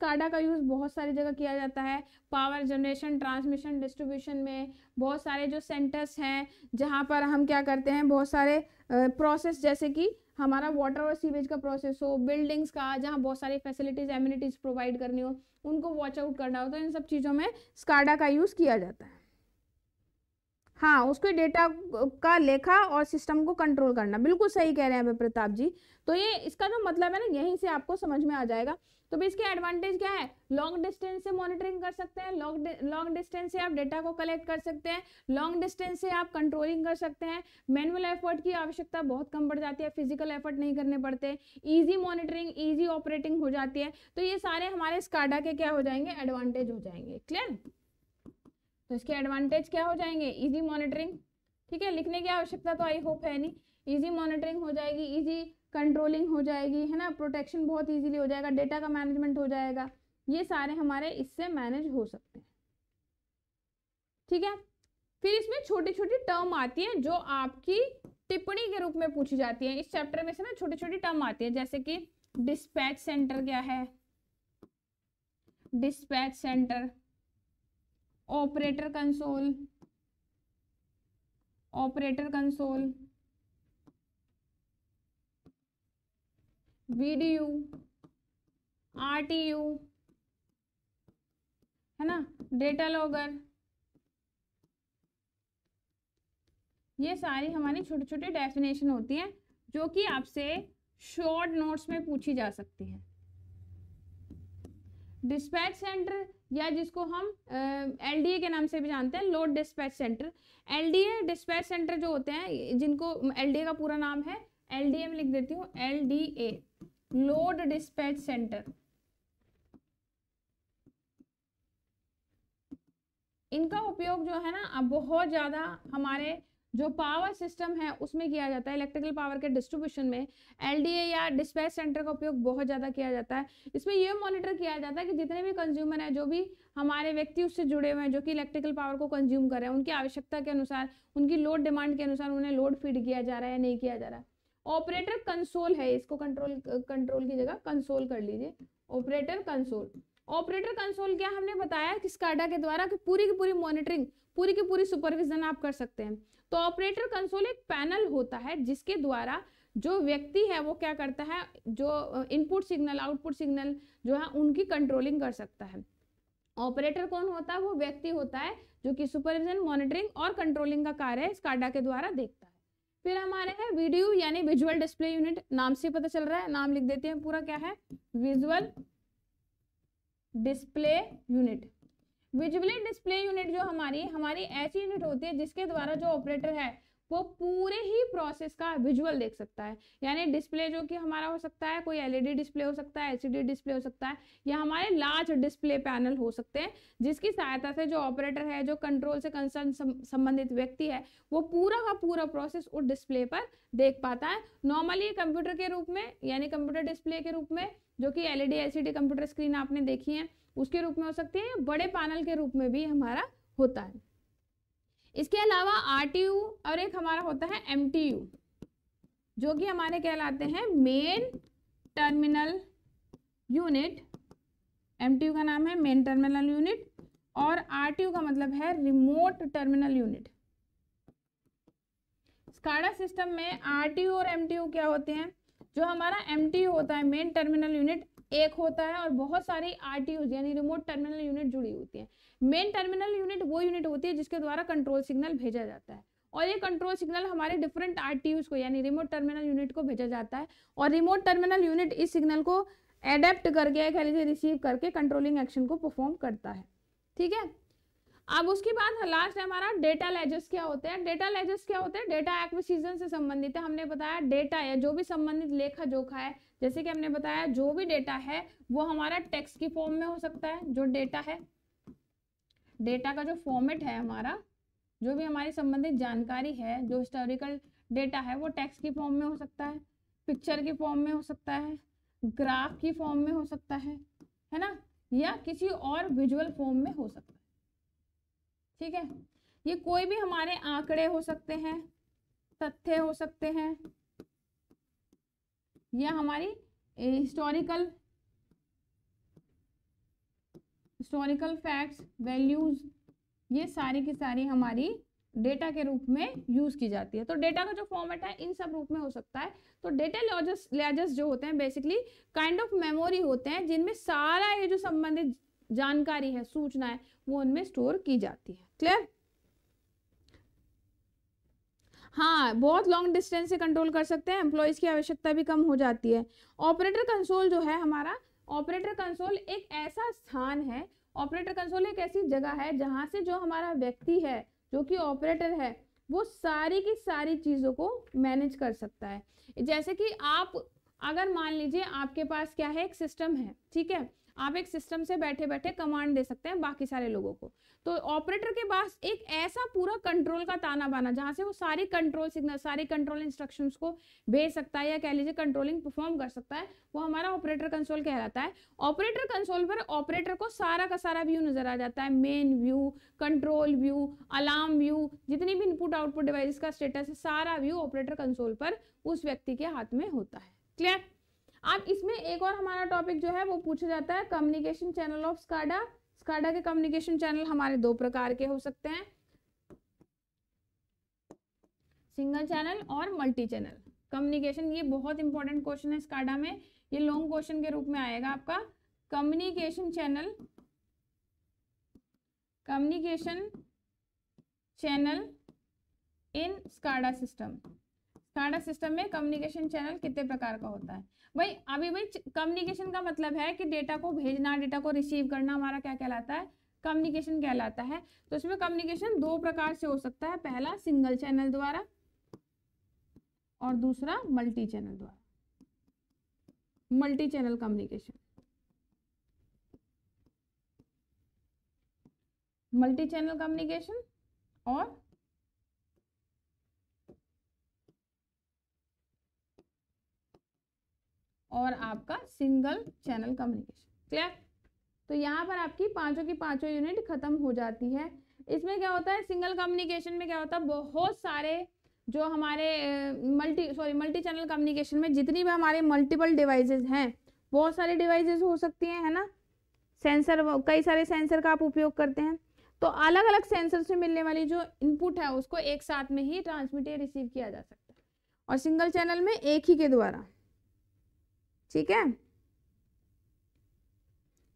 Speaker 1: काडा का यूज़ बहुत सारी जगह किया जाता है पावर जनरेशन ट्रांसमिशन डिस्ट्रीब्यूशन में बहुत सारे जो सेंटर्स हैं जहाँ पर हम क्या करते हैं बहुत सारे प्रोसेस जैसे कि हमारा वाटर और सीवेज का प्रोसेस हो बिल्डिंग्स का जहाँ बहुत सारी फैसिलिटीज़ एम्यूनिटीज़ प्रोवाइड करनी हो उनको वॉच आउट करना हो तो इन सब चीज़ों में स्काडा का यूज़ किया जाता है हाँ उसके डेटा का लेखा और सिस्टम को कंट्रोल करना बिल्कुल सही कह रहे हैं अभी प्रताप जी तो ये इसका जो मतलब है ना यहीं से आपको समझ में आ जाएगा तो भी इसके एडवांटेज क्या है लॉन्ग डिस्टेंस से मॉनिटरिंग कर सकते हैं लॉन्ग लॉन्ग डिस्टेंस से आप डेटा को कलेक्ट कर सकते हैं लॉन्ग डिस्टेंस से आप कंट्रोलिंग कर सकते हैं मैनुअल एफर्ट की आवश्यकता बहुत कम पड़ जाती है फिजिकल एफर्ट नहीं करने पड़ते ईजी मॉनिटरिंग ईजी ऑपरेटिंग हो जाती है तो ये सारे हमारे स्काडा के क्या हो जाएंगे एडवांटेज हो जाएंगे क्लियर तो इसके एडवांटेज क्या हो जाएंगे इजी मॉनिटरिंग ठीक है लिखने की आवश्यकता तो आई होप है नहीं इजी मॉनिटरिंग हो जाएगी इजी कंट्रोलिंग हो जाएगी है ना प्रोटेक्शन बहुत इजीली हो जाएगा डेटा का मैनेजमेंट हो जाएगा ये सारे हमारे इससे मैनेज हो सकते हैं ठीक है फिर इसमें छोटी छोटी टर्म आती है जो आपकी टिप्पणी के रूप में पूछी जाती है इस चैप्टर में से ना छोटी छोटी टर्म आती है जैसे कि डिस्पैच सेंटर क्या है dispatch centre operator console operator console VDU RTU है ना डेटा लॉगर ये सारी हमारी छोटी छोटी डेफिनेशन होती हैं जो कि आपसे शॉर्ट नोट्स में पूछी जा सकती है डिस्पैच सेंटर या जिसको हम एल uh, के नाम से भी जानते हैं load dispatch centre L dispatch centre जो होते हैं जिनको एल का पूरा नाम है एल में लिख देती हूँ एल लोड डिस्पैच सेंटर इनका उपयोग जो है ना अब बहुत ज़्यादा हमारे जो पावर सिस्टम है उसमें किया जाता है इलेक्ट्रिकल पावर के डिस्ट्रीब्यूशन में एलडीए या डिस्पैच सेंटर का उपयोग बहुत ज़्यादा किया जाता है इसमें यह मॉनिटर किया जाता है कि जितने भी कंज्यूमर हैं जो भी हमारे व्यक्ति उससे जुड़े हुए हैं जो कि इलेक्ट्रिकल पावर को कंज्यूम कर रहे हैं उनकी आवश्यकता के अनुसार उनकी लोड डिमांड के अनुसार उन्हें लोड फीड किया जा रहा है या नहीं किया जा रहा है ऑपरेटर कंसोल है इसको कंट्रोल कंट्रोल की जगह कंसोल कर लीजिए ऑपरेटर कंसोल ऑपरेटर कंसोल क्या हमने बताया कि स्काडा के द्वारा कि पूरी की पूरी मॉनिटरिंग पूरी की पूरी सुपरविजन आप कर सकते हैं तो ऑपरेटर कंसोल एक पैनल होता है जिसके द्वारा जो व्यक्ति है वो क्या करता है जो इनपुट सिग्नल आउटपुट सिग्नल जो है उनकी कंट्रोलिंग कर सकता है ऑपरेटर कौन होता है वो व्यक्ति होता है जो कि सुपरविजन मॉनिटरिंग और कंट्रोलिंग का कार्य स्काडा के द्वारा देखता है फिर हमारे है वीडियो यानी विजुअल डिस्प्ले यूनिट नाम से पता चल रहा है नाम लिख देते हैं पूरा क्या है visual display unit visually display unit जो हमारी हमारी ऐसी यूनिट होती है जिसके द्वारा जो ऑपरेटर है वो पूरे ही प्रोसेस का विजुअल देख सकता है यानी डिस्प्ले जो कि हमारा हो सकता है कोई एलईडी डिस्प्ले हो सकता है एलसीडी डिस्प्ले हो सकता है या हमारे लार्ज डिस्प्ले पैनल हो सकते हैं जिसकी सहायता से जो ऑपरेटर है जो कंट्रोल से कंसर्न संबंधित व्यक्ति है वो पूरा का पूरा प्रोसेस उस डिस्प्ले पर देख पाता है नॉर्मली कंप्यूटर के रूप में यानी कंप्यूटर डिस्प्ले के रूप में जो कि एलईडी एलसीडी कंप्यूटर स्क्रीन आपने देखी है उसके रूप में हो सकती है बड़े पैनल के रूप में भी हमारा होता है इसके अलावा आर और एक हमारा होता है एम जो कि हमारे कहलाते हैं मेन टर्मिनल यूनिट एम का नाम है मेन टर्मिनल यूनिट और आर का मतलब है remote terminal unit SCADA system में आर और एम क्या होते हैं जो हमारा एम होता है मेन टर्मिनल यूनिट एक होता है और बहुत सारी आर यानी रिमोट टर्मिनल यूनिट जुड़ी होती है मेन टर्मिनल यूनिट वो यूनिट होती है जिसके द्वारा कंट्रोल सिग्नल भेजा जाता है और ये कंट्रोल सिग्नल हमारे डिफरेंट आर को यानी रिमोट टर्मिनल यूनिट को भेजा जाता है और रिमोट टर्मिनल यूनिट इस सिग्नल को एडेप्ट करके कह लीजिए रिसीव करके कंट्रोलिंग एक्शन को परफॉर्म करता है ठीक है अब उसके बाद लास्ट है हमारा डेटा लेजर्स क्या होते हैं डेटा लेजर्स क्या होते हैं डेटा एक्विशीजन से संबंधित है हमने बताया डेटा या जो भी संबंधित लेखा जोखा है जैसे कि हमने बताया जो भी डेटा है वो हमारा टेक्स्ट की फॉर्म में हो सकता है जो डेटा है डेटा का जो फॉर्मेट है हमारा जो भी हमारी संबंधित जानकारी है जो हिस्टोरिकल डेटा है वो टेक्स्ट की फॉर्म में हो सकता है पिक्चर की फॉर्म में हो सकता है ग्राफ की फॉर्म में हो सकता है है ना या किसी और विजुअल फॉर्म में हो सकता है ठीक है ये कोई भी हमारे आंकड़े हो सकते हैं तथ्य हो सकते हैं या हमारी हिस्टोरिकल हिस्टोरिकल फैक्ट्स वैल्यूज ये सारी की सारी हमारी डेटा के रूप में यूज की जाती है तो डेटा का जो फॉर्मेट है इन सब रूप में हो सकता है तो डेटा लॉजस लेजर्स जो होते हैं बेसिकली काइंड ऑफ मेमोरी होते हैं जिनमें सारा ये जो संबंधित जानकारी है सूचना है वो उनमें स्टोर की जाती है क्लियर हाँ बहुत लॉन्ग डिस्टेंस से कंट्रोल कर सकते हैं एम्प्लॉयज़ की आवश्यकता भी कम हो जाती है ऑपरेटर कंसोल जो है हमारा ऑपरेटर कंसोल एक ऐसा स्थान है ऑपरेटर कंसोल एक ऐसी जगह है जहां से जो हमारा व्यक्ति है जो कि ऑपरेटर है वो सारी की सारी चीज़ों को मैनेज कर सकता है जैसे कि आप अगर मान लीजिए आपके पास क्या है एक सिस्टम है ठीक है आप एक सिस्टम से बैठे बैठे कमांड दे सकते हैं बाकी सारे लोगों को तो ऑपरेटर के पास एक ऐसा पूरा कंट्रोल का ताना बाना जहाँ से वो सारी कंट्रोल सिग्नल सारी कंट्रोल इंस्ट्रक्शंस को भेज सकता है या कह लीजिए कंट्रोलिंग परफॉर्म कर सकता है वो हमारा ऑपरेटर कंसोल कहलाता है ऑपरेटर कंसोल पर ऑपरेटर को सारा का सारा व्यू नजर आ जाता है main view control view alarm view जितनी भी इनपुट आउटपुट डिवाइस का स्टेटस है सारा व्यू ऑपरेटर कंसोल पर उस व्यक्ति के हाथ में होता है क्लियर अब इसमें एक और हमारा टॉपिक जो है वो पूछा जाता है communication channel of SCADA SCADA के कम्युनिकेशन चैनल हमारे दो प्रकार के हो सकते हैं सिंगल चैनल और मल्टी चैनल कम्युनिकेशन ये बहुत इंपॉर्टेंट क्वेश्चन है स्काडा में ये लॉन्ग क्वेश्चन के रूप में आएगा आपका communication channel communication channel in SCADA system SCADA system में कम्युनिकेशन चैनल कितने प्रकार का होता है भाई अभी भाई कम्युनिकेशन का मतलब है कि डेटा को भेजना डेटा को रिसीव करना हमारा क्या कहलाता है कम्युनिकेशन कहलाता है तो इसमें कम्युनिकेशन दो प्रकार से हो सकता है पहला सिंगल चैनल द्वारा और दूसरा मल्टी चैनल द्वारा multi channel communication multi channel communication और और आपका सिंगल चैनल कम्युनिकेशन क्लियर तो यहाँ पर आपकी पांचों की पांचों यूनिट खत्म हो जाती है इसमें क्या होता है सिंगल कम्युनिकेशन में क्या होता है बहुत सारे जो हमारे multi sorry multi channel communication में जितनी भी हमारे मल्टीपल डिवाइसेस हैं बहुत सारे डिवाइसेस हो सकती हैं है ना सेंसर कई सारे सेंसर का आप उपयोग करते हैं तो अलग अलग सेंसर से मिलने वाली जो इनपुट है उसको एक साथ में ही ट्रांसमिट या रिसीव किया जा सकता है और सिंगल चैनल में एक ही के द्वारा ठीक है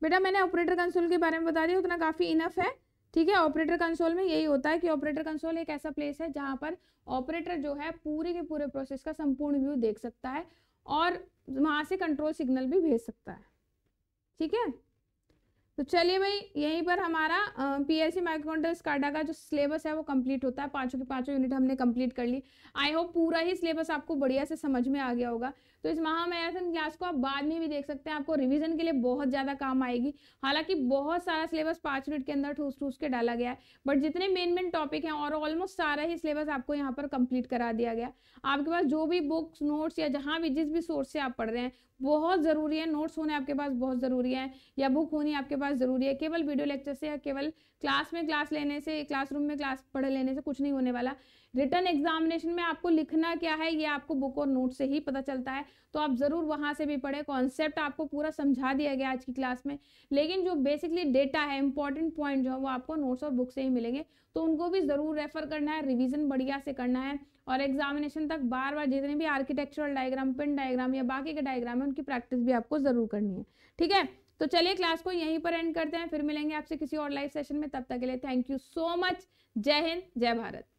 Speaker 1: बेटा मैंने ऑपरेटर कंसोल के बारे में बता दिया उतना काफ़ी इनफ है ठीक है ऑपरेटर कंसोल में यही होता है कि ऑपरेटर कंसोल एक ऐसा प्लेस है जहाँ पर ऑपरेटर जो है पूरे के पूरे प्रोसेस का संपूर्ण व्यू देख सकता है और वहां से कंट्रोल सिग्नल भी भेज सकता है ठीक है तो चलिए भाई यहीं पर हमारा P L C microcontrol SCADA का जो सिलेबस है वो कंप्लीट होता है पांचों के पांचों यूनिट हमने कंप्लीट कर ली आई होप पूरा ही सिलेबस आपको बढ़िया से समझ में आ गया होगा तो इस महामैराथन मैराथन क्लास को आप बाद में भी देख सकते हैं आपको रिविजन के लिए बहुत ज़्यादा काम आएगी हालांकि बहुत सारा सिलेबस पांच मिनट के अंदर ठूस ठूस के डाला गया है बट जितने मेन मेन टॉपिक हैं और ऑलमोस्ट सारा ही सिलेबस आपको यहाँ पर कंप्लीट करा दिया गया आपके पास जो भी बुक्स नोट्स या जहाँ भी जिस भी सोर्स से आप पढ़ रहे हैं बहुत ज़रूरी है नोट्स होने आपके पास बहुत ज़रूरी है या बुक होनी आपके पास ज़रूरी है केवल वीडियो लेक्चर से या केवल क्लास में क्लास लेने से क्लासरूम में क्लास पढ़ लेने से कुछ नहीं होने वाला रिटर्न एग्जामिनेशन में आपको लिखना क्या है ये आपको बुक और नोट से ही पता चलता है तो आप ज़रूर वहाँ से भी पढ़े कॉन्सेप्ट आपको पूरा समझा दिया गया आज की क्लास में लेकिन जो बेसिकली डेटा है इंपॉर्टेंट पॉइंट जो है वो आपको नोट्स और बुक से ही मिलेंगे तो उनको भी ज़रूर रेफर करना है रिविजन बढ़िया से करना है और एग्जामिनेशन तक बार बार जितने भी आर्किटेक्चरल डायग्राम पिन डायग्राम या बाकी के डायग्राम है उनकी प्रैक्टिस भी आपको ज़रूर करनी है ठीक है तो चलिए क्लास को यहीं पर एंड करते हैं फिर मिलेंगे आपसे किसी और लाइव सेशन में तब तक के लिए थैंक यू सो मच जय हिंद जय भारत